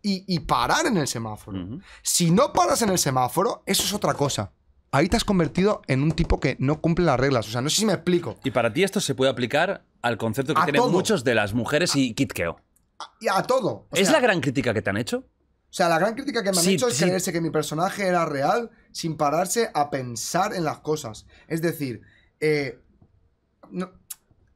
y, parar en el semáforo. Si no paras en el semáforo, eso es otra cosa. Ahí te has convertido en un tipo que no cumple las reglas. O sea, no sé si me explico. Y para ti esto se puede aplicar al concepto que tienen muchos de las mujeres y Kitkeo. Y a todo. ¿Es la gran crítica que te han hecho? O sea, la gran crítica que me han hecho es creerse que mi personaje era real sin pararse a pensar en las cosas. Es decir, eh,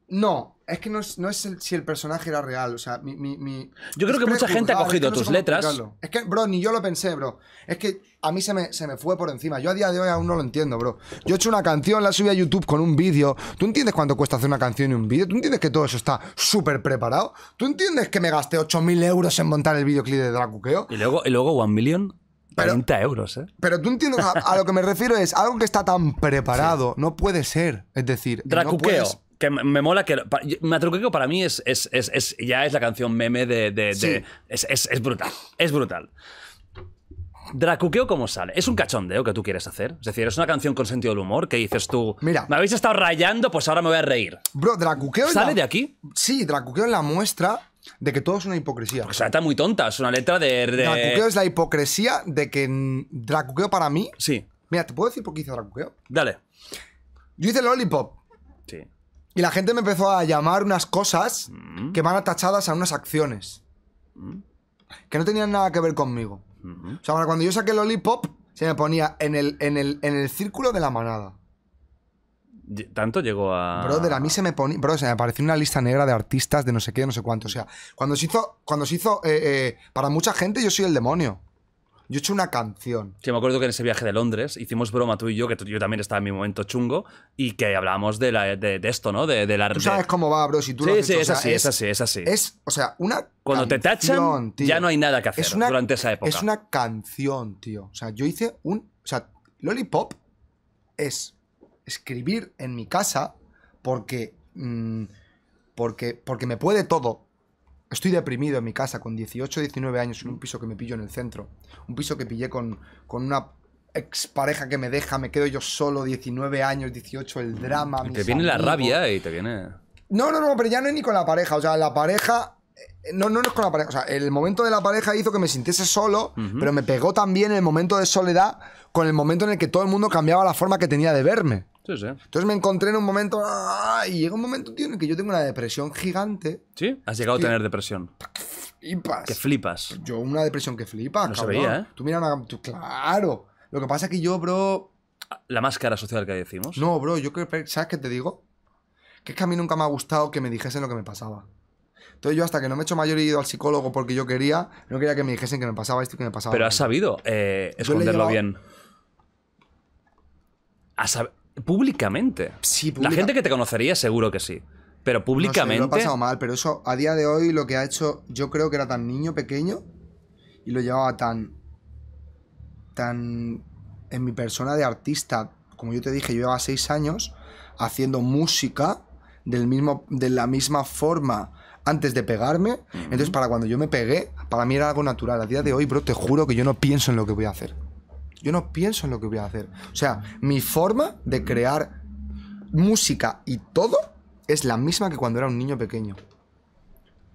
no, es que no es, si el personaje era real, o sea, mi... mi, yo creo que mucha gente ha cogido tus letras. Es que, bro, ni yo lo pensé, bro. Es que a mí se me, se me fue por encima. Yo a día de hoy aún no lo entiendo, bro. Yo he hecho una canción, la subí a YouTube con un vídeo. ¿Tú entiendes cuánto cuesta hacer una canción y un vídeo? ¿Tú entiendes que todo eso está súper preparado? ¿Tú entiendes que me gasté 8.000 euros en montar el videoclip de Dracuqueo? Y luego, y luego One euros, ¿eh? Pero tú entiendes, a, lo que me refiero es, algo que está tan preparado, no puede ser. Es decir, Dracuqueo que me mola que. Matruqueco para mí es, ya es la canción meme de. es, brutal. Es brutal. Dracuqueo, ¿cómo sale? Es un cachondeo que tú quieres hacer. Es decir, es una canción con sentido del humor que dices tú. Mira. Me habéis estado rayando, pues ahora me voy a reír. Bro, Dracuqueo. ¿Sale de aquí? Sí, Dracuqueo es la muestra de que todo es una hipocresía. o sea letra muy tonta, es una letra de. de... Dracuqueo es la hipocresía de que. Dracuqueo para mí. Sí. Mira, ¿te puedo decir por qué hice Dracuqueo? Dale. Yo hice Lollipop. Sí. Y la gente me empezó a llamar unas cosas mm. que van atachadas a unas acciones. Mm. Que no tenían nada que ver conmigo. Mm-hmm. O sea, cuando yo saqué Lollipop, se me ponía en el, en el, círculo de la manada. Tanto llegó a. Brother, a mí se me ponía. Bro, se me apareció una lista negra de artistas de no sé qué, no sé cuánto. O sea, cuando se hizo. Cuando se hizo. Eh, eh, para mucha gente, yo soy el demonio. Yo he hecho una canción. Sí, me acuerdo que en ese viaje de Londres hicimos broma tú y yo, que yo también estaba en mi momento chungo, y que hablábamos de, la, de, esto, ¿no? De, la, tú sabes cómo va, bro, si tú lo has es, así, es, así, es así. o sea, una Cuando te tachan, ya no hay nada que hacer durante esa época. Es una canción, tío. O sea, yo hice un... O sea, Lollipop es escribir en mi casa porque... Mm, porque, porque me puede todo. Estoy deprimido en mi casa con 18, 19 años en un piso que me pillo en el centro. Un piso que pillé con, con una expareja que me deja, me quedo yo solo, 19 años, 18, el drama. Y te viene la rabia y te viene... No, no, no, pero ya no es ni con la pareja. O sea, la pareja eh, no, no, es con la pareja. O sea, el momento de la pareja hizo que me sintiese solo, pero me pegó también el momento de soledad con el momento en el que todo el mundo cambiaba la forma que tenía de verme. Entonces me encontré en un momento. Ah, y llega un momento, tío, en el que yo tengo una depresión gigante. ¿Sí? ¿Has llegado a tener depresión? Que flipas. Que flipas. Yo, una depresión que flipa. no sabía ¿eh? Tú mira una. claro. Lo que pasa es que yo, bro. La máscara social que decimos. No, bro, yo creo. ¿Sabes qué te digo? Que es que a mí nunca me ha gustado que me dijesen lo que me pasaba. Entonces yo hasta que no me he hecho mayor he ido al psicólogo porque yo quería, no quería que me dijesen que me pasaba esto y que me pasaba. Pero has sabido eh, esconderlo bien. Has Públicamente. La gente que te conocería seguro que sí. Pero públicamente. No sé, ha pasado mal, pero eso a día de hoy lo que ha hecho, yo creo que era tan niño pequeño y lo llevaba tan. tan. en mi persona de artista. Como yo te dije, yo llevaba seis años haciendo música del mismo, de la misma forma antes de pegarme. Entonces, para cuando yo me pegué, para mí era algo natural. A día de hoy, bro, te juro que yo no pienso en lo que voy a hacer. Yo no pienso en lo que voy a hacer. O sea, mi forma de crear música y todo es la misma que cuando era un niño pequeño.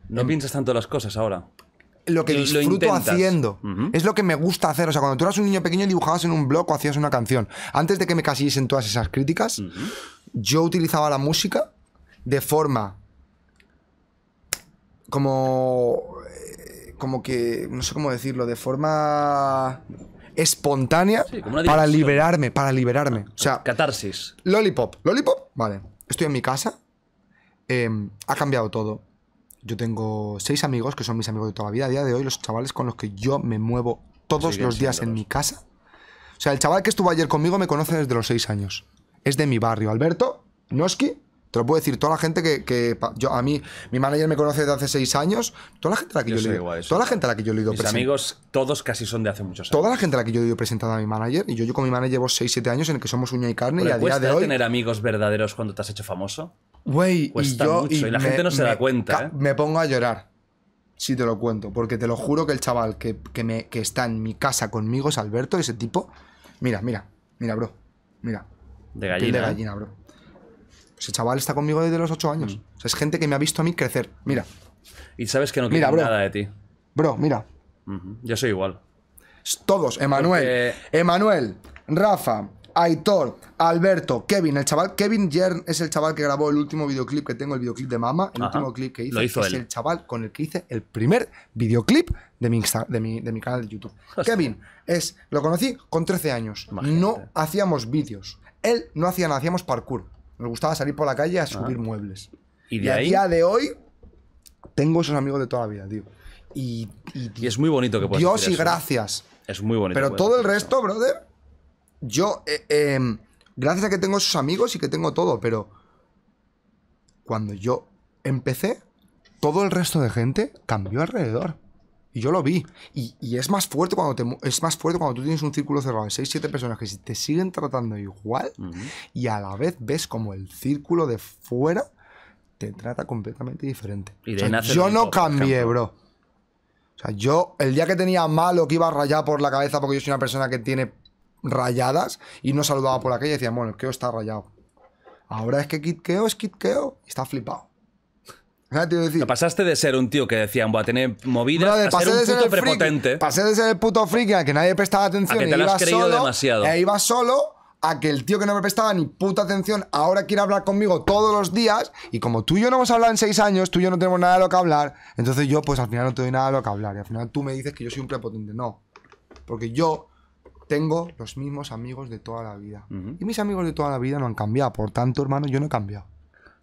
No piensas tanto en las cosas ahora. Lo que disfruto haciendo. Es lo que me gusta hacer. O sea, cuando tú eras un niño pequeño dibujabas en un blog o hacías una canción. Antes de que me en todas esas críticas, yo utilizaba la música de forma como eh, como que no sé cómo decirlo de forma espontánea para liberarme, para liberarme. O sea, catarsis. Lollipop, lollipop, vale. Estoy en mi casa. Em, ha cambiado todo. Yo tengo seis amigos que son mis amigos de toda la vida. A día de hoy, los chavales con los que yo me muevo todos los días en mi casa. O sea, el chaval que estuvo ayer conmigo me conoce desde los seis años. Es de mi barrio. Alberto, Noski, te lo puedo decir, toda la gente que, yo, a mí, mi manager me conoce desde hace seis años, toda la gente a la que yo, le, toda la gente a la que yo le he ido amigos, todos casi son de hace muchos años. Toda la gente a la que yo he ido presentando a mi manager, y yo, yo con mi manager llevo seis, siete años en el que somos uña y carne, y día de hoy. tener amigos verdaderos cuando te has hecho famoso? Güey, y yo. y, la gente no se da cuenta. ¿eh? Me pongo a llorar. Si te lo cuento, porque te lo juro que el chaval que, me, está en mi casa conmigo es Alberto, ese tipo. Mira, mira, mira, bro. Mira. De gallina. de gallina, ¿eh? bro. Ese chaval está conmigo desde los 8 años. Mm. es gente que me ha visto a mí crecer. Mira. Y sabes que no quiero nada de ti. Bro, mira. Yo soy igual. Todos, Emanuel. Emanuel, Rafa, Aitor, Alberto, Kevin, el chaval. Kevin Jern es el chaval que grabó el último videoclip que tengo, el videoclip de Mama. El último clip que hice lo hizo es el chaval con el que hice el primer videoclip de mi, de, mi canal de YouTube. Kevin es, lo conocí con 13 años. No hacíamos vídeos. Él no hacía nada, hacíamos parkour. Nos gustaba salir por la calle a ah. subir muebles. Y, de ahí? a día de hoy tengo esos amigos de toda la vida, tío. Y, es muy bonito que puedas Dios y gracias. Es muy bonito. Pero todo el resto, brother, yo, eh, em, gracias a que tengo esos amigos y que tengo todo, pero cuando yo empecé, todo el resto de gente cambió alrededor. Y yo lo vi. Y, es, más fuerte cuando te, es más fuerte cuando tú tienes un círculo cerrado de 6, 7 personas que te siguen tratando igual y a la vez ves como el círculo de fuera te trata completamente diferente. yo no cambié, bro. O sea, yo el día que tenía malo que iba a rayar por la cabeza porque yo soy una persona que tiene rayadas y no saludaba por aquella y decía, bueno, el Keo está rayado. Ahora es que kitkeo es kitkeo y está flipado. Ah, te Pasaste de ser un tío que decían, voy a tener movidas, a ser un puto prepotente. pasé de ser el puto friki a que nadie prestaba atención. A que te e has creído demasiado. E iba solo a que el tío que no me prestaba ni puta atención ahora quiere hablar conmigo todos los días. Y como tú y yo no hemos hablado en seis años, tú y yo no tenemos nada de lo que hablar, entonces yo, pues al final no te doy nada de lo que hablar. Y al final tú me dices que yo soy un prepotente. No. Porque yo tengo los mismos amigos de toda la vida. Y mis amigos de toda la vida no han cambiado. Por tanto, hermano, yo no he cambiado.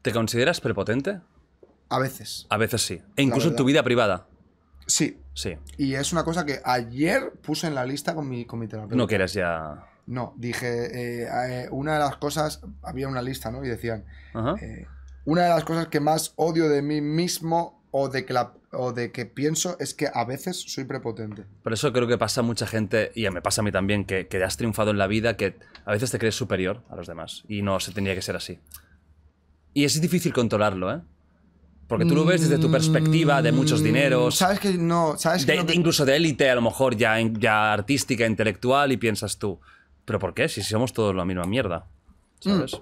¿Te consideras prepotente? A veces. A veces sí. E incluso en tu vida privada. Sí. Sí. Y es una cosa que ayer puse en la lista con mi, con terapeuta. No quieres ya. No, dije, eh, eh, una de las cosas, había una lista, ¿no? Y decían, eh, una de las cosas que más odio de mí mismo o de, que o de que pienso es que a veces soy prepotente. Por eso creo que pasa a mucha gente, y me pasa a mí también, que, que has triunfado en la vida, que a veces te crees superior a los demás. Y no se tenía que ser así. Y es difícil controlarlo, ¿eh? Porque tú lo ves desde tu perspectiva de muchos mm, dineros. Sabes que no. Sabes que Incluso de élite, a lo mejor ya, ya artística, intelectual, y piensas tú, ¿pero por qué? Si somos todos la misma mierda. Mm. ¿Sabes?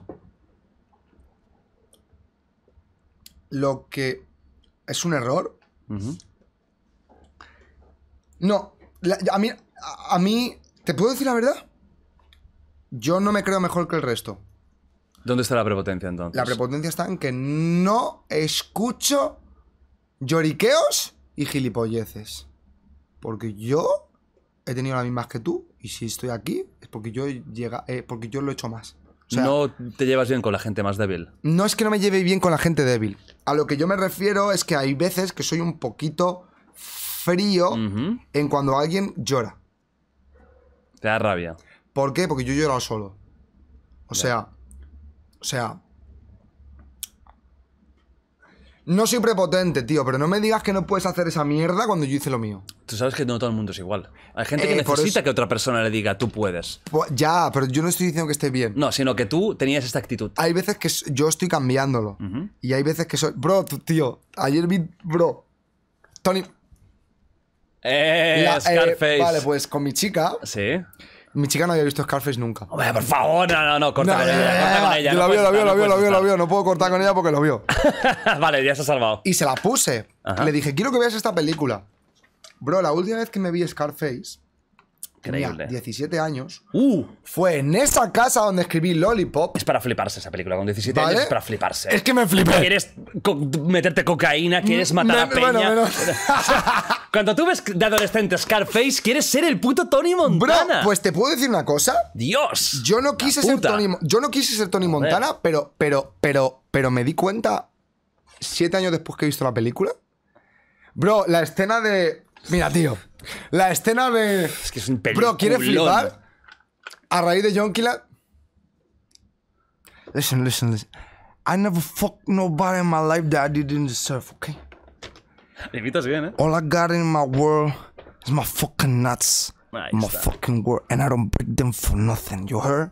Lo que es un error. No. a, mí, a mí. ¿Te puedo decir la verdad? Yo no me creo mejor que el resto. ¿Dónde está la prepotencia entonces? La prepotencia está en que no escucho lloriqueos y gilipolleces. Porque yo he tenido la misma que tú y si estoy aquí es porque yo, llega, eh, porque yo lo he hecho más. O sea, no te llevas bien con la gente más débil. No es que no me lleve bien con la gente débil. A lo que yo me refiero es que hay veces que soy un poquito frío en cuando alguien llora. Te da rabia. ¿Por qué? Porque yo he llorado solo. O sea, o sea... No soy prepotente, tío, pero no me digas que no puedes hacer esa mierda cuando yo hice lo mío. Tú sabes que no todo el mundo es igual. Hay gente que eh, necesita que otra persona le diga, tú puedes. Pues, ya, pero yo no estoy diciendo que esté bien. No, sino que tú tenías esta actitud. Hay veces que yo estoy cambiándolo. Y hay veces que soy... Bro, tío, ayer vi... Bro. Tony... ¡Eh, la- eh, Scarface! vale, pues con mi chica... Sí. Mi chica no había visto Scarface nunca. Hombre, por favor, no, no, no, corta, con, ella, Lo vio, vio, vio, vio, No puedo cortar con ella porque lo vio. vale, ya se ha salvado. Y se la puse. Le dije, quiero que veas esta película. Bro, la última vez que me vi Scarface Increíble. 17 años. Uh, fue en esa casa donde escribí Lollipop. Es para fliparse esa película. Con 17 años es para fliparse. Es que me flipé. Quieres meterte cocaína, quieres mm, matar a Peña. cuando tú ves de adolescente Scarface, quieres ser el puto Tony Montana. pues te puedo decir una cosa. Dios. Yo no quise ser Tony, yo no quise ser Tony Montana, pero, pero, pero, pero me di cuenta siete años después que he visto la película. Bro, la escena de. Mira, tío. La escena de. Es que es un Bro, ¿quiere flipar? A raíz de John Killa. Listen, listen, listen. I never fucked nobody in my life that I didn't deserve, okay? bien, ¿eh? All I got in my world is my fucking nuts. my fucking world. And I don't break them for nothing, you heard?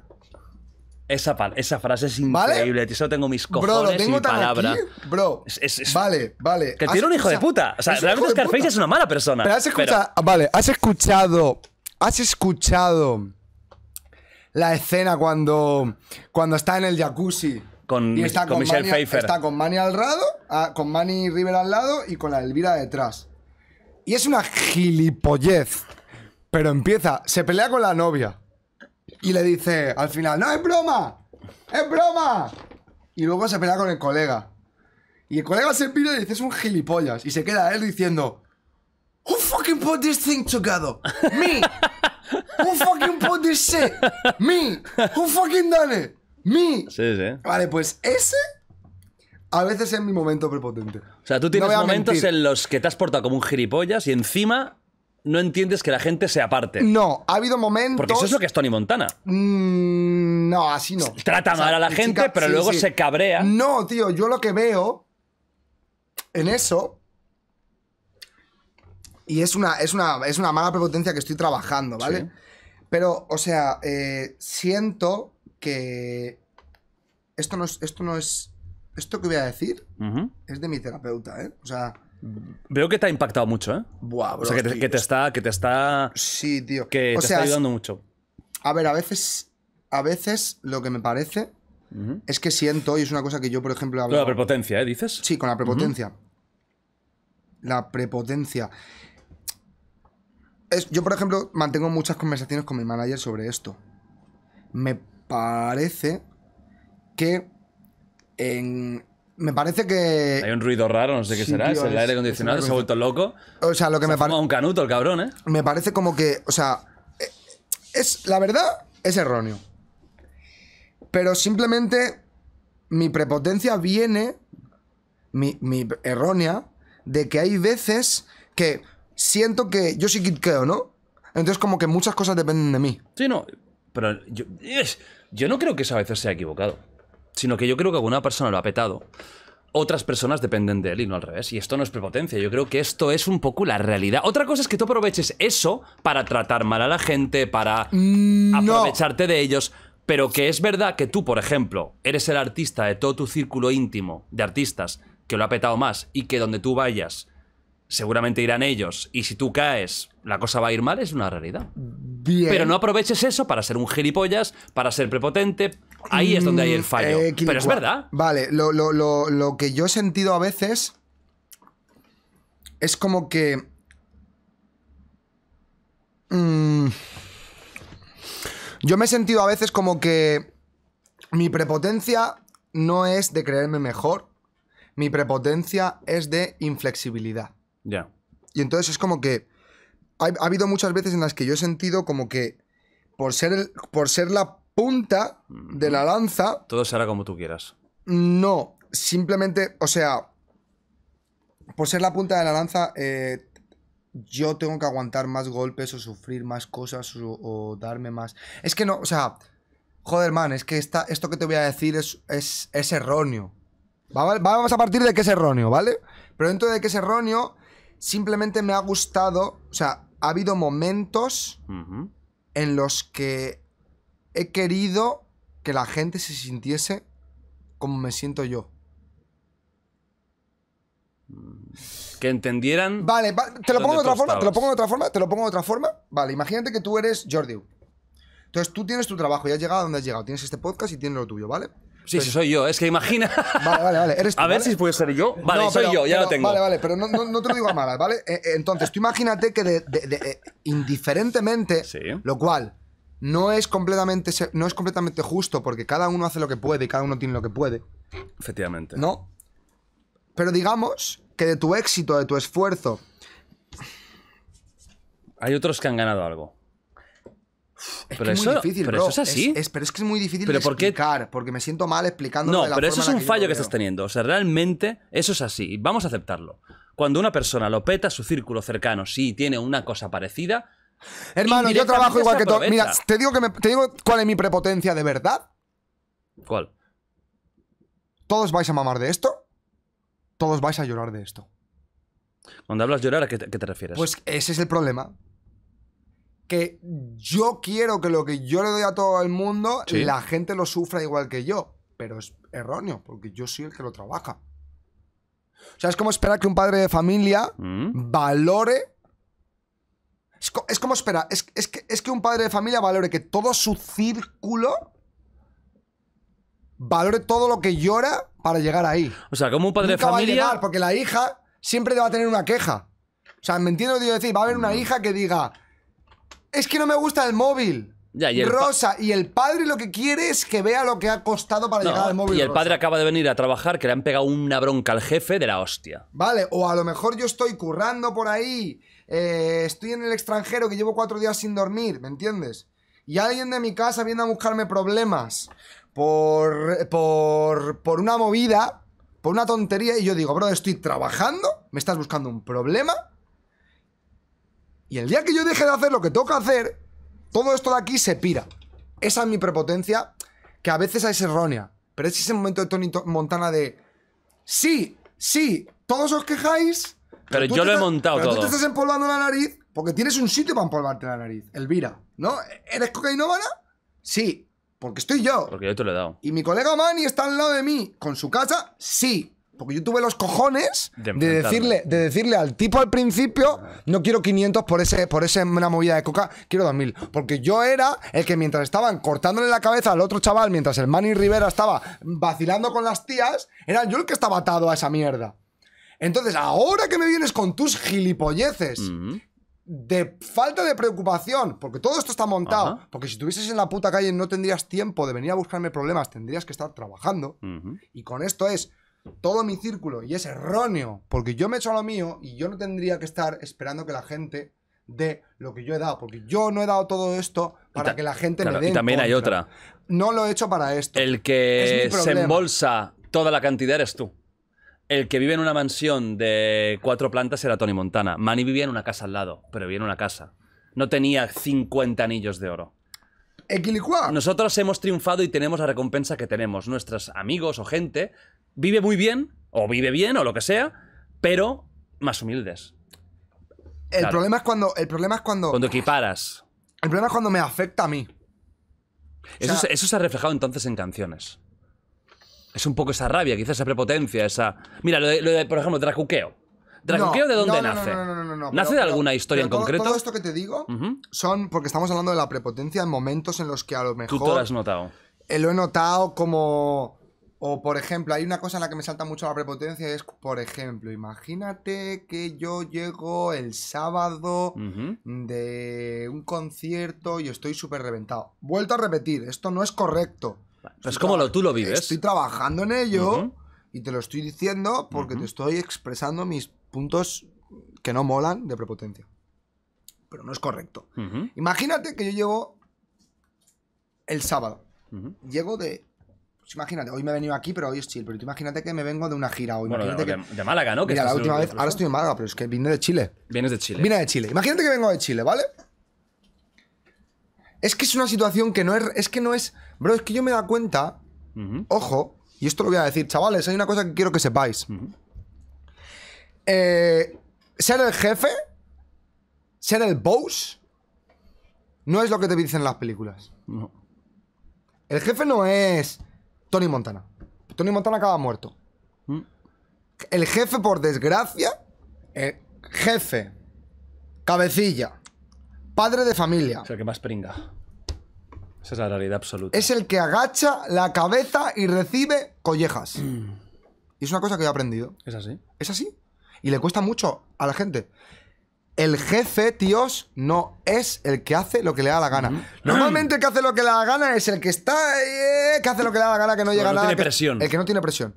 Esa, frase es increíble, ¿Vale? Eso tengo mis cojones bro, tengo y palabra. bro, es, vale, vale. Que tiene un hijo de puta. O sea, realmente Scarface es una mala persona. has escuchado. Vale, has escuchado. Has escuchado la escena cuando, cuando está en el jacuzzi. Con, está con, Michelle Pfeiffer. Está con Manny al lado, con Manny River al lado y con la Elvira detrás. Y es una gilipollez. Pero empieza, se pelea con la novia. Y le dice al final, no, es broma, es broma. Y luego se pelea con el colega. Y el colega se pide y dice, es un gilipollas. Y se queda él diciendo, Who fucking put this thing together? Me. Who fucking put this shit? Me. Who fucking done it? Me. Sí, sí. Vale, pues ese a veces es mi momento prepotente. O sea, tú tienes momentos en los que te has portado como un gilipollas y encima no entiendes que la gente se aparte. No, ha habido momentos. Porque eso es lo que es Tony Montana. Mm, no, así no. Trata mal a la gente, pero luego se cabrea. No, tío, yo lo que veo en eso. Y es una, es una, es una mala prepotencia que estoy trabajando, ¿vale? Pero, o sea, eh, siento que. Esto no es. Esto no es. Esto que voy a decir es de mi terapeuta, ¿eh? O sea Veo que te ha impactado mucho, ¿eh? Buah, o sea, que te, está. Que te está. Sí, tío. Que te está ayudando mucho. A ver, a veces. A veces lo que me parece es que siento, y es una cosa que yo, por ejemplo, hablo Con la prepotencia, ¿eh? ¿Dices? Sí, con la prepotencia. La prepotencia. Es, yo, por ejemplo, mantengo muchas conversaciones con mi manager sobre esto. Me parece que en, me parece que. Hay un ruido raro, no sé qué será. es el aire acondicionado, se ha vuelto loco. O sea, lo que me parece. un canuto el cabrón, ¿eh? Me parece como que. O sea. Eh, es, la verdad, es erróneo. Pero simplemente. Mi prepotencia viene. Mi, mi errónea. De que hay veces que siento que. Yo sí kitkeo, ¿no? Entonces, como que muchas cosas dependen de mí. Sí, no. Pero yo. Yo no creo que eso a veces sea equivocado sino que yo creo que alguna persona lo ha petado. Otras personas dependen de él y no al revés. Y esto no es prepotencia. Yo creo que esto es un poco la realidad. Otra cosa es que tú aproveches eso para tratar mal a la gente, para mm, aprovecharte de ellos. Pero que es verdad que tú, por ejemplo, eres el artista de todo tu círculo íntimo de artistas que lo ha petado más y que donde tú vayas seguramente irán ellos. Y si tú caes, la cosa va a ir mal, es una realidad. Bien. Pero no aproveches eso para ser un gilipollas, para ser prepotente, Ahí es donde hay el mm, fallo. Eh, Pero es verdad. Vale, lo, que yo he sentido a veces es como que... Mm, yo me he sentido a veces como que mi prepotencia no es de creerme mejor, mi prepotencia es de inflexibilidad. Ya. Y entonces es como que ha, habido muchas veces en las que yo he sentido como que por ser, por ser la punta de la lanza. Todo será como tú quieras. No, simplemente, o sea, por ser la punta de la lanza, eh, yo tengo que aguantar más golpes o sufrir más cosas o, darme más. Es que no, o sea, joder, man, es que esto que te voy a decir es, es, erróneo. Vamos a partir de que es erróneo, ¿vale? Pero dentro de que es erróneo, simplemente me ha gustado, o sea, ha habido momentos en los que he querido que la gente se sintiese como me siento yo. Que entendieran. Vale, te lo pongo de otra forma, te lo pongo de otra forma, te lo pongo de otra forma. Vale, imagínate que tú eres Jordi. Entonces tú tienes tu trabajo, y has llegado a donde has llegado, tienes este podcast y tienes lo tuyo, ¿vale? Sí, sí, soy yo, es que imagina. Vale, vale, vale. a ver si puede ser yo. Vale, soy yo, ya lo tengo. Vale, vale, pero no, te lo digo a malas, ¿vale? Eh, eh, entonces, tú imagínate que eh, indiferentemente, sí. lo cual no es, completamente, no es completamente justo porque cada uno hace lo que puede y cada uno tiene lo que puede. Efectivamente. ¿No? Pero digamos que de tu éxito, de tu esfuerzo... Hay otros que han ganado algo. pero muy difícil, pero eso es así. pero es que es muy difícil explicar, porque me siento mal explicando. No, pero eso es un fallo que estás teniendo. O sea, realmente eso es así. Y vamos a aceptarlo. Cuando una persona lo peta, su círculo cercano sí tiene una cosa parecida, Hermano, yo trabajo igual que tú. Mira, te digo, que me, te digo cuál es mi prepotencia de verdad. ¿Cuál? Todos vais a mamar de esto. Todos vais a llorar de esto. Cuando hablas llorar, ¿a qué te, refieres? Pues ese es el problema. Que yo quiero que lo que yo le doy a todo el mundo, la gente lo sufra igual que yo. Pero es erróneo, porque yo soy el que lo trabaja. O sea, es como esperar que un padre de familia mm. valore es, como, espera, es, que, un padre de familia valore que todo su círculo valore todo lo que llora para llegar ahí. O sea, como un padre de familia. Va a porque la hija siempre va a tener una queja. O sea, ¿me entiendo lo que decir? Va a haber una mm. hija que diga: Es que no me gusta el móvil. Ya, y rosa, y el padre lo que quiere es que vea lo que ha costado para llegar al móvil. Y el padre acaba de venir a trabajar, que le han pegado una bronca al jefe de la hostia. Vale, o a lo mejor yo estoy currando por ahí eh, estoy en el extranjero que llevo cuatro días sin dormir, ¿me entiendes? Y alguien de mi casa viene a buscarme problemas por, por, por una movida, por una tontería, y yo digo, bro, estoy trabajando, me estás buscando un problema. Y el día que yo deje de hacer lo que toca hacer, todo esto de aquí se pira. Esa es mi prepotencia, que a veces es errónea. Pero es ese momento de Tony Montana de, sí, sí, todos os quejáis, pero, yo lo he montado pero todo. Tú te estás empolvando la nariz porque tienes un sitio para empolvarte la nariz, Elvira. ¿No? ¿Eres cocainómana? Sí. Porque estoy yo. Porque yo te lo he dado. Y mi colega Manny está al lado de mí, con su casa, sí. Porque yo tuve los cojones de, decirle, de decirle al tipo al principio, no quiero 500 por ese por ese una movida de coca, quiero 2000. Porque yo era el que mientras estaban cortándole la cabeza al otro chaval, mientras el Manny Rivera estaba vacilando con las tías, era yo el que estaba atado a esa mierda. Entonces, ahora que me vienes con tus gilipolleces, de falta de preocupación, porque todo esto está montado, porque si estuvieses en la puta calle no tendrías tiempo de venir a buscarme problemas, tendrías que estar trabajando. Y con esto es todo mi círculo, y es erróneo, porque yo me he hecho lo mío y yo no tendría que estar esperando que la gente dé lo que yo he dado, porque yo no he dado todo esto para que la gente me dé. Y también hay otra. No lo he hecho para esto. El que se embolsa toda la cantidad eres tú el que vive en una mansión de cuatro plantas era Tony Montana. Manny vivía en una casa al lado, pero vivía en una casa. No tenía 50 anillos de oro. Nosotros hemos triunfado y tenemos la recompensa que tenemos. Nuestros amigos o gente vive muy bien, o vive bien, o lo que sea, pero más humildes. El problema es cuando. El problema es cuando. Cuando equiparas. El problema es cuando me afecta a mí. eso se ha reflejado entonces en canciones. Es un poco esa rabia, quizás esa prepotencia, esa. Mira, lo de, por ejemplo, Dracuqueo. ¿Dracuqueo de dónde no, no, nace? ¿Nace de alguna historia en concreto? Todo esto que te digo son porque estamos hablando de la prepotencia en momentos en los que a lo mejor. Tú lo has notado. Eh, lo he notado como. O, por ejemplo, hay una cosa en la que me salta mucho la prepotencia: es, por ejemplo, imagínate que yo llego el sábado de un concierto y estoy súper reventado. Vuelto a repetir, esto no es correcto es como lo, tú lo vives. Estoy trabajando en ello y te lo estoy diciendo porque te estoy expresando mis puntos que no molan de prepotencia. Pero no es correcto. Imagínate que yo llego el sábado. Llego de pues imagínate, hoy me he venido aquí, pero hoy es Chile. Pero imagínate que me vengo de una gira hoy. de, que... de, Málaga, ¿no? Que la última vez, ahora estoy en Málaga, pero es que vine de Chile. Vienes de Chile. Vine de Chile. Imagínate que vengo de Chile, ¿vale? Es que es una situación que no es. Es que no es. Bro, es que yo me da cuenta. Ojo, y esto lo voy a decir, chavales, hay una cosa que quiero que sepáis. Eh, ser el jefe, ser el boss, no es lo que te dicen las películas. El jefe no es Tony Montana. Tony Montana acaba muerto. Mm. El jefe, por desgracia, jefe, cabecilla, Padre de familia. Es el que más pringa. Esa es la realidad absoluta. Es el que agacha la cabeza y recibe collejas. Y es una cosa que he aprendido. Es así. Es así. Y le cuesta mucho a la gente. El jefe, tíos, no es el que hace lo que le da la gana. Mm-hmm. Normalmente el que hace lo que le da la gana es el que está. Eh, que hace lo que le da la gana, que no llega la nada. El que no tiene presión.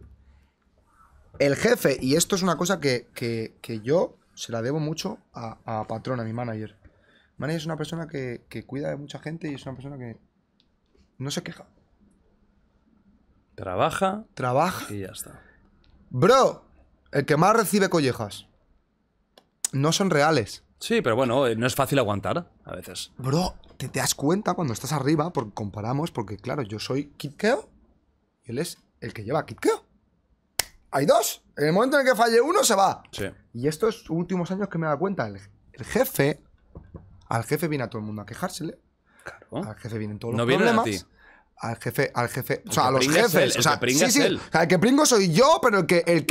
El jefe, y esto es una cosa que, que, yo se la debo mucho a, a Patrón, a mi manager. Manny es una persona que, cuida de mucha gente y es una persona que no se queja. Trabaja. Trabaja. Y ya está. Bro, el que más recibe collejas. No son reales. Sí, pero bueno, eh, no es fácil aguantar a veces. Bro, te, das cuenta cuando estás arriba, porque comparamos, porque claro, yo soy Kitkeo y él es el que lleva Kitkeo. Hay dos. En el momento en el que falle uno, se va. Sí. Y estos últimos años que me he dado cuenta, el jefe al jefe viene a todo el mundo a quejársele. Al jefe vienen todos los problemas. a ti. Al jefe, al jefe, o sea, a los jefes. o sea, sí, sí, al que pringo soy yo, pero el que, el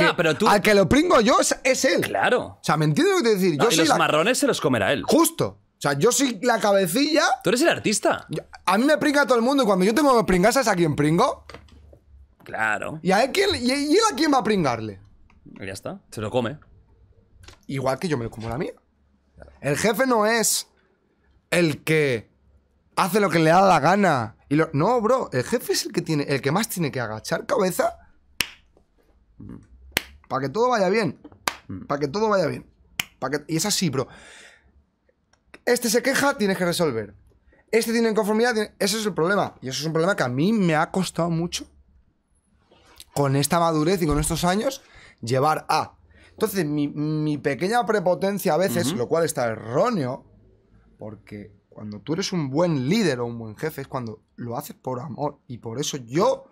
al que lo pringo yo es, es, él. Claro. O sea, ¿me entiendes lo que te decir? yo y los marrones se los comerá él. Justo. O sea, yo soy la cabecilla. Tú eres el artista. A mí me pringa todo el mundo y cuando yo tengo que pringar, ¿sabes a quién pringo? Claro. ¿Y, a él, quién, a quién va a pringarle? ya está, se lo come. Igual que yo me lo como la mía. El jefe no es el que hace lo que le da la gana. Y No, bro, el jefe es el que tiene, el que más tiene que agachar cabeza para que todo vaya bien. Para que todo vaya bien. Para que... Y es así, bro. Este se queja, tienes que resolver. Este tiene inconformidad, ese es el problema. Y eso es un problema que a mí me ha costado mucho con esta madurez y con estos años llevar a. Entonces, mi, pequeña prepotencia a veces, lo cual está erróneo, porque cuando tú eres un buen líder o un buen jefe es cuando lo haces por amor. Y por eso yo,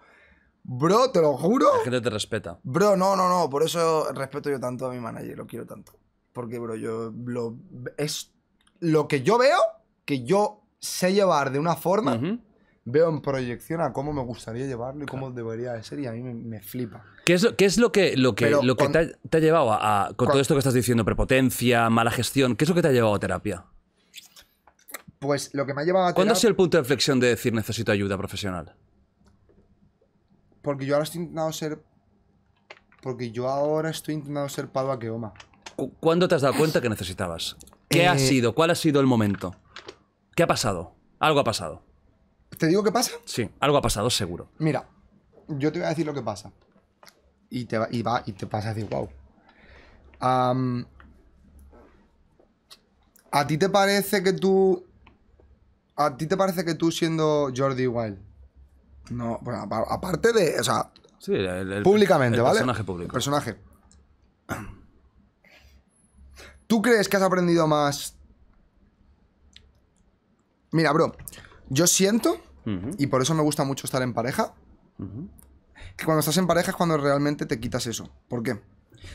bro, te lo juro. La gente te respeta. Bro, no, no, no. Por eso respeto yo tanto a mi manager, lo quiero tanto. Porque, bro, yo lo. Es lo que yo veo, que yo sé llevar de una forma. veo en proyección a cómo me gustaría llevarlo y cómo debería de ser y a mí me, flipa. ¿Qué es, ¿Qué es, lo que, lo que, te, ha, llevado a, con todo esto que estás diciendo, prepotencia, mala gestión? ¿Qué es lo que te ha llevado a terapia? Pues lo que me ha llevado a... ¿Cuándo ha sido el punto de inflexión de decir necesito ayuda profesional? Porque yo ahora estoy intentando ser... Porque yo ahora estoy intentando ser Padua Keoma. ¿Cuándo te has dado cuenta que necesitabas? ¿Qué ha eh, sido? ¿Cuál ha sido el momento? ¿Qué ha pasado? Algo ha pasado. ¿Te digo qué pasa? Sí, algo ha pasado seguro. Mira, yo te voy a decir lo que pasa. Y te va, y te pasa a decir, wow. ¿A ti te parece que tú ¿A ti te parece que tú siendo Jordi Wild? No, bueno, aparte de. O sea. Sí, el, públicamente, ¿vale? Personaje público. personaje. ¿Tú crees que has aprendido más? Mira, bro, yo siento, y por eso me gusta mucho estar en pareja, que cuando estás en pareja es cuando realmente te quitas eso. ¿Por qué?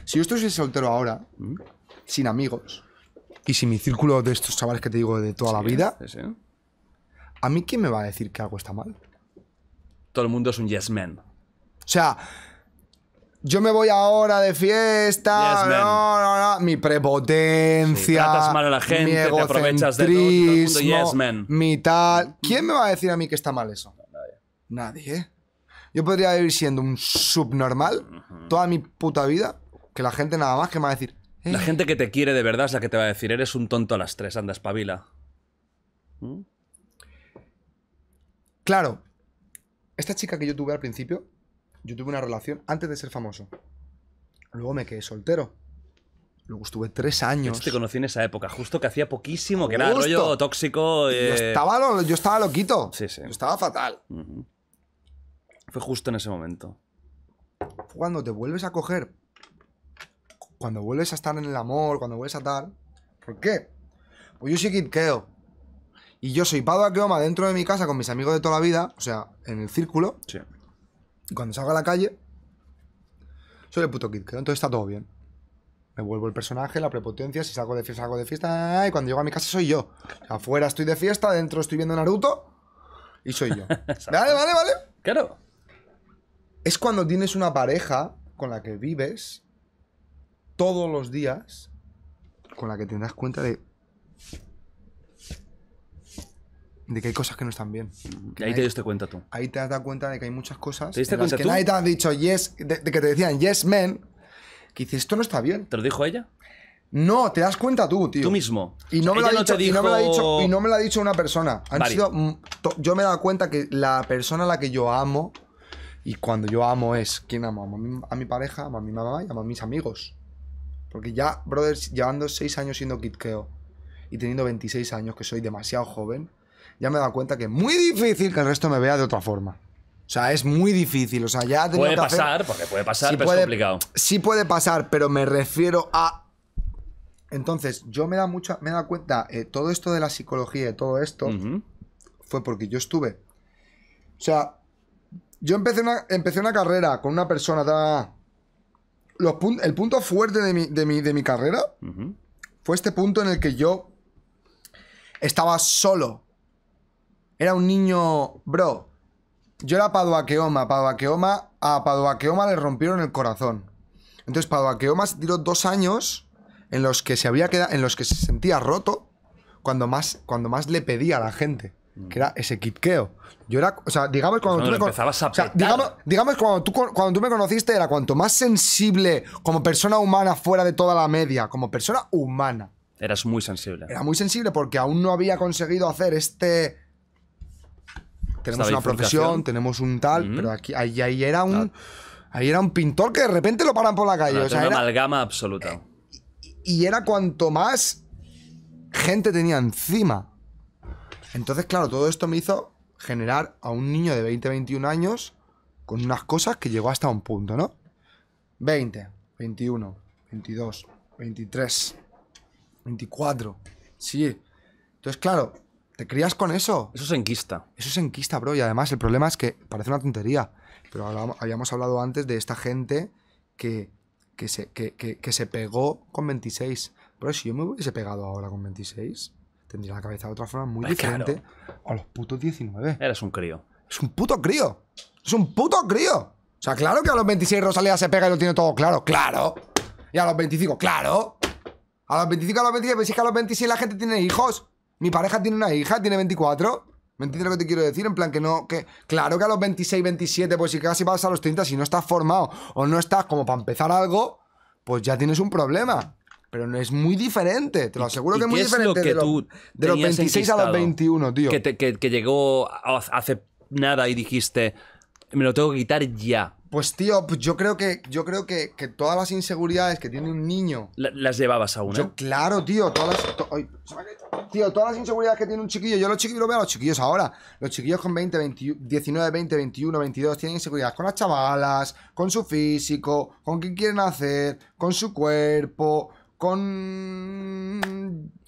Si yo estoy soltero ahora, sin amigos, y sin mi círculo de estos chavales que te digo de toda la vida, ¿A mí quién me va a decir que algo está mal? Todo el mundo es un yes man. O sea, yo me voy ahora de fiesta. no, no, no. Mi prepotencia. Sí, tratas mal a la gente, te aprovechas de todo, todo el mundo. Yes, Mi tal. Mm, mm. ¿Quién me va a decir a mí que está mal eso? Nadie. Nadie. Yo podría vivir siendo un subnormal toda mi puta vida, que la gente nada más que me va a decir. La eh". gente que te quiere de verdad es la que te va a decir, eres un tonto a las tres, anda, espabila. ¿Mm? Claro, esta chica que yo tuve al principio, yo tuve una relación antes de ser famoso. Luego me quedé soltero. Luego estuve tres años. Yo te conocí en esa época, justo que hacía poquísimo, que era rollo tóxico. Eh, yo, estaba loquito. Sí, sí. estaba fatal. Fue justo en ese momento. Cuando te vuelves a coger, cuando vuelves a estar en el amor, cuando vuelves a tal. ¿Por qué? Pues yo sí queo. Y yo soy Pado Akeoma dentro de mi casa con mis amigos de toda la vida, o sea, en el círculo. Sí. Y cuando salgo a la calle, soy el puto Kid, entonces está todo bien. Me vuelvo el personaje, la prepotencia, si salgo de fiesta, salgo de fiesta, y cuando llego a mi casa soy yo. Afuera estoy de fiesta, dentro estoy viendo Naruto, y soy yo. vale, vale, vale. Claro. Es cuando tienes una pareja con la que vives todos los días, con la que te das cuenta de de que hay cosas que no están bien. ahí te diste cuenta tú. Ahí te has dado cuenta de que hay muchas cosas ¿Te que nadie te ha dicho yes, de, que te decían yes men, que dices esto no está bien. ¿Te lo dijo ella? No, te das cuenta tú, tío. Tú mismo. Y no, me lo, ha dicho, no dicho, una persona. yo me he dado cuenta que la persona a la que yo amo, y cuando yo amo es, quien amo? Amo a mi, pareja, amo a mi mamá y amo a mis amigos. Porque ya, brothers, llevando seis años siendo kitkeo y teniendo 26 años, que soy demasiado joven, ya me he dado cuenta que es muy difícil que el resto me vea de otra forma. O sea, es muy difícil. O sea, ya Puede pasar, porque puede pasar, pero es complicado. Sí puede pasar, pero me refiero a. Entonces, yo me da mucha, me da cuenta, eh, todo esto de la psicología y todo esto fue porque yo estuve. O sea, yo empecé una, empecé una carrera con una persona. Da... Los el punto fuerte de mi, de mi, carrera fue este punto en el que yo estaba solo era un niño, bro. Yo era Paduaqueoma. Paduaqueoma, a Paduaqueoma le rompieron el corazón. Entonces Paduaqueoma se tiró dos años en los que se había quedado, en los que se sentía roto cuando más, cuando más le pedía a la gente. Mm. Que era ese kitkeo. Yo era, o sea, digamos cuando tú empezabas digamos, digamos, cuando tú cuando tú me conociste era cuanto más sensible como persona humana fuera de toda la media, como persona humana. Eras muy sensible. Era muy sensible porque aún no había conseguido hacer este tenemos una profesión, tenemos un tal, pero aquí ahí, era un. Ahí era un pintor que de repente lo paran por la calle. o sea, una amalgama absoluta. Eh, y era cuanto más gente tenía encima. Entonces, claro, todo esto me hizo generar a un niño de 20, 21 años con unas cosas que llegó hasta un punto, ¿no? 20, 21, 22, 23, 24. Sí. Entonces, claro, te crías con eso. Eso es enquista. Eso es enquista, bro. Y además el problema es que parece una tontería. Pero habíamos hablado antes de esta gente que, que, se, que, que, se pegó con 26. Pero si yo me hubiese pegado ahora con 26, tendría la cabeza de otra forma muy diferente a los putos 19. Eres un crío. Es un puto crío. Es un puto crío. O sea, claro que a los 26 Rosalía se pega y lo tiene todo claro. Claro. Y a los 25, claro. A los 25, a los 26, que a los 26 la gente tiene hijos. Mi pareja tiene una hija, tiene 24. ¿Me entiendes lo que te quiero decir? En plan que no, que claro que a los 26, 27, pues si casi vas a los 30, si no estás formado o no estás como para empezar algo, pues ya tienes un problema. Pero no es muy diferente, te lo aseguro que es muy diferente de, los, 26 a los 21, tío. Que, que llegó hace nada y dijiste, me lo tengo que quitar ya. Pues tío, pues, yo creo que yo creo que, todas las inseguridades que tiene un niño. las llevabas a una? ¿eh? claro, tío, todas tío, todas las inseguridades que tiene un chiquillo. Yo los chiquillos lo veo a los chiquillos ahora. Los chiquillos con 20, 19, 20, 21, 22 tienen inseguridades con las chavalas, con su físico, con qué quieren hacer, con su cuerpo, con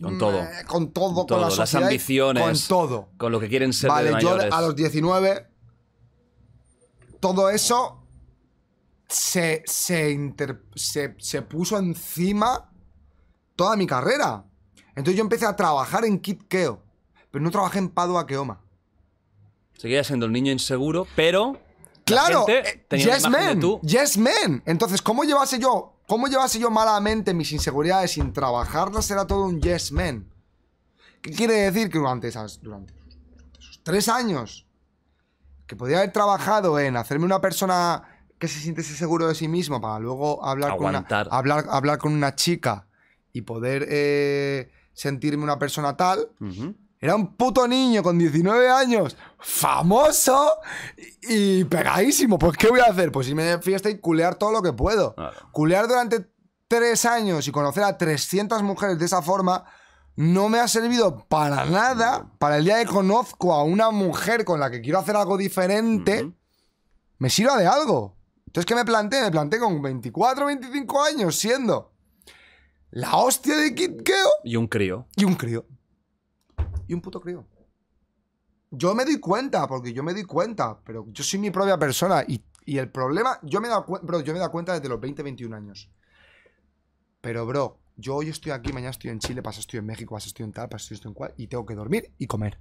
con todo eh, con todo con, las ambiciones con todo con lo que quieren ser vale mayores. yo a los 19 todo eso se, se, puso encima toda mi carrera. Entonces yo empecé a trabajar en Kitkeo, pero no trabajé en Padua Keoma. Seguía siendo el niño inseguro, pero. Claro, eh, la gente Entonces, ¿cómo llevase yo, cómo llevase yo malamente mis inseguridades sin trabajarlas? Era todo un yes man. ¿Qué quiere decir que durante esas, durante esos tres años que podía haber trabajado en hacerme una persona que se siente seguro de sí mismo para luego hablar, con una, hablar, hablar con una chica y poder eh, sentirme una persona tal. Era un puto niño con 19 años, famoso y pegadísimo. Pues, ¿qué voy a hacer? Pues irme de fiesta y culear todo lo que puedo. Culear durante tres años y conocer a 300 mujeres de esa forma no me ha servido para nada. Para el día que conozco a una mujer con la que quiero hacer algo diferente, me sirva de algo. Entonces, que me planteé? Me planteé con 24, 25 años siendo la hostia de Kid Y un crío. Y un crío. Y un puto crío. Yo me doy cuenta, porque yo me doy cuenta, pero yo soy mi propia persona y, el problema, yo me, he dado, bro, yo me he cuenta desde los 20, 21 años. Pero, bro, yo hoy estoy aquí, mañana estoy en Chile, pasa, estoy en México, pasa, estoy en tal, pasado estoy en cual, y tengo que dormir y comer.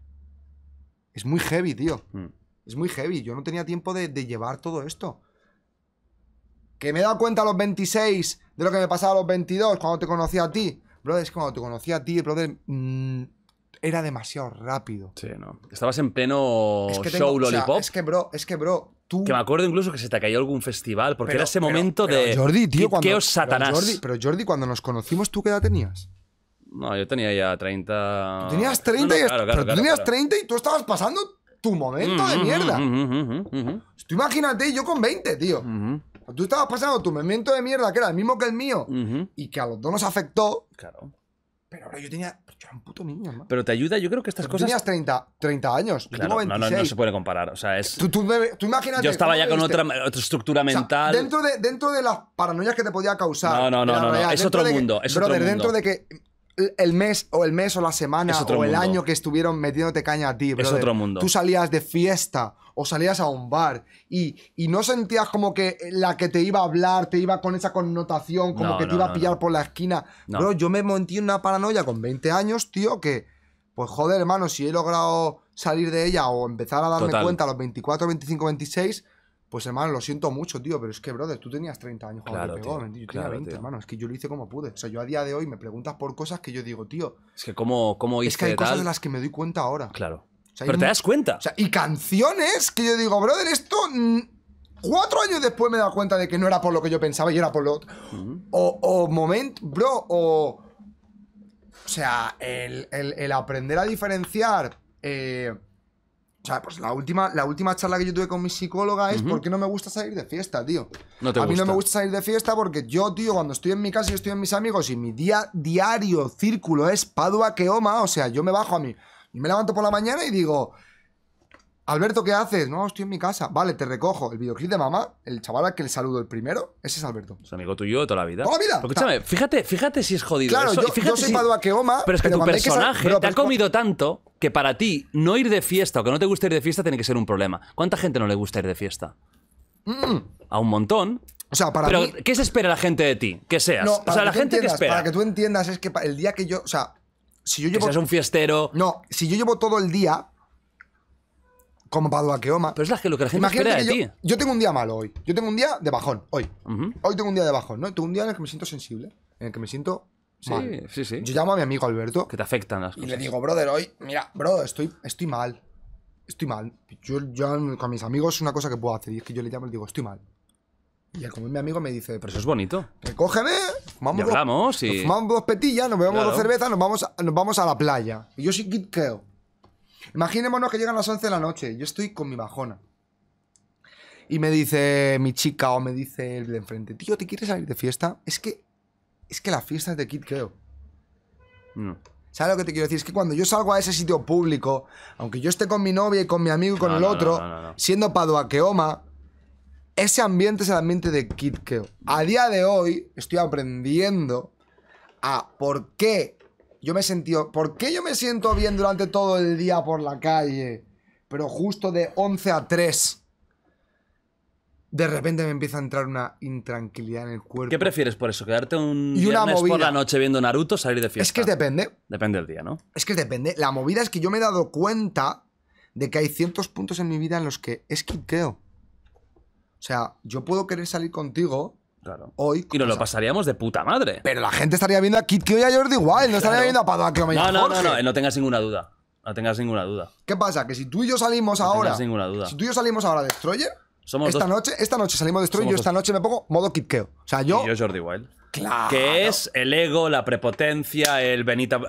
Es muy heavy, tío. Mm. Es muy heavy. Yo no tenía tiempo de llevar todo esto. Que me he dado cuenta a los 26 de lo que me pasaba a los 22 cuando te conocí a ti. Brother, es que cuando te conocí a ti, brother, mm, era demasiado rápido. Sí, no. Estabas en pleno show lollipop. es que, bro, es que, bro, tú... Que me acuerdo incluso que se te cayó algún festival, porque era ese momento de... Jordi, tío, cuando... Pero Jordi, pero Jordi, cuando nos conocimos, ¿tú qué edad tenías? No, yo tenía ya 30... tenías 30 pero tú tenías 30 y tú estabas pasando tu momento de mm, mm, mierda. tú imagínate yo con 20, tío. Tú estabas pasando tu momento de mierda, que era el mismo que el mío, y que a los dos nos afectó. Claro. Pero ahora yo tenía. Pues, yo era un puto niño, Pero te ayuda, yo creo que estas tú cosas. Tenías 30, 30 años. Claro, No, no, se puede comparar. O sea, es. Tú, tú, imagínate. Yo estaba ya con otra, estructura mental. dentro, de, dentro de las paranoias que te podía causar. No, no, no, no, Es otro mundo. es otro mundo. dentro de que el mes o el mes o la semana o el año que estuvieron metiéndote caña a ti, otro mundo. Tú salías de fiesta o salías a un bar y, no sentías como que la que te iba a hablar te iba con esa connotación, como que te iba a pillar por la esquina. Bro, yo me monté una paranoia con 20 años, tío, que pues joder, hermano, si he logrado salir de ella o empezar a darme cuenta a los 24, 25, 26 pues hermano, lo siento mucho, tío, pero es que, brother, tú tenías 30 años cuando claro, te tío, yo claro, hermano. Es que yo lo hice como pude. O sea, yo a día de hoy me preguntas por cosas que yo digo, tío. Es que cómo, cómo hice Es que hay cosas de las que me doy cuenta ahora. Claro. pero te das cuenta. O sea, y canciones que yo digo, brother, esto. Mm, cuatro años después me he dado cuenta de que no era por lo que yo pensaba y era por lo O, o bro, o. O sea, el, el aprender a diferenciar. Eh, o sea, pues la última, la última charla que yo tuve con mi psicóloga es ¿por qué no me gusta salir de fiesta, tío? a mí no me gusta salir de fiesta porque yo, tío, cuando estoy en mi casa y estoy en mis amigos y mi día diario círculo es Padua oma, o sea, yo me bajo a mí, y me levanto por la mañana y digo, Alberto, ¿qué haces? No, estoy en mi casa. Vale, te recojo. El videoclip de mamá, el chaval al que le saludo el primero, ese es Alberto. Es amigo tuyo de toda la vida. ¡Toda la vida! escúchame, fíjate, fíjate si es jodido. Claro, yo, fíjate soy a que Keoma. Pero es que tu personaje te ha comido tanto que para ti no ir de fiesta o que no te guste ir de fiesta tiene que ser un problema. ¿Cuánta gente no le gusta ir de fiesta? A un montón. O sea, para mí... ¿qué se espera la gente de ti? Que seas. o sea, la gente que espera. Para que tú entiendas, es que el día que yo. O sea, si yo llevo. Que seas un fiestero. No, si yo llevo todo el día como a Keoma. Pero es la que lo que la gente espera de yo, Yo tengo un día malo hoy. Yo tengo un día de bajón, hoy. Hoy tengo un día de bajón, ¿no? Tengo un día en el que me siento sensible, en el que me siento Sí, mal. sí, sí. Yo llamo a mi amigo Alberto. Que te afectan las cosas. Y le digo, brother, hoy, mira, bro, estoy, estoy mal. Estoy mal. Yo, yo con mis amigos es una cosa que puedo hacer. Y es que yo le llamo y le digo, estoy mal. Y como mi amigo, me dice, pero eso es bonito. Recógeme, fumamos, y hablamos, dos, nos fumamos dos petillas, nos bebemos dos cervezas, nos vamos, a, nos vamos a la playa. Y yo sí creo. Imaginémonos que llegan las 11 de la noche, yo estoy con mi bajona. Y me dice mi chica o me dice el de enfrente, tío, ¿te quieres salir de fiesta? Es que, es que la fiesta es de Kid, creo. No. ¿Sabes lo que te quiero decir? Es que cuando yo salgo a ese sitio público, aunque yo esté con mi novia y con mi amigo y con el otro, siendo siendo queoma ese ambiente es el ambiente de Keo. A día de hoy estoy aprendiendo a por qué yo me he sentido... ¿Por qué yo me siento bien durante todo el día por la calle? Pero justo de 11 a 3... De repente me empieza a entrar una intranquilidad en el cuerpo. ¿Qué prefieres por eso? ¿Quedarte un y una por la noche viendo Naruto salir de fiesta? Es que depende. Depende del día, ¿no? Es que depende. La movida es que yo me he dado cuenta de que hay ciertos puntos en mi vida en los que es que creo. O sea, yo puedo querer salir contigo Hoy, y nos lo pasaríamos de puta madre. Pero la gente estaría viendo a Kitkeo y a Jordi Wild, no estaría viendo a Padua, que no, no, no, no, eh, no tengas ninguna duda. No tengas ninguna duda. ¿Qué pasa? Que si tú y yo salimos ahora. No ninguna duda. Si tú y yo salimos ahora de Destroyer. Somos esta, noche, esta noche salimos a Destroyer yo esta noche me pongo modo Kitkeo. O sea, yo. Y yo Jordi Wild. Claro. Que es el ego, la prepotencia, el Benito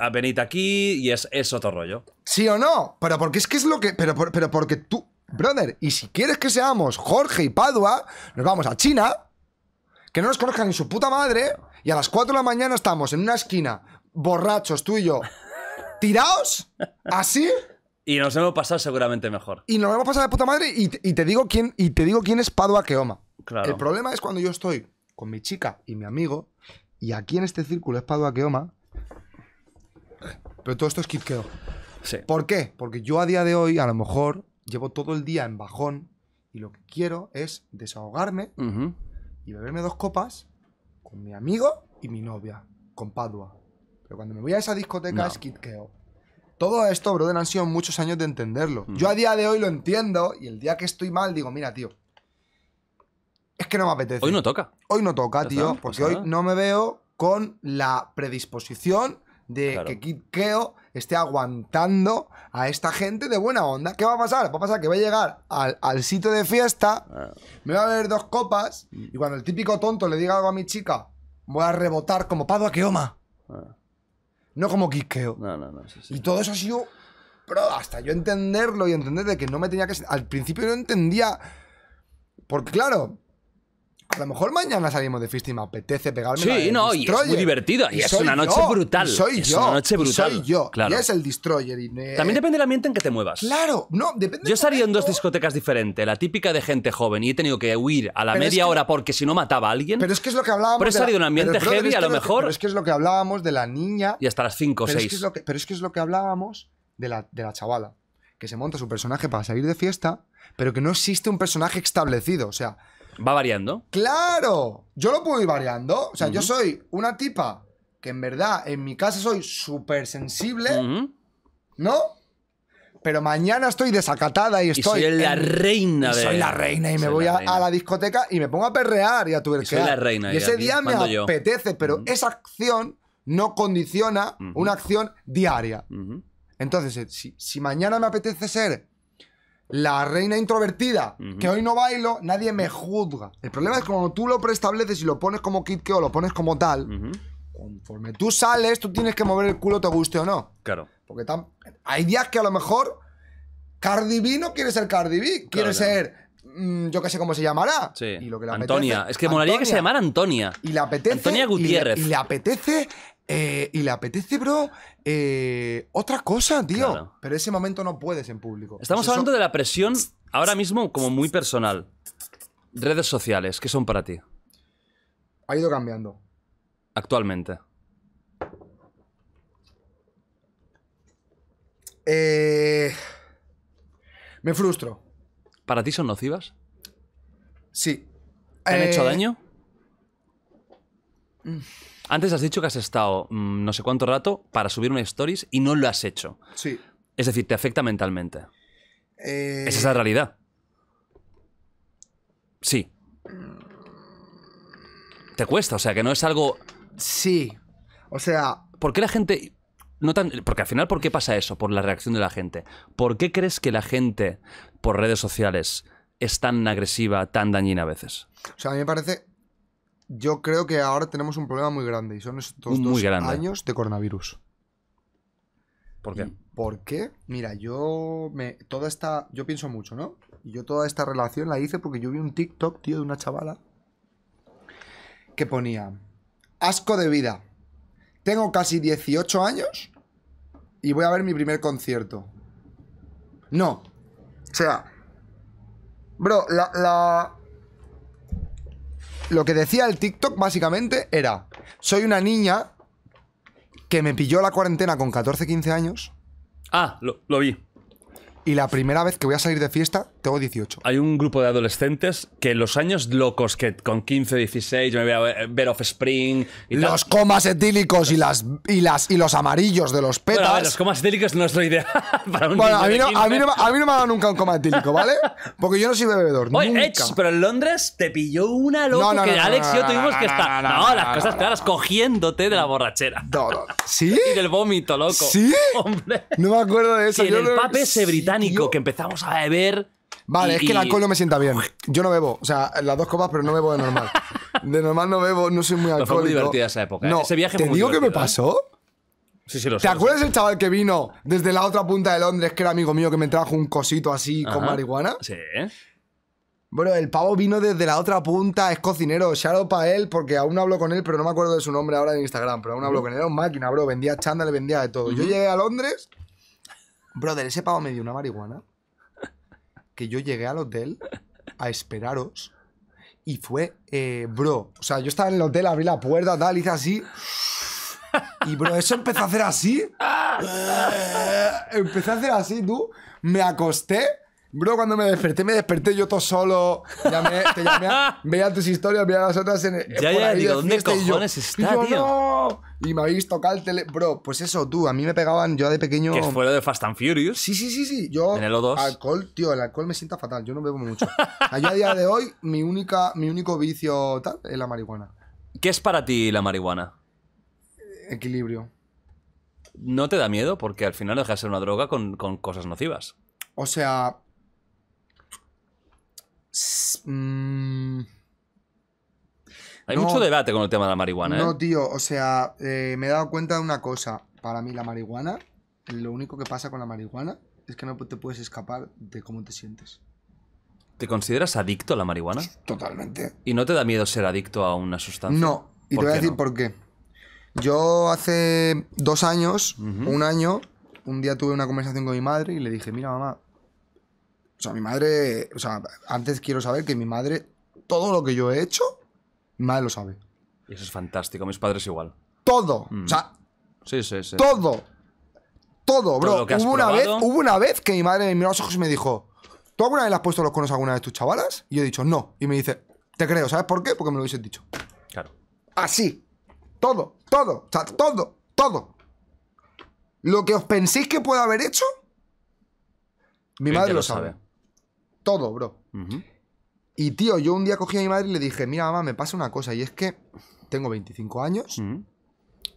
aquí y es, eso otro rollo. Sí o no. Pero porque es que es lo que. Pero, pero porque tú. Brother, y si quieres que seamos Jorge y Padua, nos vamos a China que no nos conozcan en su puta madre, ¿eh? y a las 4 de la mañana estamos en una esquina, borrachos, tú y yo, tirados, así. Y nos hemos pasado seguramente mejor. Y nos hemos pasado de puta madre, y, te, digo quién, y te digo quién es Padua Keoma. El problema es cuando yo estoy con mi chica y mi amigo, y aquí en este círculo es Padua Keoma, pero todo esto es kitqueo. Sí. ¿Por qué? Porque yo a día de hoy, a lo mejor, llevo todo el día en bajón y lo que quiero es desahogarme y beberme dos copas con mi amigo y mi novia, con Padua. Pero cuando me voy a esa discoteca es kitkeo. Todo esto, brother, han sido muchos años de entenderlo. Mm. Yo a día de hoy lo entiendo y el día que estoy mal digo, mira, tío, es que no me apetece. Hoy no toca. Hoy no toca, tío, porque hoy no me veo con la predisposición de que kitkeo esté aguantando a esta gente de buena onda. ¿Qué va a pasar? Va a pasar que voy a llegar al, sitio de fiesta, ah. me va a beber dos copas mm. y cuando el típico tonto le diga algo a mi chica, voy a rebotar como a queoma ah. No como Quisqueo. No, no, no. Y todo eso ha sido... Pero hasta yo entenderlo y entender de que no me tenía que... Al principio no entendía... Porque claro, a lo mejor mañana salimos de fiesta y me apetece pegarme. Sí, no, y es muy divertido. Y, es una noche brutal. Soy es yo. Una noche brutal. Soy yo. Y es el destroyer. También depende del ambiente en que te muevas. Claro, no, depende. Yo salí en dos discotecas diferentes. La típica de gente joven y he tenido que huir a la media hora porque si no mataba a alguien. Pero es que es lo que hablábamos. Pero he salido en un ambiente heavy, a lo, mejor. pero es que es lo que hablábamos de la niña. Y hasta las 5 o 6. Pero es que es lo que hablábamos de la, de la chavala. Que se monta su personaje para salir de fiesta, pero que no existe un personaje establecido. O sea Va variando. Claro, yo lo puedo ir variando. O sea, yo soy una tipa que en verdad en mi casa soy súper sensible, ¿no? Pero mañana estoy desacatada y estoy. Y soy la reina de. soy la reina y me voy a, la discoteca y me pongo a perrear y a tuerquear. Y soy la reina. Y ese día me apetece, pero esa acción no condiciona una acción diaria. Entonces, eh, si mañana me apetece ser la reina introvertida, que hoy no bailo, nadie me juzga. El problema es cuando tú lo preestableces y lo pones como kit o lo pones como tal, conforme tú sales, tú tienes que mover el culo, te guste o no. Claro. Porque hay días que a lo mejor Cardi B no quiere ser Cardi B, quiere ser. Mm, yo qué sé cómo se llamará. Sí. Y lo que Antonia. es que me molaría que se llamara Antonia. Y le apetece. Antonia Gutiérrez. y le apetece eh, y le apetece, bro, eh, otra cosa, tío. Pero ese momento no puedes en público. Estamos pues hablando de la presión ahora mismo como muy personal. Redes sociales, ¿qué son para ti Ha ido cambiando. actualmente? Eh, me frustro. ¿Para ti son nocivas? Sí. ¿Te han hecho daño? Mm. Antes has dicho que has estado mm, no sé cuánto rato para subir una stories y no lo has hecho. Sí. Es decir, te afecta mentalmente. Eh, esa ¿Es la realidad? Sí. Te cuesta, o sea, que no es algo... Sí. O sea... ¿Por qué la gente... No tan, porque al final, ¿por qué pasa eso? Por la reacción de la gente. ¿Por qué crees que la gente por redes sociales es tan agresiva, tan dañina a veces? O sea, a mí me parece yo creo que ahora tenemos un problema muy grande y son estos dos años de coronavirus. ¿Por qué? ¿Por qué? Mira, yo me toda esta yo pienso mucho, ¿no? Y yo toda esta relación la hice porque yo vi un TikTok, tío, de una chavala que ponía asco de vida. Tengo casi 18 años y voy a ver mi primer concierto. No. O sea, bro, la lo que decía el TikTok básicamente era, soy una niña que me pilló la cuarentena con 14, 15 años. Ah, lo, lo vi. Y la primera vez que voy a salir de fiesta, tengo 18. Hay un grupo de adolescentes que en los años locos, que con 15, 16, me voy a ver off spring… Los comas etílicos y, las, y, las, y los amarillos de los petas. los comas etílicos no es lo ideal para un bueno, a mí, no, a, mí no, me ha dado nunca un coma etílico, ¿vale? Porque yo no soy bebedor. Oye, nunca. pero en Londres te pilló una loca que Alex y yo tuvimos que estar. No, las cosas claras, cogiéndote de la mm. borrachera. ¿Sí? Y del vómito, loco. ¿Sí? Hombre. No me acuerdo de eso. Y en el pap ese británico que empezamos a beber. Vale, es que el alcohol no me sienta bien. Yo no bebo, o sea, las dos copas, pero no bebo de normal. De normal no bebo, no soy muy alcohólico. fue divertida esa época. ¿eh? No, ese viaje ¿Te digo qué me ¿eh? pasó? Sí, sí, lo ¿Te acuerdas del chaval que vino desde la otra punta de Londres, que era amigo mío, que me trajo un cosito así con marihuana? Sí. Bueno, el pavo vino desde la otra punta, es cocinero, sharo para él, porque aún hablo con él, pero no me acuerdo de su nombre ahora en Instagram, pero aún hablo con él, era un máquina, bro, vendía chándal, vendía de todo. Yo llegué a Londres, brother, ese pavo me dio una marihuana que yo llegué al hotel a esperaros y fue, eh, bro, o sea, yo estaba en el hotel, abrí la puerta, tal, hice así. Y, bro, eso empezó a hacer así. Empecé a hacer así, tú. Me acosté Bro, cuando me desperté, me desperté yo todo solo. Llamé, te llamé, veía tus historias, veía las otras en Ya, ya, ¿dónde cojones está, Y me habéis tocado el tele. Bro, pues eso, tú, a mí me pegaban yo de pequeño. Que fue lo de Fast and Furious. Sí, sí, sí, sí. Yo. En el O2. Alcohol, tío, el alcohol me sienta fatal. Yo no bebo mucho. Allá a día de hoy, mi, única, mi único vicio tal es la marihuana. ¿Qué es para ti la marihuana? Equilibrio. ¿No te da miedo? Porque al final deja de ser una droga con cosas nocivas. O sea, Mm. Hay mucho debate con el tema de la marihuana. No, ¿eh? tío, o sea, eh, me he dado cuenta de una cosa. Para mí la marihuana, lo único que pasa con la marihuana es que no te puedes escapar de cómo te sientes. ¿Te consideras adicto a la marihuana? Totalmente. ¿Y no te da miedo ser adicto a una sustancia? No, y te voy a decir por qué. Yo hace dos años, un año, un día tuve una conversación con mi madre y le dije, mira mamá, o sea, mi madre, o sea, antes quiero saber que mi madre, todo lo que yo he hecho, mi madre lo sabe. Y eso es fantástico, mis padres igual. Todo, mm. o sea, sí, sí, sí. todo, todo, bro. hubo, una vez, una vez que mi madre me miró a los ojos y me dijo, ¿tú alguna vez le has puesto los conos a alguna de tus chavalas? Y yo he dicho, no. Y me dice, te creo, ¿sabes por qué? Porque me lo hubiese dicho. Claro. Así, todo, todo, o sea, todo, todo. Lo que os penséis que pueda haber hecho, mi madre lo sabe. Todo, bro. Y tío, yo un día cogí a mi madre y le dije, mira mamá, me pasa una cosa y es que tengo 25 años,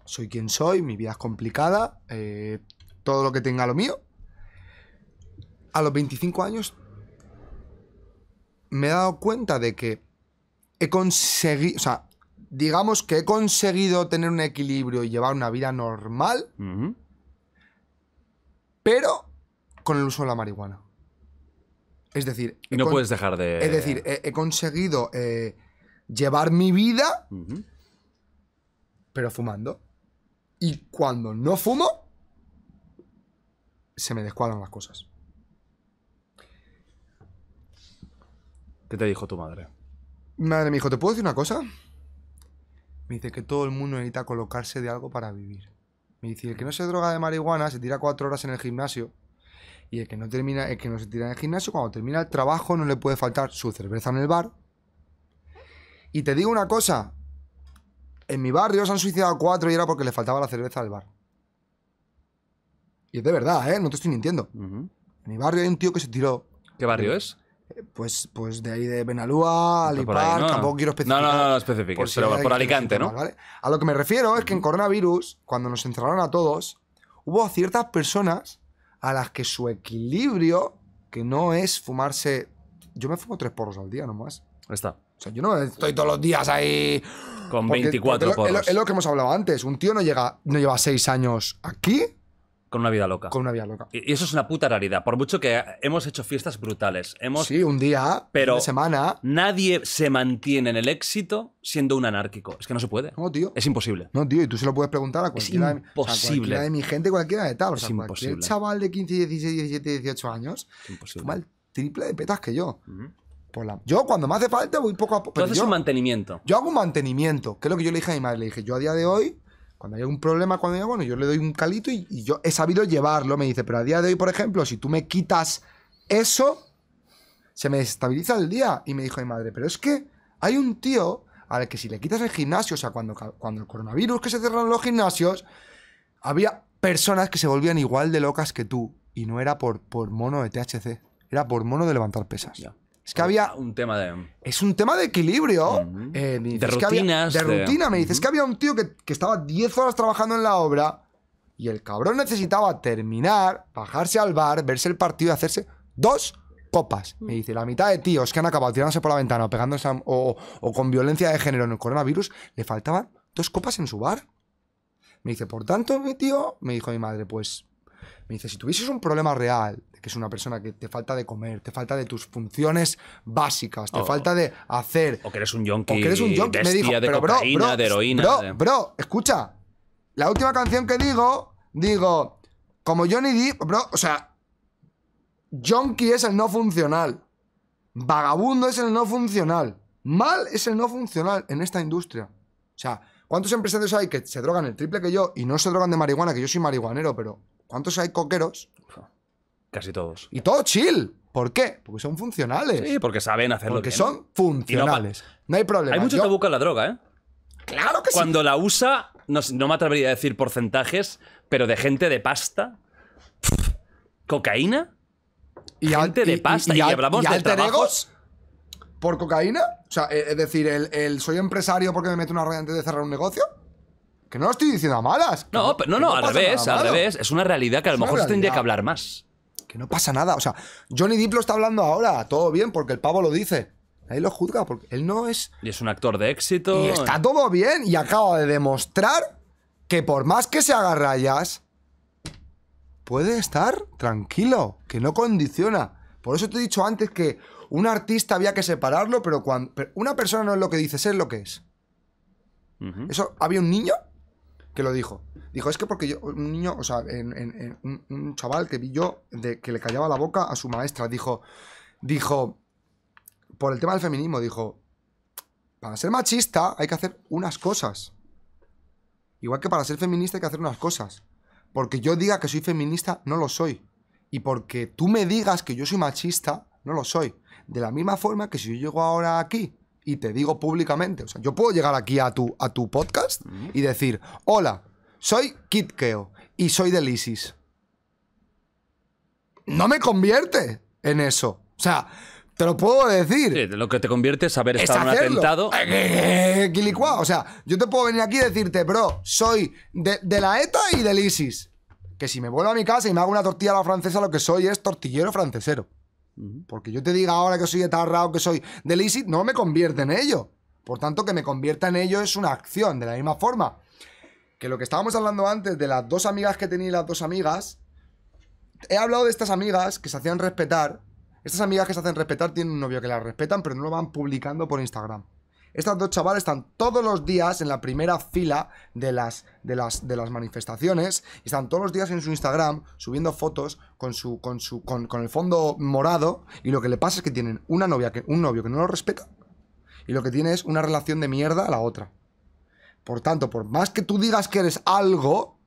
soy quien soy, mi vida es complicada, eh, todo lo que tenga lo mío. A los 25 años me he dado cuenta de que he conseguido, o sea, digamos que he conseguido tener un equilibrio y llevar una vida normal, pero con el uso de la marihuana. Es decir... no puedes dejar de... Es decir, he, conseguido eh, llevar mi vida, pero fumando. Y cuando no fumo, se me descuadran las cosas. ¿Qué te dijo tu madre? Madre me dijo, ¿te puedo decir una cosa? Me dice que todo el mundo necesita colocarse de algo para vivir. Me dice, el que no se droga de marihuana se tira cuatro horas en el gimnasio y el que no termina, el que no se tira en el gimnasio, cuando termina el trabajo no le puede faltar su cerveza en el bar. Y te digo una cosa, en mi barrio se han suicidado cuatro y era porque le faltaba la cerveza del bar. Y es de verdad, ¿eh? No te estoy mintiendo. En mi barrio hay un tío que se tiró. ¿Qué barrio es? Eh, pues, pues de ahí de Benalúa, Alipar, tampoco quiero especificar. No, no, no, no, pero por Alicante, ¿no? A lo que me refiero es que en coronavirus, cuando nos encerraron a todos, hubo ciertas personas a las que su equilibrio, que no es fumarse... Yo me fumo tres porros al día nomás. Ahí Está. O sea, yo no estoy todos los días ahí... Con 24 porros. Es lo, que hemos hablado antes. Un tío no, llega, no lleva seis años aquí con una vida loca. Con una vida loca. Y, eso es una puta raridad. Por mucho que hemos hecho fiestas brutales. Hemos, sí, un día, pero una semana. Nadie se mantiene en el éxito siendo un anárquico. Es que no se puede. No, tío. Es imposible. No, tío, y tú se lo puedes preguntar a cualquiera, De, de mi gente, cualquiera de tal. es imposible. El chaval de 15, 16, 17, 18 años imposible. Toma el triple de petas que yo. Por Yo cuando me hace falta voy poco a poco. Tú haces un mantenimiento. Yo hago un mantenimiento, que es lo que yo le dije a mi madre. Le dije, yo a día de hoy cuando hay un problema, cuando digo, bueno, yo le doy un calito y, yo he sabido llevarlo, me dice, pero a día de hoy, por ejemplo, si tú me quitas eso, se me estabiliza el día. Y me dijo mi madre, pero es que hay un tío al que si le quitas el gimnasio, o sea, cuando, cuando el coronavirus que se cerraron los gimnasios, había personas que se volvían igual de locas que tú. Y no era por, por mono de THC, era por mono de levantar pesas. Es que había. Un tema de. Es un tema de equilibrio. Eh, de de, rutina. Me dices Es que había un tío que, estaba 10 horas trabajando en la obra y el cabrón necesitaba terminar, bajarse al bar, verse el partido y hacerse dos copas. Mm. Me dice, la mitad de tíos que han acabado tirándose por la ventana o pegándose o, o con violencia de género en el coronavirus, le faltaban dos copas en su bar. Me dice, por tanto, mi tío, me dijo mi madre, pues, me dice, si tuvieses un problema real que es una persona que te falta de comer, te falta de tus funciones básicas, te oh. falta de hacer. O que eres un junkie. O que eres un yonki. Me dijo, pero bro, bro, de heroína. Bro, escucha. La última canción que digo, digo, como Johnny Depp, bro, o sea, yonki es el no funcional. Vagabundo es el no funcional. Mal es el no funcional en esta industria. O sea, ¿cuántos empresarios hay que se drogan el triple que yo y no se drogan de marihuana? Que yo soy marihuanero, pero ¿cuántos hay coqueros Casi todos. Y todo chill. ¿Por qué? Porque son funcionales. Sí, porque saben hacerlo Porque son funcionales. No, hay problema. Hay mucho que busca la droga, ¿eh? Claro que sí. Cuando la usa, no, me atrevería a decir porcentajes, pero de gente de pasta. ¿Cocaína? Y gente de pasta. Y, hablamos de trabajos. ¿Por cocaína? O sea, eh, es decir, el, soy empresario porque me meto una rueda antes de cerrar un negocio. Que no lo estoy diciendo a malas. No, no, no, no al revés, al revés. Es una realidad que a lo mejor se tendría que hablar más que no pasa nada. O sea, Johnny Depp lo está hablando ahora, todo bien, porque el pavo lo dice. Ahí lo juzga, porque él no es. Y es un actor de éxito. Y está todo bien, y acaba de demostrar que por más que se haga rayas, puede estar tranquilo, que no condiciona. Por eso te he dicho antes que un artista había que separarlo, pero cuando. una persona no es lo que dice, es lo que es. Eso, había un niño lo dijo. Dijo, es que porque yo, un niño, o sea, en, un, chaval que vi yo de, que le callaba la boca a su maestra, dijo, dijo, por el tema del feminismo, dijo, para ser machista hay que hacer unas cosas. Igual que para ser feminista hay que hacer unas cosas. Porque yo diga que soy feminista, no lo soy. Y porque tú me digas que yo soy machista, no lo soy. De la misma forma que si yo llego ahora aquí y te digo públicamente, o sea, yo puedo llegar aquí a tu, a tu podcast y decir, hola, soy Kitkeo y soy del ISIS. No me convierte en eso. O sea, te lo puedo decir. lo que te convierte es haber estado en un atentado. Eh, eh, eh, o sea, yo te puedo venir aquí y decirte, bro, soy de, de, la ETA y del ISIS. Que si me vuelvo a mi casa y me hago una tortilla a la francesa, lo que soy es tortillero francesero. Porque yo te diga ahora que soy etarrao, que soy de no me convierte en ello. Por tanto, que me convierta en ello es una acción. De la misma forma que lo que estábamos hablando antes de las dos amigas que tenía las dos amigas, he hablado de estas amigas que se hacían respetar. Estas amigas que se hacen respetar tienen un novio que las respetan, pero no lo van publicando por Instagram. Estas dos chavales están todos los días en la primera fila de las, de las, de las manifestaciones. Y están todos los días en su Instagram subiendo fotos con, su, con, su, con, el fondo morado. Y lo que le pasa es que tienen una novia que, un novio que no lo respeta. Y lo que tiene es una relación de mierda a la otra. Por tanto, por más que tú digas que eres algo,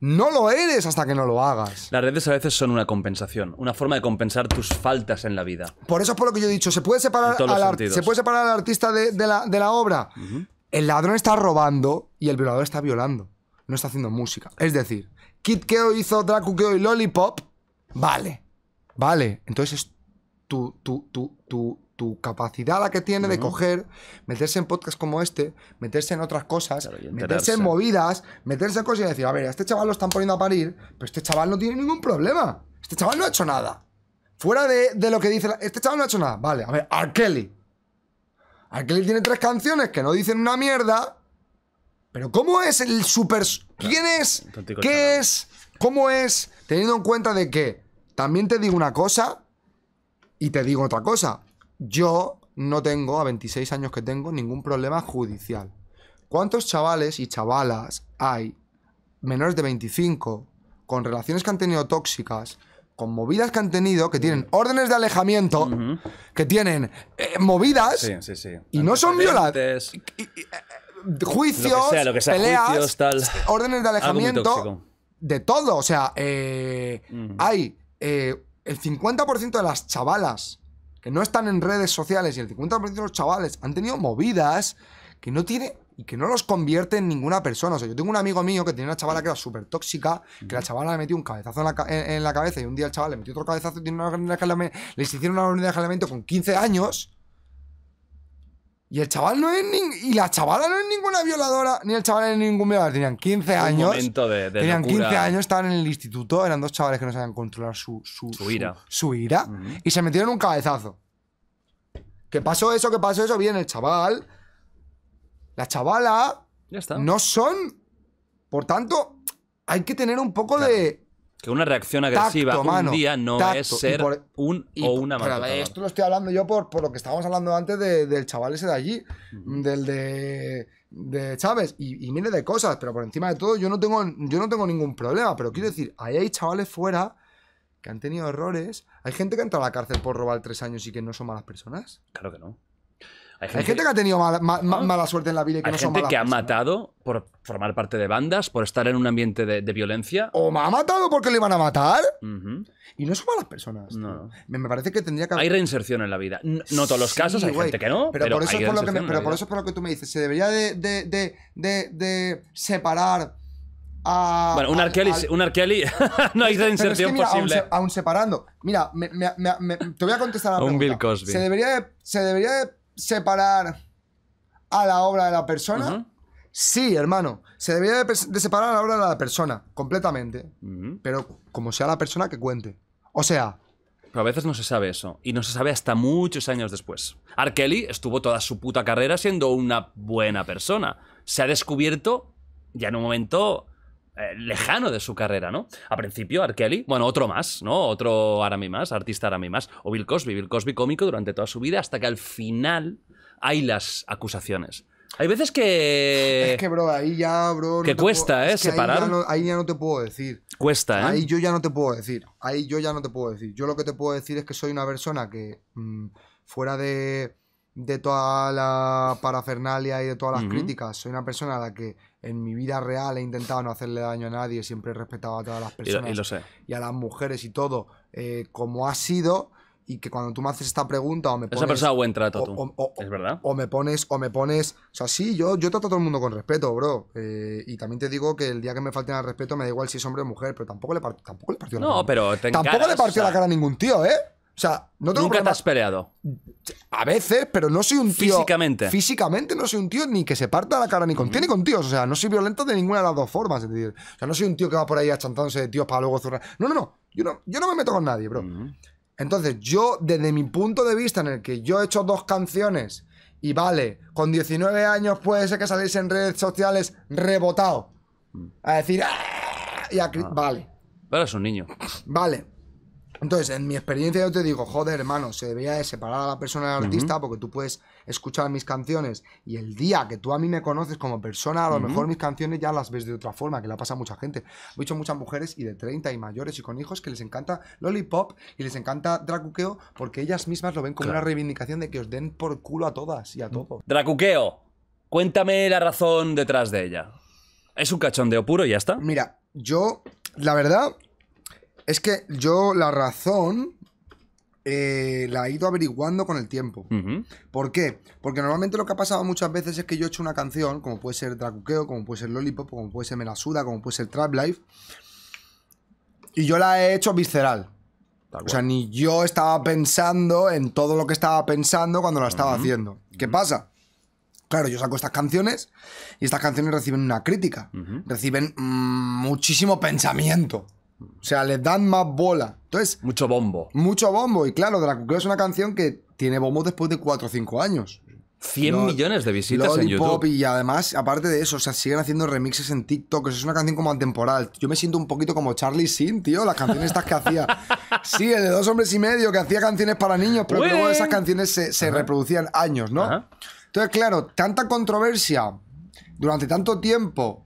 no lo eres hasta que no lo hagas. Las redes a veces son una compensación, una forma de compensar tus faltas en la vida. Por eso es por lo que yo he dicho, se puede separar, al, artista de, la, obra. El ladrón está robando y el violador está violando. No está haciendo música. Es decir, Kid Keo hizo Dracu Keo y Lollipop. Vale. Vale. Entonces es tú, tú, tú, tu, tu capacidad la que tiene de coger, meterse en podcasts como este, meterse en otras cosas, meterse en movidas, meterse en cosas y decir, a ver, a este chaval lo están poniendo a parir, pero este chaval no tiene ningún problema. Este chaval no ha hecho nada. Fuera de, lo que dice, este chaval no ha hecho nada. Vale, a ver, Arkeli. Arkeli tiene tres canciones que no dicen una mierda, pero ¿cómo es el super... ¿Quién es? ¿Qué es? ¿Cómo es? Teniendo en cuenta de que, también te digo una cosa y te digo otra cosa yo no tengo, a 26 años que tengo, ningún problema judicial. ¿Cuántos chavales y chavalas hay menores de 25 con relaciones que han tenido tóxicas, con movidas que han tenido, que tienen mm. órdenes de alejamiento, que tienen eh, movidas y no son violadas? Eh, juicios, peleas, órdenes de alejamiento, de todo. O sea, eh, hay el 50% de las chavalas no están en redes sociales y el 50% de los chavales han tenido movidas que no tiene y que no los convierte en ninguna persona. O sea, yo tengo un amigo mío que tenía una chavala que era súper tóxica, que la chavala le metió un cabezazo en la, la, cabeza y un día el chaval le metió otro cabezazo y tiene hicieron una unidad de alejamiento con 15 años y el chaval no es y la chavala no es ninguna violadora, ni el chaval es ningún violador. Tenían 15 años. tenían 15 años, estaban en el instituto, eran dos chavales que no sabían controlar su, su, ira. Y se metieron un cabezazo. ¿Qué pasó eso? ¿Qué pasó eso? Bien, el chaval. La chavala. No son. Por tanto, hay que tener un poco de que una reacción agresiva un día no es ser un o una matanza Esto lo estoy hablando yo por, por lo que estábamos hablando antes del chaval ese de allí, del de, Chávez, y, y, miles de cosas, pero por encima de todo yo no, tengo, yo no tengo ningún problema, pero quiero decir, ahí hay chavales fuera que han tenido errores. Hay gente que ha entrado a la cárcel por robar tres años y que no son malas personas. Claro que no. Hay gente, que, ha tenido ah. mala, suerte en la vida y que hay no son gente que ha matado por formar parte de bandas, por estar en un ambiente de, violencia. O me ha matado porque le iban a matar. Y no son malas personas. No. Me, parece que tendría que Hay reinserción en la vida. No, todos los casos, hay gente que no. Pero, por eso es por lo que tú me dices. Se debería de, de, de separar. A, bueno, un Arkeli, un Arkeli no hay reinserción posible. Aún, separando. Mira, te voy a contestar a la pregunta. Un Bill Cosby. Se debería, se debería de separar a la obra de la persona? Sí, hermano. Se debería de, separar a la obra de la persona, completamente. Pero como sea la persona que cuente. O sea, pero a veces no se sabe eso. Y no se sabe hasta muchos años después. R. Kelly estuvo toda su puta carrera siendo una buena persona. Se ha descubierto ya en un momento eh, lejano de su carrera, ¿no? A principio, Arkeli, bueno, otro más, ¿no? Otro Arami más, artista Arami más, o Bill Cosby, Bill Cosby cómico durante toda su vida, hasta que al final hay las acusaciones. Hay veces que. Es que, bro, ahí ya, bro. Que cuesta, ¿eh? separar. Ahí ya, no, te puedo decir. Cuesta, ¿eh? Ahí yo ya no te puedo decir. Ahí yo ya no te puedo decir. Yo lo que te puedo decir es que soy una persona que, mm, fuera de de toda la parafernalia y de todas las críticas. Soy una persona a la que en mi vida real he intentado no hacerle daño a nadie, siempre he respetado a todas las personas y, a las mujeres y todo, eh, como ha sido. Y que cuando tú me haces esta pregunta o me pones. Esa persona buen trato, es verdad. O me pones, o me pones. O sea, sí, yo, yo trato a todo el mundo con respeto, bro. Eh, y también te digo que el día que me falten al respeto me da igual si es hombre o mujer, pero tampoco le, tampoco le partió no, pero Tampoco le partió la cara a ningún tío, ¿eh? O sea, no tengo Nunca te has peleado. A veces, pero no soy un tío. Físicamente. Físicamente no soy un tío ni que se parta la cara ni con, con tíos. O sea, no soy violento de ninguna de las dos formas. o sea, no soy un tío que va por ahí achantándose de tíos para luego zurrar. No, no, no. Yo no, yo no me meto con nadie, bro. Entonces, yo, desde mi punto de vista, en el que yo he hecho dos canciones y vale, con 19 años puede ser que salís en redes sociales rebotado. Mm. A decir. ¡Ah! ah. Vale. Pero es un niño. Vale. Entonces, en mi experiencia yo te digo, joder, hermano, se debería de separar a la persona del artista porque tú puedes escuchar mis canciones y el día que tú a mí me conoces como persona, a lo mejor mis canciones ya las ves de otra forma, que la pasa a mucha gente. He dicho muchas mujeres y de 30 y mayores y con hijos que les encanta Lollipop y les encanta Dracuqueo porque ellas mismas lo ven como una reivindicación de que os den por culo a todas y a todos. Dracuqueo, cuéntame la razón detrás de ella. ¿Es un cachondeo puro y ya está? Mira, yo, la verdad, es que yo la razón eh, la he ido averiguando con el tiempo. ¿Por qué? Porque normalmente lo que ha pasado muchas veces es que yo he hecho una canción, como puede ser Dracuqueo, como puede ser Lollipop, como puede ser Melasuda, como puede ser Trap Life, y yo la he hecho visceral. O sea, ni yo estaba pensando en todo lo que estaba pensando cuando la estaba haciendo. ¿Qué pasa? Claro, yo saco estas canciones y estas canciones reciben una crítica, reciben mm, muchísimo pensamiento. O sea, les dan más bola. Entonces. Mucho bombo. Mucho bombo. Y claro, Dracula es una canción que tiene bombo después de 4 o 5 años. 100 millones de visitas en YouTube. y además, aparte de eso, o siguen haciendo remixes en TikTok. es una canción como atemporal. Yo me siento un poquito como Charlie Sin, tío. Las canciones estas que hacía. Sí, el de dos hombres y medio, que hacía canciones para niños, pero luego esas canciones se, reproducían años, ¿no? Entonces, claro, tanta controversia durante tanto tiempo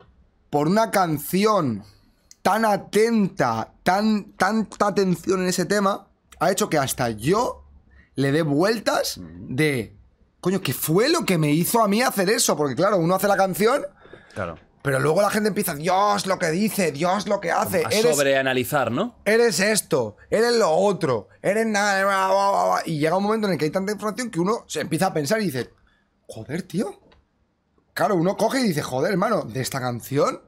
por una canción tan atenta, tan, tanta atención en ese tema, ha hecho que hasta yo le dé vueltas mm. de, coño, ¿qué fue lo que me hizo a mí hacer eso? Porque claro, uno hace la canción, claro. pero luego la gente empieza, Dios lo que dice, Dios lo que hace. A sobreanalizar, ¿no? Eres esto, eres lo otro, eres nada, y llega un momento en el que hay tanta información que uno se empieza a pensar y dice, joder, tío. Claro, uno coge y dice, joder, hermano, de esta canción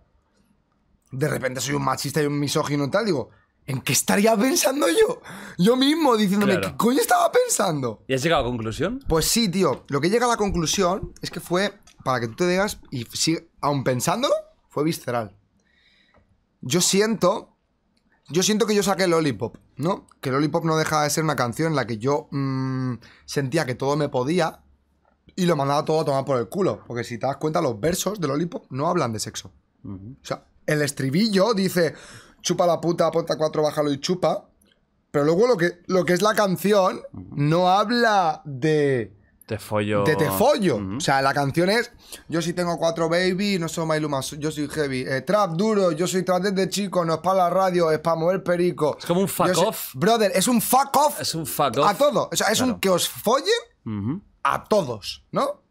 de repente soy un machista y un misógino y tal, digo, ¿en qué estaría pensando yo? Yo mismo diciéndome, ¿qué coño estaba pensando? ¿Y has llegado a la conclusión? Pues sí, tío. Lo que llega a la conclusión es que fue, para que tú te digas, y si, aún pensándolo, fue visceral. Yo siento yo siento que yo saqué el Lollipop, ¿no? Que el Lollipop no dejaba de ser una canción en la que yo mm, sentía que todo me podía y lo mandaba todo a tomar por el culo. Porque si te das cuenta, los versos del Lollipop no hablan de sexo. O sea, el estribillo dice chupa la puta, apunta cuatro, bájalo y chupa. Pero luego lo que, lo que es la canción no habla de. Te follo. De te O sea, la canción es Yo sí tengo cuatro baby, no soy Mailuma, yo soy heavy. Eh, trap duro, yo soy trap desde chico, no es para la radio, es para mover perico. Es como un fuck off. brother, es un fuck off. Es un fuck off. A todos». O sea, es un que os follen a todos, ¿no?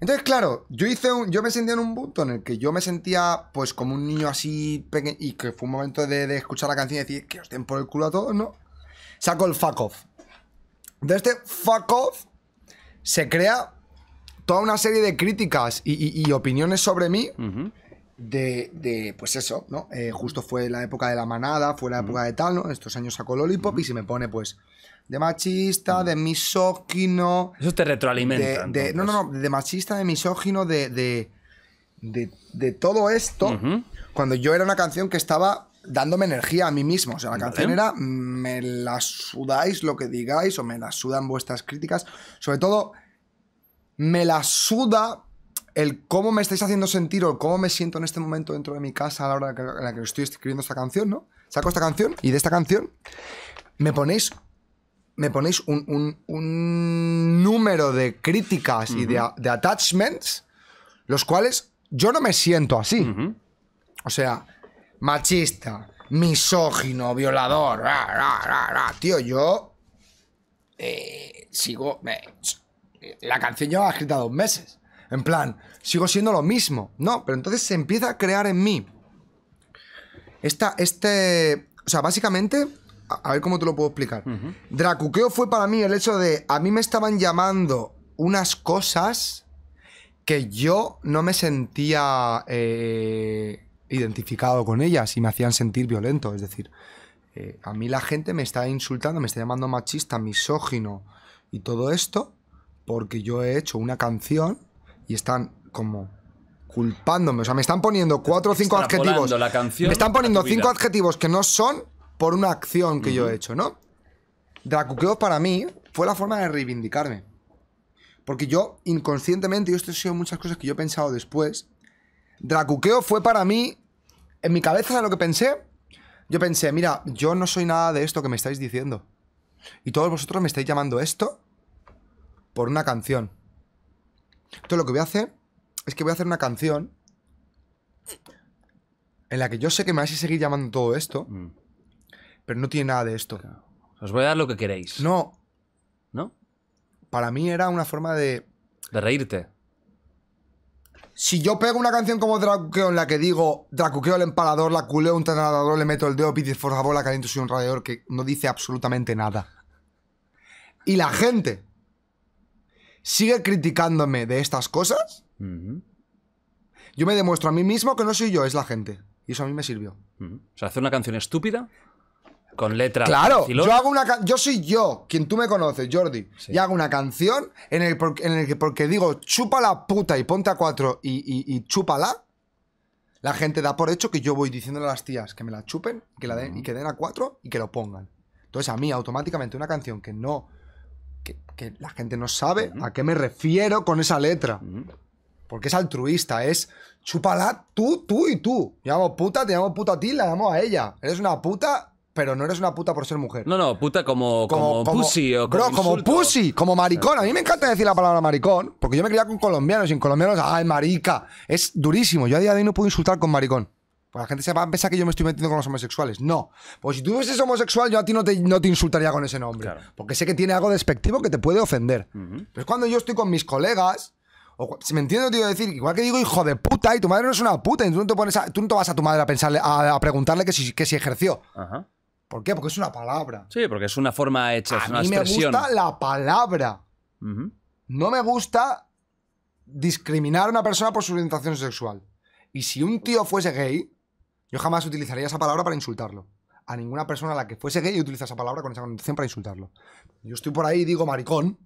Entonces, claro, yo hice yo me sentía en un punto en el que yo me sentía pues como un niño así pequeño y que fue un momento de, escuchar la canción y decir que os den por el culo a todos, ¿no? Saco el fuck off. De este fuck off se crea toda una serie de críticas y, opiniones sobre mí de, pues eso, ¿no? Eh, justo fue la época de la manada, fue la época de tal, ¿no? Estos años sacó Lollipop y se me pone pues de machista, de misógino. Eso te retroalimenta. De, no, no, no, de machista, de misógino, de, de, todo esto. Cuando yo era una canción que estaba dándome energía a mí mismo. O sea, la canción era me la sudáis lo que digáis o me la sudan vuestras críticas. Sobre todo, me la suda el cómo me estáis haciendo sentir o cómo me siento en este momento dentro de mi casa a la hora en la que estoy escribiendo esta canción, ¿no? Saco esta canción y de esta canción me ponéis me ponéis un, un, número de críticas y de, attachments, los cuales yo no me siento así. O sea, machista, misógino, violador, tío, yo eh, sigo... la canción la he escrito dos meses. En plan, sigo siendo lo mismo. No, pero entonces se empieza a crear en mí. Esta, este... O sea, básicamente a, ver cómo te lo puedo explicar. Dracuqueo fue para mí el hecho de. A mí me estaban llamando unas cosas que yo no me sentía eh, identificado con ellas y me hacían sentir violento. Es decir, eh, a mí la gente me está insultando, me está llamando machista, misógino y todo esto porque yo he hecho una canción y están como culpándome. O sea, me están poniendo cuatro o cinco adjetivos. me están poniendo cinco adjetivos que no son por una acción que yo he hecho, ¿no? Dracuqueo para mí fue la forma de reivindicarme. Porque yo, inconscientemente, y esto ha sido muchas cosas que yo he pensado después, Dracuqueo fue para mí, en mi cabeza lo que pensé, yo pensé, mira, yo no soy nada de esto que me estáis diciendo. Y todos vosotros me estáis llamando esto por una canción. Entonces lo que voy a hacer es que voy a hacer una canción en la que yo sé que me vais a seguir llamando todo esto. Mm. Pero no tiene nada de esto. Os voy a dar lo que queréis. No. ¿No? Para mí era una forma de. De reírte. Si yo pego una canción como Dracuqueo en la que digo Dracuqueo el empalador, la culeo un trasladador, le meto el dedo, pide por favor, la caliento soy un radiador, que no dice absolutamente nada. Y la gente sigue criticándome de estas cosas. Yo me demuestro a mí mismo que no soy yo, es la gente. Y eso a mí me sirvió. O sea, hacer una canción estúpida. Con letra. Claro, yo hago una yo soy yo, quien tú me conoces, Jordi. Y hago una canción en el, que porque digo chupa la puta y ponte a cuatro y, y, chúpala. La gente da por hecho que yo voy diciéndole a las tías que me la chupen, que la den, y que den a cuatro y que lo pongan. Entonces a mí automáticamente una canción que no. que, la gente no sabe a qué me refiero con esa letra. Porque es altruista, es chúpala tú, tú y tú. Llamo puta, te llamamos puta a ti, la llamo a ella. Eres una puta pero no eres una puta por ser mujer. No, no, puta como, como, pussy o como. Bro, como pussy, como maricón. A mí me encanta decir la palabra maricón, porque yo me crié con colombianos y en colombianos, ay, marica. Es durísimo. Yo a día de hoy no puedo insultar con maricón. Porque la gente se va a pensar que yo me estoy metiendo con los homosexuales. No. Pues si tú eres homosexual, yo a ti no te, no insultaría con ese nombre. Porque sé que tiene algo despectivo que te puede ofender. Pero es cuando yo estoy con mis colegas. O, si me entiendo, te a decir, igual que digo hijo de puta, y tu madre no es una puta, y tú no te, pones tú no vas a tu madre a, pensarle, a, preguntarle que si, que si ejerció. Ajá. ¿Por qué? Porque es una palabra. Sí, porque es una forma hecha, es una mí me gusta la palabra. No me gusta discriminar a una persona por su orientación sexual. Y si un tío fuese gay, yo jamás utilizaría esa palabra para insultarlo. A ninguna persona a la que fuese gay utiliza esa palabra con esa condición para insultarlo. Yo estoy por ahí y digo maricón.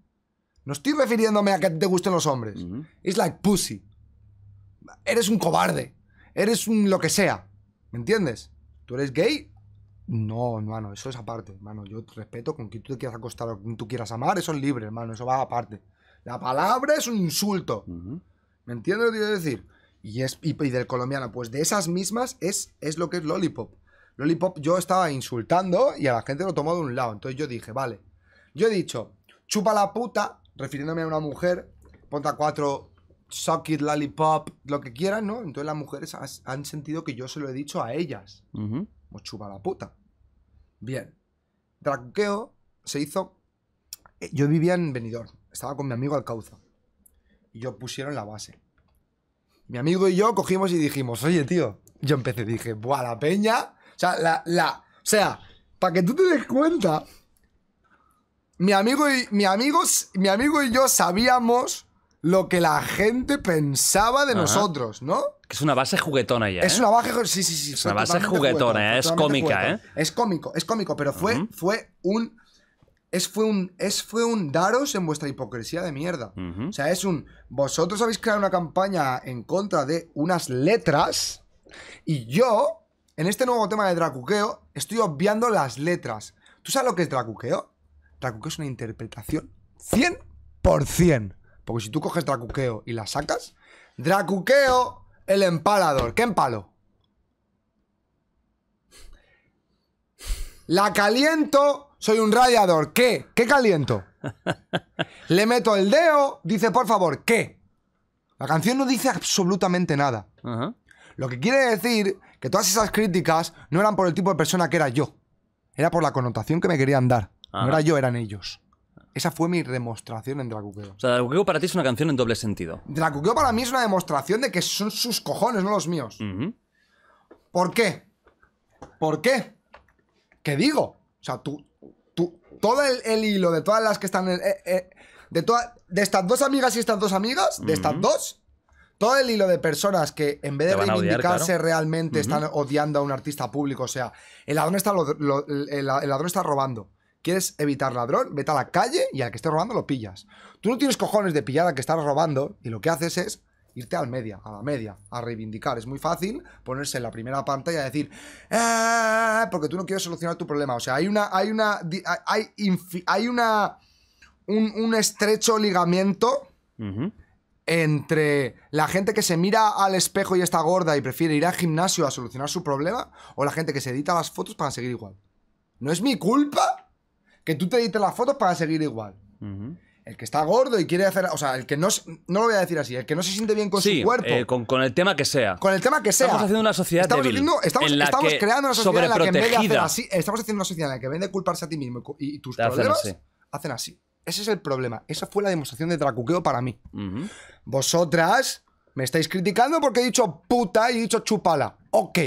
No estoy refiriéndome a que te gusten los hombres. It's like pussy. Eres un cobarde. Eres un lo que sea. ¿Me entiendes? Tú eres gay, no, hermano, eso es aparte, hermano. Yo respeto con quien tú te quieras acostar o con quien tú quieras amar, eso es libre, hermano, eso va aparte. La palabra es un insulto. ¿Me entiendes lo que quiero decir? Y, es, y, del colombiano, pues de esas mismas es, es lo que es Lollipop. Lollipop yo estaba insultando y a la gente lo tomó de un lado. Entonces yo dije, vale. Yo he dicho, chupa la puta, refiriéndome a una mujer, ponta cuatro, suck it, lollipop, lo que quieras, ¿no? Entonces las mujeres han sentido que yo se lo he dicho a ellas. O chupa la puta. Bien. Dracuqueo se hizo. Eh, yo vivía en Benidorm. Estaba con mi amigo Alcauza. Y yo pusieron la base. Mi amigo y yo cogimos y dijimos, oye, tío. Yo empecé, dije, buah, la peña. O sea, la. o sea, para que tú te des cuenta. Mi amigo y. amigos. Mi amigo y yo sabíamos lo que la gente pensaba de nosotros, ¿no? Es una base juguetona ya. ¿eh? Es una base, sí, sí, sí. una base juguetona, ¿eh? es cómica, ¿eh? Es cómico, es cómico, pero fue, fue un. Es fue un, es fue un daros en vuestra hipocresía de mierda. O sea, es un. Vosotros habéis creado una campaña en contra de unas letras y yo, en este nuevo tema de Dracuqueo, estoy obviando las letras. ¿Tú sabes lo que es Dracuqueo? Dracuqueo es una interpretación 100% porque si tú coges Dracuqueo y la sacas, Dracuqueo el empalador. ¿Qué empalo? La caliento, soy un radiador. ¿Qué? ¿Qué caliento? Le meto el dedo, dice por favor, ¿qué? La canción no dice absolutamente nada. Lo que quiere decir que todas esas críticas no eran por el tipo de persona que era yo. Era por la connotación que me querían dar. No era yo, eran ellos. Esa fue mi demostración en Dracuqueo. O sea, Dracuqueo para ti es una canción en doble sentido. Dracuqueo para mí es una demostración de que son sus cojones, no los míos. ¿Por qué? ¿Por qué? ¿Qué digo? O sea, tú, tú, todo el, hilo de todas las que están, en, eh, eh, de todas, de estas dos amigas y estas dos amigas, de estas dos, todo el hilo de personas que en vez de reivindicarse realmente están odiando a un artista público. O sea, el ladrón está, el, el ladrón está robando. ¿Quieres evitar ladrón? Vete a la calle y al que esté robando lo pillas. Tú no tienes cojones de pillar al que estás robando y lo que haces es irte al media, a la media, a reivindicar. Es muy fácil ponerse en la primera pantalla y decir, ah", porque tú no quieres solucionar tu problema. O sea, hay una, hay una, hay, una, un, estrecho ligamiento entre la gente que se mira al espejo y está gorda y prefiere ir al gimnasio a solucionar su problema o la gente que se edita las fotos para seguir igual. ¿No es mi culpa? que tú te edites las fotos para seguir igual. El que está gordo y quiere hacer. O sea, el que no. No lo voy a decir así. El que no se siente bien con su cuerpo. Eh, con, el tema que sea. Con el tema que sea. Estamos haciendo una sociedad estamos estamos, estamos creando una sociedad en la que en vez de hacer así. Estamos haciendo una sociedad en la que vende culparse a ti mismo y, tus Hacen así. Ese es el problema. Esa fue la demostración de tracuqueo para mí. Vosotras me estáis criticando porque he dicho puta y he dicho chupala. Ok.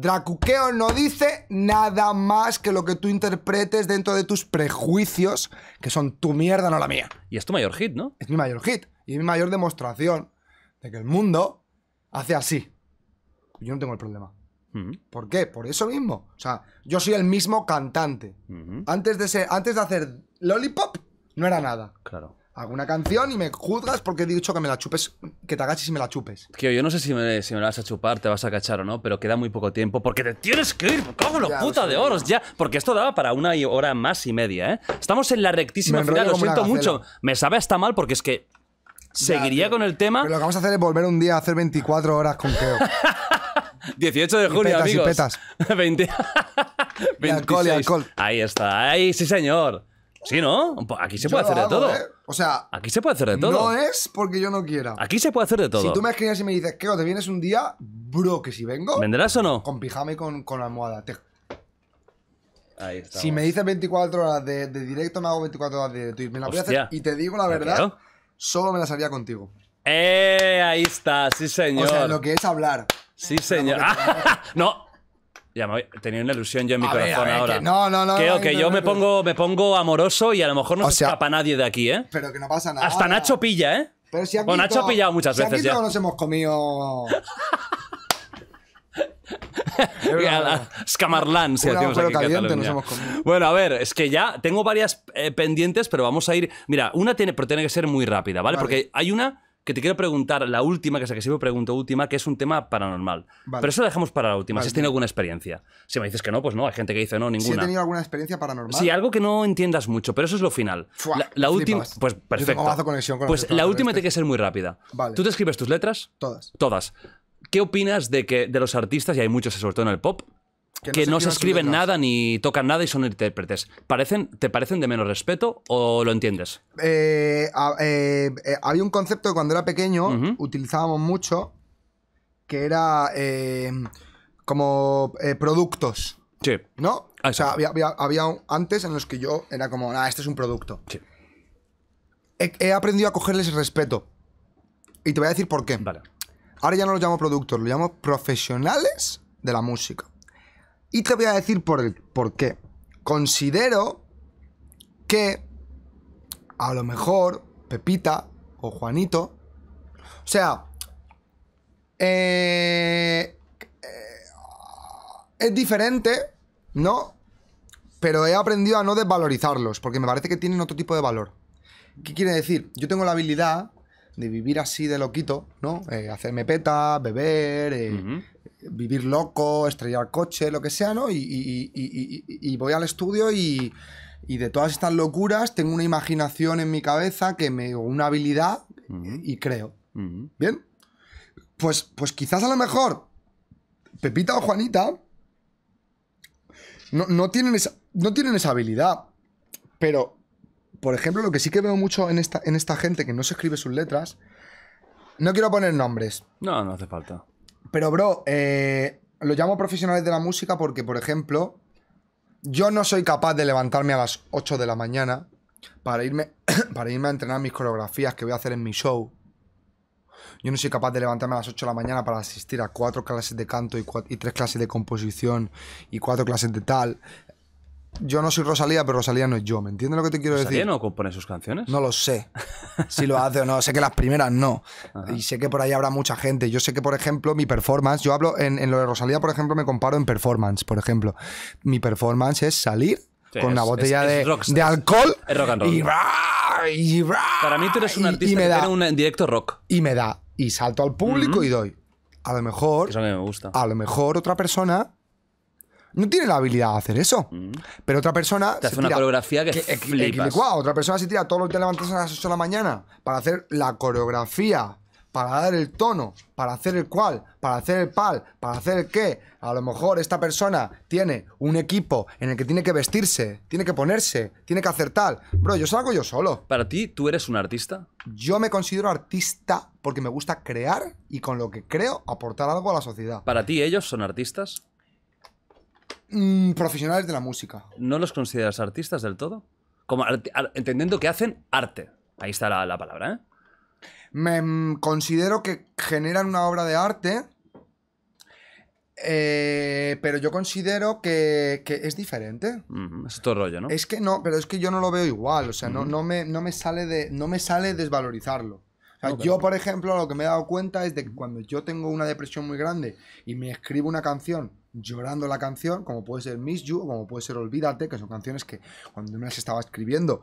Dracuqueo no dice nada más que lo que tú interpretes dentro de tus prejuicios, que son tu mierda, no la mía. Y es tu mayor hit, ¿no? Es mi mayor hit. Y mi mayor demostración de que el mundo hace así. Yo no tengo el problema. Mm-hmm. ¿Por qué? Por eso mismo. O sea, yo soy el mismo cantante. Mm-hmm. antes, de ser, antes de hacer Lollipop, no era nada. Claro alguna canción y me juzgas porque he dicho que me la chupes, que te agaches y me la chupes. Tío, yo no sé si me, si la vas a chupar, te vas a cachar o no, pero queda muy poco tiempo porque te tienes que ir, cago la puta de oros, ya. Porque esto daba para una hora más y media, ¿eh? Estamos en la rectísima final, lo siento mucho. Me sabe hasta mal porque es que seguiría con el tema. Pero lo que vamos a hacer es volver un día a hacer 24 horas con Keo. 18 de junio, amigos. 20... 26. alcohol y alcohol. Ahí está. Ahí, sí, señor. Sí, ¿no? Pues aquí se puede hacer de todo. ¿eh? O sea, aquí se puede hacer de todo. No es porque yo no quiera. Aquí se puede hacer de todo. Si tú me escribes y me dices, ¿qué? ¿Te vienes un día? Bro, que si vengo. ¿Vendrás o no? Con pijama y con, con almohada. Ahí está. Si me dices 24 horas de, directo, me hago 24 horas de directo. Y me la voy a hacer. Y te digo la verdad, solo me las haría contigo. ¡Eh! Ahí está, sí, señor. O sea, lo que es hablar. Sí, señor. no, ya me voy- tenía una ilusión yo en mi corazón ahora. que- no, no, no, Creo que yo me, pongo, me pongo amoroso y a lo mejor no se escapa nadie de aquí, ¿eh? Pero que no pasa nada. Hasta Nacho pilla, ¿eh? Pero si aquí Nacho ha pillado muchas veces aquí ya. nos hemos comido. Es si decimos nos hemos comido. Bueno, a ver, es que ya tengo varias eh, pendientes, pero vamos a ir. Mira, una tiene, que ser muy rápida, Vale. Porque hay una que te quiero preguntar, la última, que es la que siempre pregunto última, que es un tema paranormal. Pero eso lo dejamos para la última, si has tenido alguna experiencia. Si me dices que no, pues no, hay gente que dice no, ninguna. Si tenido alguna experiencia paranormal. Sí, algo que no entiendas mucho, pero eso es lo final. la, última, pues perfecto. conexión pues la última este. tiene que ser muy rápida. ¿Tú te escribes tus letras? Todas. Todas. ¿Qué opinas de que de los artistas, y hay muchos sobre todo en el pop, que no, se, escriben nada ni tocan nada y son intérpretes. ¿Parecen, ¿Te parecen de menos respeto o lo entiendes? Eh, eh, eh, había un concepto que cuando era pequeño utilizábamos mucho que era como productos. Sí. ¿No? Ah, o sea, había, antes en los que yo era como, ah, este es un producto. Sí. He, aprendido a cogerles respeto. Y te voy a decir por qué. Vale. Ahora ya no los llamo productos, lo llamo profesionales de la música. Y te voy a decir por, el, por qué. Considero que a lo mejor Pepita o Juanito. O sea, eh, eh, es diferente, ¿no? Pero he aprendido a no desvalorizarlos, porque me parece que tienen otro tipo de valor. ¿Qué quiere decir? Yo tengo la habilidad de vivir así de loquito, ¿no? Eh, hacerme peta, beber, vivir loco, estrellar coche, lo que sea, ¿no? Y, voy al estudio y, de todas estas locuras tengo una imaginación en mi cabeza que me. una habilidad y creo. ¿Bien? Pues, pues quizás a lo mejor Pepita o Juanita no, tienen, esa, no tienen esa habilidad. Pero, por ejemplo, lo que sí que veo mucho en esta, en esta gente que no se escribe sus letras. No quiero poner nombres. No, no hace falta. Pero, bro, eh, lo llamo profesionales de la música porque, por ejemplo, yo no soy capaz de levantarme a las 8 de la mañana para irme, para irme a entrenar mis coreografías que voy a hacer en mi show. Yo no soy capaz de levantarme a las 8 de la mañana para asistir a cuatro clases de canto y, y tres clases de composición y cuatro clases de tal yo no soy Rosalía, pero Rosalía no es yo. ¿Me entiendes lo que te quiero ¿Rosalía decir? no compone sus canciones? No lo sé. si lo hace o no. Sé que las primeras no. Y sé que por ahí habrá mucha gente. Yo sé que, por ejemplo, mi performance. Yo hablo en, lo de Rosalía, por ejemplo, me comparo en performance. Por ejemplo, mi performance es salir con una botella de, es alcohol rock and roll. Y, Para mí tú eres un artista me que da, tiene un directo rock. Y me da. Y salto al público y doy. A lo mejor. Eso a mí me gusta. A lo mejor otra persona no tiene la habilidad de hacer eso. Mm. Pero otra persona. Te hace una coreografía que, que flipas. Otra persona se tira todos los días levantarse a las 8 de la mañana para hacer la coreografía, para dar el tono, para hacer el cual, para hacer el pal, para hacer el qué. A lo mejor esta persona tiene un equipo en el que tiene que vestirse, tiene que ponerse, tiene que hacer tal. Bro, yo salgo yo solo. Para ti, ¿tú eres un artista? Yo me considero artista porque me gusta crear y con lo que creo aportar algo a la sociedad. ¿Para ti ellos son artistas? Mm, profesionales de la música. ¿No los consideras artistas del todo? Como entendiendo que hacen arte. Ahí está la, palabra, ¿eh? Me mm, considero que generan una obra de arte, eh, pero yo considero que, es diferente. Mm, es todo rollo, ¿no? Es que no, pero es que yo no lo veo igual. O sea, no, me, no, me sale de, no me sale desvalorizarlo. yo, por ejemplo, lo que me he dado cuenta es de que cuando yo tengo una depresión muy grande y me escribo una canción llorando la canción, como puede ser Miss You o como puede ser Olvídate, que son canciones que cuando me las estaba escribiendo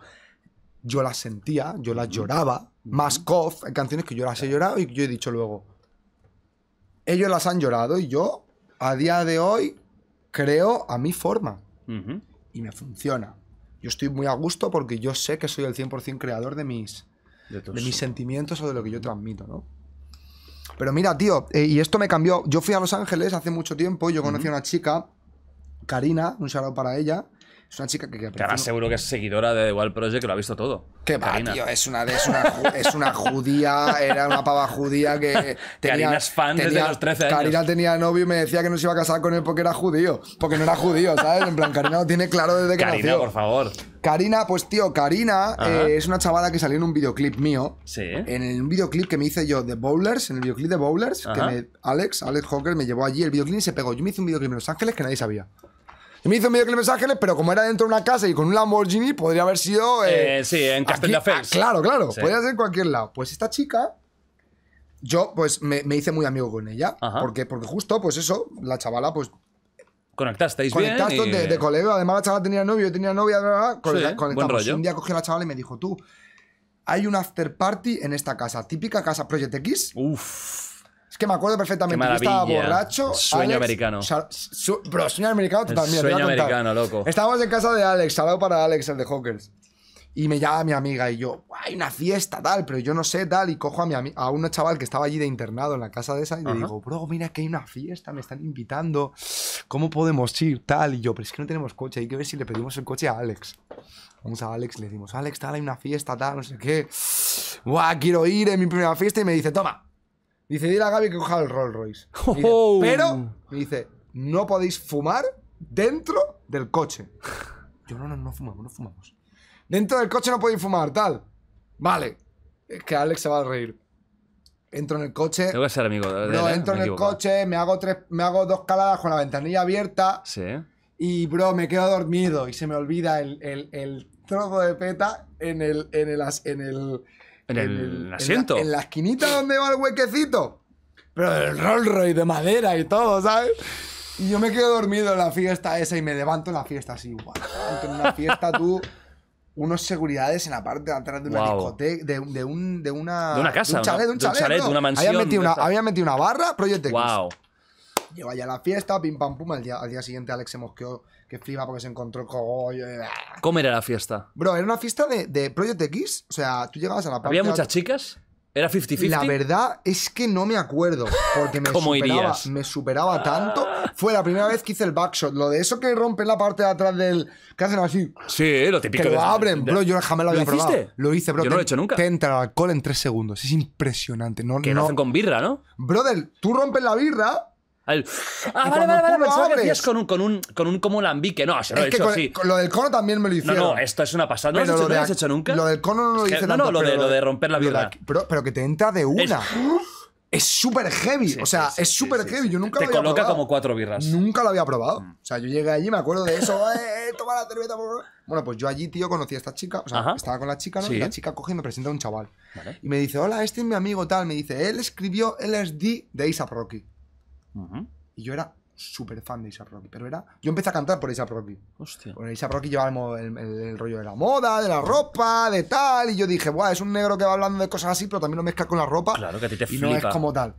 yo las sentía, yo las lloraba, más cough, hay canciones que yo las he llorado y yo he dicho luego, ellos las han llorado y yo a día de hoy creo a mi forma y me funciona. Yo estoy muy a gusto porque yo sé que soy el 100% creador de mis, de mis sentimientos o de lo que yo transmito, ¿no? Pero mira, tío, eh, y esto me cambió. Yo fui a Los Ángeles hace mucho tiempo, yo conocí a una chica, Karina, un saludo para ella. Es una chica que... que seguro que es seguidora de The Wild Project, que lo ha visto todo. Qué Es una, es es, una, judía, era una pava judía que... Tenía, Karina es fan tenía, desde los 13 años. Karina tenía novio y me decía que no se iba a casar con él porque era judío. Porque no era judío, ¿sabes? En plan, Karina lo tiene claro desde que Karina, por favor. Karina, pues tío, Karina eh, es una chavala que salió en un videoclip mío. Sí. En un videoclip que me hice yo de Bowlers, en el videoclip de Bowlers, que Alex, Alex Hawker me llevó allí el videoclip y se pegó. Yo me hice un videoclip en Los Ángeles que nadie sabía me hizo medio que le mensaje, pero como era dentro de una casa y con un Lamborghini, podría haber sido. Eh, eh, sí, en Castilla Ah, claro, claro. Podría ser en cualquier lado. Pues esta chica. Yo, pues, me, hice muy amigo con ella. Porque, porque justo, pues eso, la chavala, pues conectasteis bien. Conectaste de, de colegio. Además, la chavala tenía novio, yo tenía novia. Bla, Un día cogió a la chavala y me dijo, tú, hay un after party en esta casa. Típica casa Project X. Uf que me acuerdo perfectamente. estaba borracho. Sueño americano. bro, sueño americano también Sueño americano, loco. Estábamos en casa de Alex, salado para Alex, el de Hawkers. Y me llama mi amiga y yo, hay una fiesta, tal, pero yo no sé, tal. Y cojo a, mi a un chaval que estaba allí de internado en la casa de esa y le digo, bro, mira que hay una fiesta, me están invitando, ¿cómo podemos ir, tal? Y yo, pero es que no tenemos coche, hay que ver si le pedimos el coche a Alex. Vamos a Alex, le decimos, Alex, tal, hay una fiesta, tal, no sé qué. guau quiero ir, en mi primera fiesta. Y me dice, toma, Dice, dile a Gaby que coja el Rolls Royce. Oh. Pero, me dice, no podéis fumar dentro del coche. Yo, no, no, no fumamos, no fumamos. Dentro del coche no podéis fumar, tal. Vale. Es que Alex se va a reír. Entro en el coche. Tengo que ser amigo. De, ¿eh? entro en el coche, me hago, tres, me hago dos caladas con la ventanilla abierta. Sí. Y, bro, me quedo dormido y se me olvida el, trozo de peta en en el en el, asiento. En la, esquinita donde va el huequecito. Pero del Rolls Royce de madera y todo, ¿sabes? Y yo me quedo dormido en la fiesta esa y me levanto en la fiesta así, igual. En una fiesta tú unos seguridades en la parte de atrás de una discoteca, de, de, un, una... De una casa. De un chalet, de una mansión. Había metido, una, había metido una barra, Project Wow. Lleva ya la fiesta, pim pam pum, al día, al día siguiente Alex se mosqueó que flipa porque se encontró el cogollo. Ah. ¿Cómo era la fiesta? Bro, era una fiesta de, Project X. O sea, tú llegabas a la parte. ¿Había muchas chicas? ¿Era 50-50? La verdad es que no me acuerdo. Porque me, ¿Cómo superaba, me superaba tanto. Fue la primera vez que hice el backshot. Lo de eso que rompen la parte de atrás del. ¿Qué hacen así. Sí, lo típico. Que lo abren, bro. Yo jamás lo había ¿Lo probado. Lo hice, bro. Yo no lo he hecho nunca. Te entra el alcohol en tres segundos. Es impresionante. No, que hacen con birra, ¿no? Brother, tú rompes la birra Ah, vale, vale, vale, pensaba que con un, con un, con un como lambique. No, se lo lo del cono también me lo hicieron. No, esto es una pasada. ¿No lo, has hecho, nunca? Lo del cono no lo hice nada. No, no, lo, de, romper la viuda. Pero, pero, que te entra de una. Es súper heavy, o sea, es súper heavy. Yo nunca te lo había coloca como cuatro birras. Nunca lo había probado. O sea, yo llegué allí, me acuerdo de eso, eh, eh toma la cerveza. Bueno, pues yo allí, tío, conocí a esta chica, o sea, estaba con la chica, ¿no? Y la chica coge y me presenta a un chaval. Vale. Y me dice, hola, este es mi amigo tal. Me dice, él escribió LSD de Isa Rocky. Y yo era súper fan de Isaac Rocky. Pero era. Yo empecé a cantar por Isaac Rocky. Hostia. Isaac Rocky llevaba el, rollo de la moda, de la ropa, de tal. Y yo dije, es un negro que va hablando de cosas así, pero también lo mezcla con la ropa. Claro, que a ti te Y no es como tal.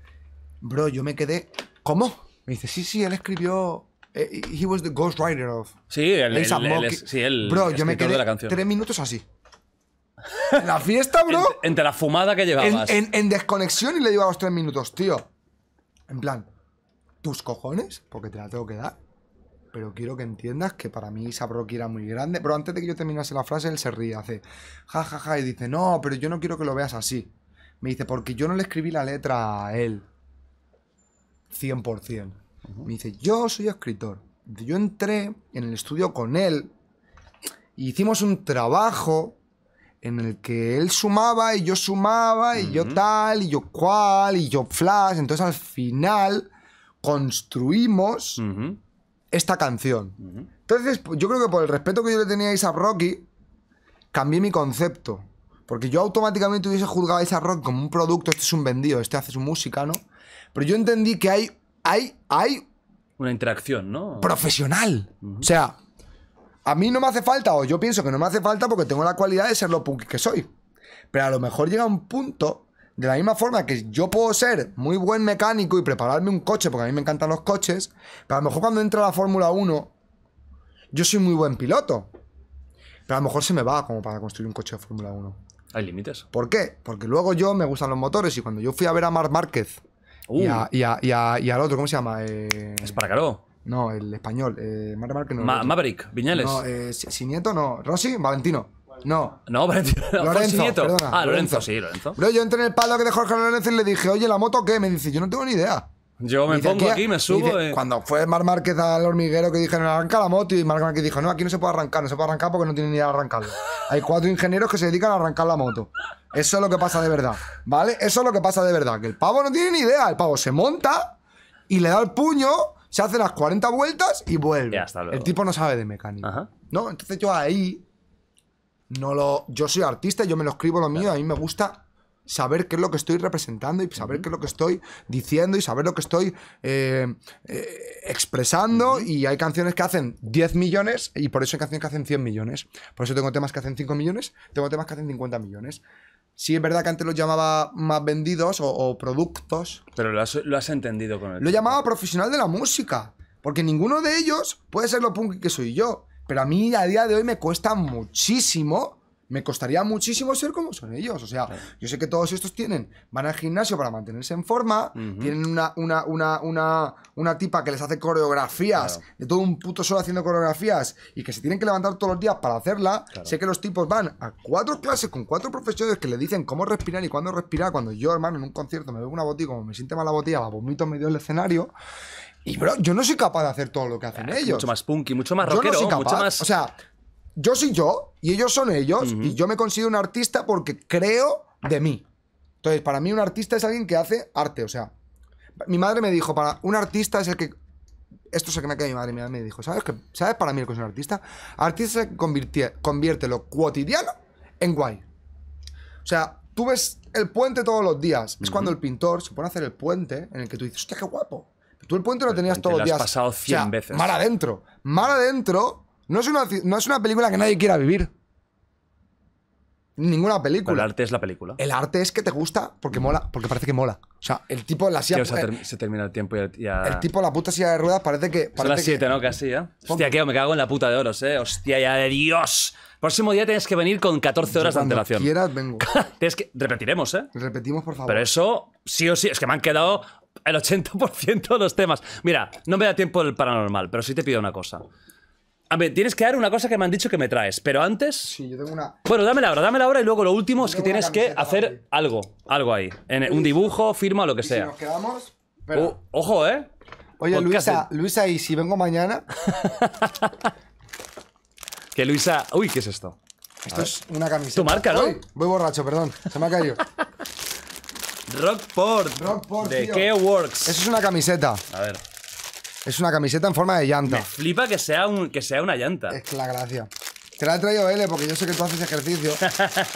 Bro, yo me quedé. ¿Cómo? Me dice, sí, sí, él escribió. Eh, he was the ghostwriter of. Sí, el. bro, yo me quedé tres minutos así. la fiesta, bro. entre, la fumada que llevabas. En, desconexión y le llevaba tres minutos, tío. En plan tus cojones, porque te la tengo que dar. Pero quiero que entiendas que para mí Sabroki era muy grande. Pero antes de que yo terminase la frase, él se ríe, hace jajaja ja, ja", y dice, no, pero yo no quiero que lo veas así. Me dice, porque yo no le escribí la letra a él. 100%. Me dice, yo soy escritor. Yo entré en el estudio con él y hicimos un trabajo en el que él sumaba y yo sumaba y yo tal y yo cual y yo flash. Entonces al final construimos esta canción. Entonces, yo creo que por el respeto que yo le tenía a Isaac Rocky, cambié mi concepto. Porque yo automáticamente hubiese juzgado a Isa Rocky como un producto, este es un vendido, este hace su música, ¿no? Pero yo entendí que hay, hay, hay... Una interacción, ¿no? Profesional. O sea, a mí no me hace falta, o yo pienso que no me hace falta porque tengo la cualidad de ser lo punk que soy. Pero a lo mejor llega un punto de la misma forma que yo puedo ser muy buen mecánico y prepararme un coche, porque a mí me encantan los coches, pero a lo mejor cuando entra la Fórmula 1, yo soy muy buen piloto. Pero a lo mejor se me va como para construir un coche de Fórmula 1. ¿Hay límites? ¿Por qué? Porque luego yo me gustan los motores y cuando yo fui a ver a Marc Márquez y, uh. al otro, ¿cómo se llama? Eh... Espargaró. No, el español. Eh, Maverick, Viñales. No, eh, si, nieto no. Rossi, Valentino. No. No, Lorenzo, ah, Lorenzo. sí, Lorenzo. Bro, yo entré en el palo que de Jorge Lorenzo y le dije, oye, ¿la moto qué? Me dice, yo no tengo ni idea. Yo me pongo aquí, me subo. Cuando fue Mar Márquez al hormiguero que dijeron arranca la moto y Mar Márquez dijo, no, aquí no se puede arrancar, no se puede arrancar porque no tiene ni idea de arrancarlo Hay cuatro ingenieros que se dedican a arrancar la moto. Eso es lo que pasa de verdad, ¿vale? Eso es lo que pasa de verdad, que el pavo no tiene ni idea, el pavo se monta y le da el puño, se hace las 40 vueltas y vuelve. El tipo no sabe de mecánica. Ajá. No, entonces yo ahí no lo. Yo soy artista, yo me lo escribo lo mío, a mí me gusta saber qué es lo que estoy representando y saber qué es lo que estoy diciendo y saber lo que estoy eh, eh, expresando. Y hay canciones que hacen 10 millones y por eso hay canciones que hacen 100 millones. Por eso tengo temas que hacen 5 millones, tengo temas que hacen 50 millones. Sí, es verdad que antes los llamaba más vendidos o, productos. Pero lo has, entendido con él. Lo llamaba profesional de la música. Porque ninguno de ellos puede ser lo punk que soy yo. Pero a mí a día de hoy me cuesta muchísimo, me costaría muchísimo ser como son ellos. O sea, yo sé que todos estos tienen, van al gimnasio para mantenerse en forma, tienen una, una, una, una, una tipa que les hace coreografías, de todo un puto solo haciendo coreografías, y que se tienen que levantar todos los días para hacerla. Sé que los tipos van a cuatro clases con cuatro profesores que le dicen cómo respirar y cuándo respirar. Cuando yo, hermano, en un concierto me veo una botica, como me siente mal la botella, la vomito en medio del escenario yo no soy capaz de hacer todo lo que hacen ellos. Mucho más punky, mucho más rockero, yo soy más... O sea, yo soy yo y ellos son ellos. Y yo me considero un artista porque creo de mí. Entonces, para mí un artista es alguien que hace arte. O sea, mi madre me dijo, para un artista es el que... Esto se que me queda mi madre, mi madre me dijo, ¿sabes, que, ¿sabes para mí lo que es un artista? Artista es que convierte lo cotidiano en guay. O sea, tú ves el puente todos los días. Es cuando el pintor se pone a hacer el puente en el que tú dices, hostia, qué guapo. Tú el puente lo tenías todos los días. Lo has pasado 100 veces. adentro. Mal adentro no es, una, no es una película que nadie quiera vivir. Ninguna película. el arte es la película. El arte es que te gusta porque mola, porque parece que mola. O sea, el tipo en la silla. se, termina el tiempo y ya. El tipo en la puta silla de ruedas parece que. Son las 7, ¿no? Casi, ¿eh? Hostia, que me cago en la puta de oros, ¿eh? Hostia, ya de Dios. Próximo día tienes que venir con 14 horas de antelación. quieras, vengo. tienes que... Repetiremos, ¿eh? Repetimos, por favor. Pero eso, sí o sí. Es que me han quedado el 80% de los temas. Mira, no me da tiempo el paranormal, pero sí te pido una cosa. A ver, tienes que dar una cosa que me han dicho que me traes, pero antes. Sí, yo tengo una. Bueno, dámela ahora, dámela ahora y luego lo último es que tienes que hacer algo, algo ahí. En, un dibujo, firma lo que sea. Uh, ojo, ¿eh? Oye, Luisa, Luisa, ¿y si vengo mañana? que Luisa. Uy, ¿qué es esto? Esto es una camiseta. Tu marca, ¿no? voy borracho, perdón. Se me ha caído. Rockport. De K-Works. Eso es una camiseta. A ver. Es una camiseta en forma de llanta. Me flipa que sea, un, que sea una llanta. Es la gracia. Te la he traído L porque yo sé que tú haces ejercicio.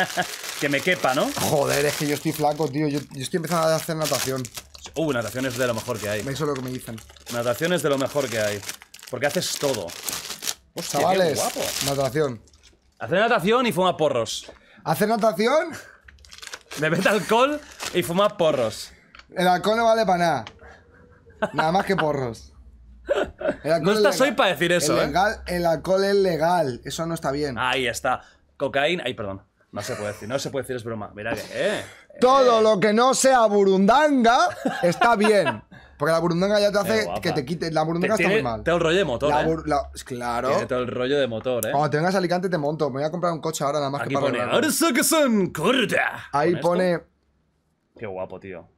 que me quepa, ¿no? Joder, es que yo estoy flaco, tío. Yo, estoy empezando a hacer natación. Uh, natación es de lo mejor que hay. Eso es lo que me dicen. Natación es de lo mejor que hay. Porque haces todo. Pues, Hostia, Chavales, natación. Hacer natación y fuma porros. ¿Hacer natación? metes alcohol y fumas porros. El alcohol no vale para nada. Nada más que porros. No estás hoy para decir eso, ¿eh? el, alcohol es legal. Eso no está bien. Ahí está. Cocaína. Ay, perdón. No se puede decir, no se puede decir, es broma. Mira que. Eh, eh. Todo lo que no sea burundanga está bien. Porque la burundanga ya te hace que te quite. La burundanga está muy mal. te el de motor. Eh. claro. Tiene todo el rollo de motor, ¿eh? Cuando te vengas a Alicante te monto. Me voy a comprar un coche ahora nada más que para. Pone, Ahí pone. Qué guapo, tío.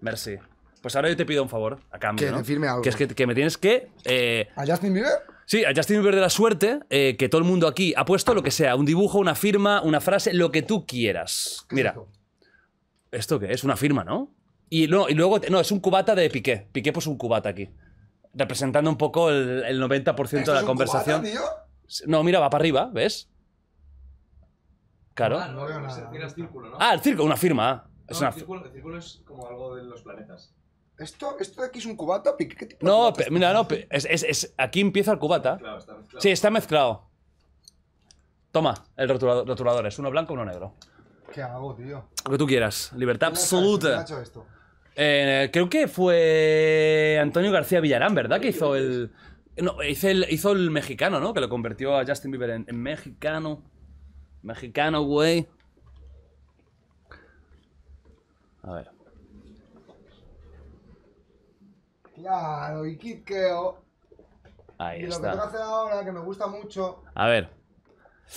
Merci. Pues ahora yo te pido un favor, a cambio, que ¿no? firme algo. Que es que, me tienes que... Eh, ¿A Justin Bieber? Sí, a Justin Bieber de la suerte, eh, que todo el mundo aquí ha puesto lo que sea, un dibujo, una firma, una frase, lo que tú quieras. Mira. esto? qué es? Una firma, ¿no? Y, luego... No, es un cubata de Piqué. Piqué pues un cubata aquí. Representando un poco el, 90% de la es conversación. tío? No, mira, va para arriba, ¿ves? Claro. Ah, no, ah el círculo, una firma. Ah. Es No, el, círculo, es como algo de los planetas. ¿Esto, esto de aquí es un cubata? No, mira, no, es, aquí empieza el cubata. Claro, está mezclado. Sí, está mezclado. Toma, el rotulador, es uno blanco, uno negro. ¿Qué hago, tío? Lo que tú quieras, libertad ha absoluta. hecho esto? Eh, creo que fue Antonio García Villarán, ¿verdad? Que hizo el, no, hizo el. mexicano, ¿no? Que lo convirtió a Justin Bieber en mexicano. Mexicano, güey. A ver. Claro, y Kitkeo. Ahí y lo que tú que ahora, que me gusta mucho. A ver.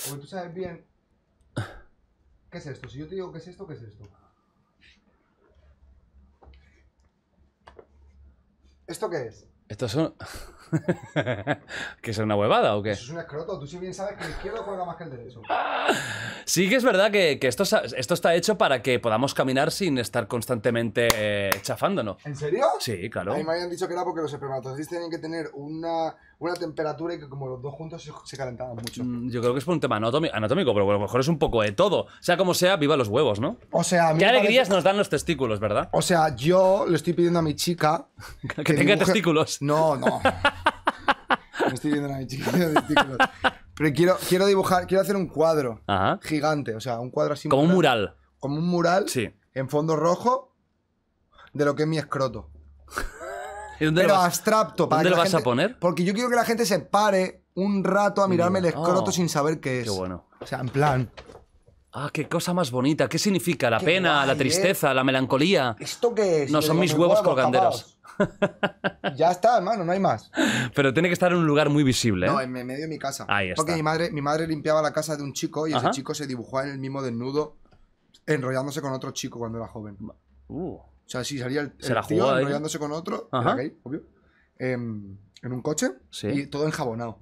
Porque tú sabes bien. ¿Qué es esto? Si yo te digo qué es esto, ¿qué es esto? ¿Esto qué es? Estos son. ¿Que es una huevada o qué? Eso es un escroto. Tú si bien sabes que el izquierdo cuelga más que el derecho. Sí que es verdad que, que esto, esto, está hecho para que podamos caminar sin estar constantemente eh, chafándonos. ¿En serio? Sí, claro. A mí me habían dicho que era porque los espermatozoides tienen que tener una, una temperatura y que como los dos juntos se, calentaban mucho. Mm, yo creo que es por un tema anatómico, pero a lo mejor es un poco de todo. Sea como sea, viva los huevos, ¿no? O sea, Qué alegrías nos dan los testículos, ¿verdad? O sea, yo le estoy pidiendo a mi chica... que, tenga testículos. No, no. Me estoy pidiendo a mi chica que testículos. Pero quiero, quiero dibujar, quiero hacer un cuadro gigante, o sea, un cuadro así. Como un mural. Como un mural. Sí. En fondo rojo de lo que es mi escroto pero abstracto. Para ¿Dónde lo vas a poner? Porque yo quiero que la gente se pare un rato a mirarme el escroto oh, sin saber qué es. Qué bueno. O sea, en plan... Ah, qué cosa más bonita. ¿Qué significa? La pena, la ¿eh? tristeza, la melancolía. ¿Esto qué es? No, son mis huevos, colganderos. ya está, hermano, no hay más. Pero tiene que estar en un lugar muy visible. No, ¿eh? en medio de mi casa. Ahí está. Porque mi madre, mi madre limpiaba la casa de un chico y ese chico se dibujó en el mismo desnudo enrollándose con otro chico cuando era joven. Uh. O sea, si salía el, tío con otro, em, en un coche y todo enjabonado.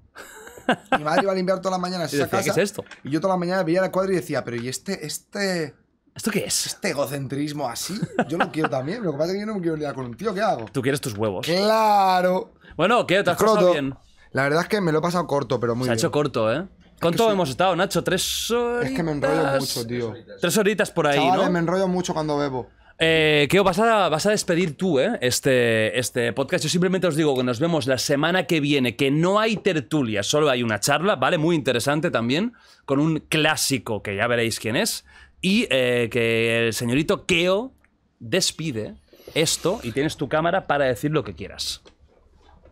Mi madre iba a limpiar todas las mañanas Y casa. ¿qué es esto? Y yo toda la mañana veía la cuadra y decía, pero ¿y este, este, ¿Esto qué es? este egocentrismo así? Yo lo quiero también. Lo que pasa es que yo no me quiero liar con un tío, ¿qué hago? Tú quieres tus huevos. Claro. Bueno, ¿qué? ¿Te has bien? La verdad es que me lo he pasado corto, pero muy bien. Se ha hecho corto, ¿eh? ¿Cuánto hemos estado, Nacho? ¿Tres horitas? es que me enrollo mucho, tío. Tres horitas por ahí, ¿no? me enrollo mucho cuando bebo. Eh, Keo, vas a, despedir tú eh, este, este, podcast. Yo simplemente os digo que nos vemos la semana que viene, que no hay tertulia, solo hay una charla, ¿vale? Muy interesante también, con un clásico que ya veréis quién es. Y eh, que el señorito Keo despide esto y tienes tu cámara para decir lo que quieras.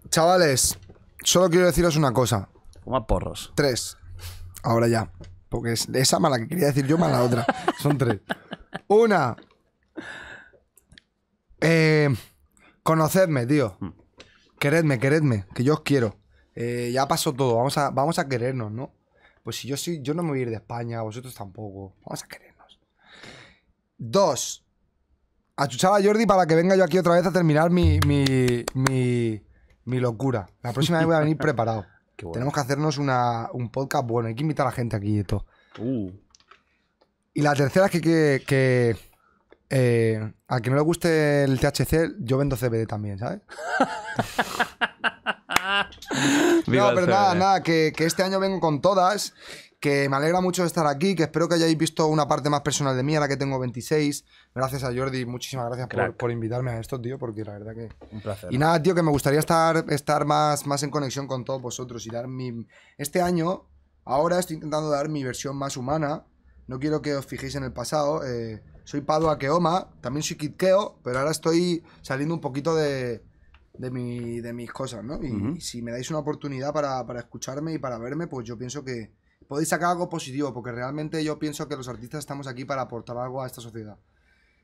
Chavales, solo quiero deciros una cosa. a porros. Tres. Ahora ya. Porque es esa mala que quería decir yo, mala otra. Son tres. Una. Eh, conocedme, tío. Mm. Queredme, queredme, que yo os quiero. Eh, ya pasó todo, vamos a, vamos a querernos, ¿no? Pues si yo soy, yo no me voy a ir de España, vosotros tampoco. Vamos a querernos. Dos. Achuchaba a Jordi para que venga yo aquí otra vez a terminar mi, mi, mi, locura. La próxima vez voy a venir preparado. Tenemos que hacernos una, un podcast bueno. Hay que invitar a la gente aquí y todo. Uh. Y la tercera es que eh, a quien no le guste el THC, yo vendo CBD también, ¿sabes? no, pero nada, nada, que, este año vengo con todas, que me alegra mucho estar aquí, que espero que hayáis visto una parte más personal de mí, ahora que tengo 26. Gracias a Jordi, muchísimas gracias por, invitarme a esto, tío, porque la verdad que... Un placer. Y nada, tío, que me gustaría estar, estar más, más en conexión con todos vosotros y dar mi... Este año, ahora estoy intentando dar mi versión más humana. No quiero que os fijéis en el pasado. Eh, soy Pado Akeoma, también soy Kitkeo, pero ahora estoy saliendo un poquito de, mi, de mis cosas, ¿no? Y, si me dais una oportunidad para, escucharme y para verme, pues yo pienso que podéis sacar algo positivo, porque realmente yo pienso que los artistas estamos aquí para aportar algo a esta sociedad.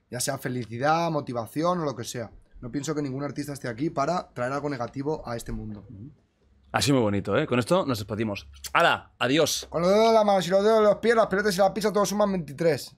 Ya sea felicidad, motivación o lo que sea. No pienso que ningún artista esté aquí para traer algo negativo a este mundo. Así muy bonito, ¿eh? Con esto nos despedimos. ¡Hala! ¡Adiós! Con los dedos de la mano, si los dedos de los pies, las pelotas y la pizza, todos suman 23.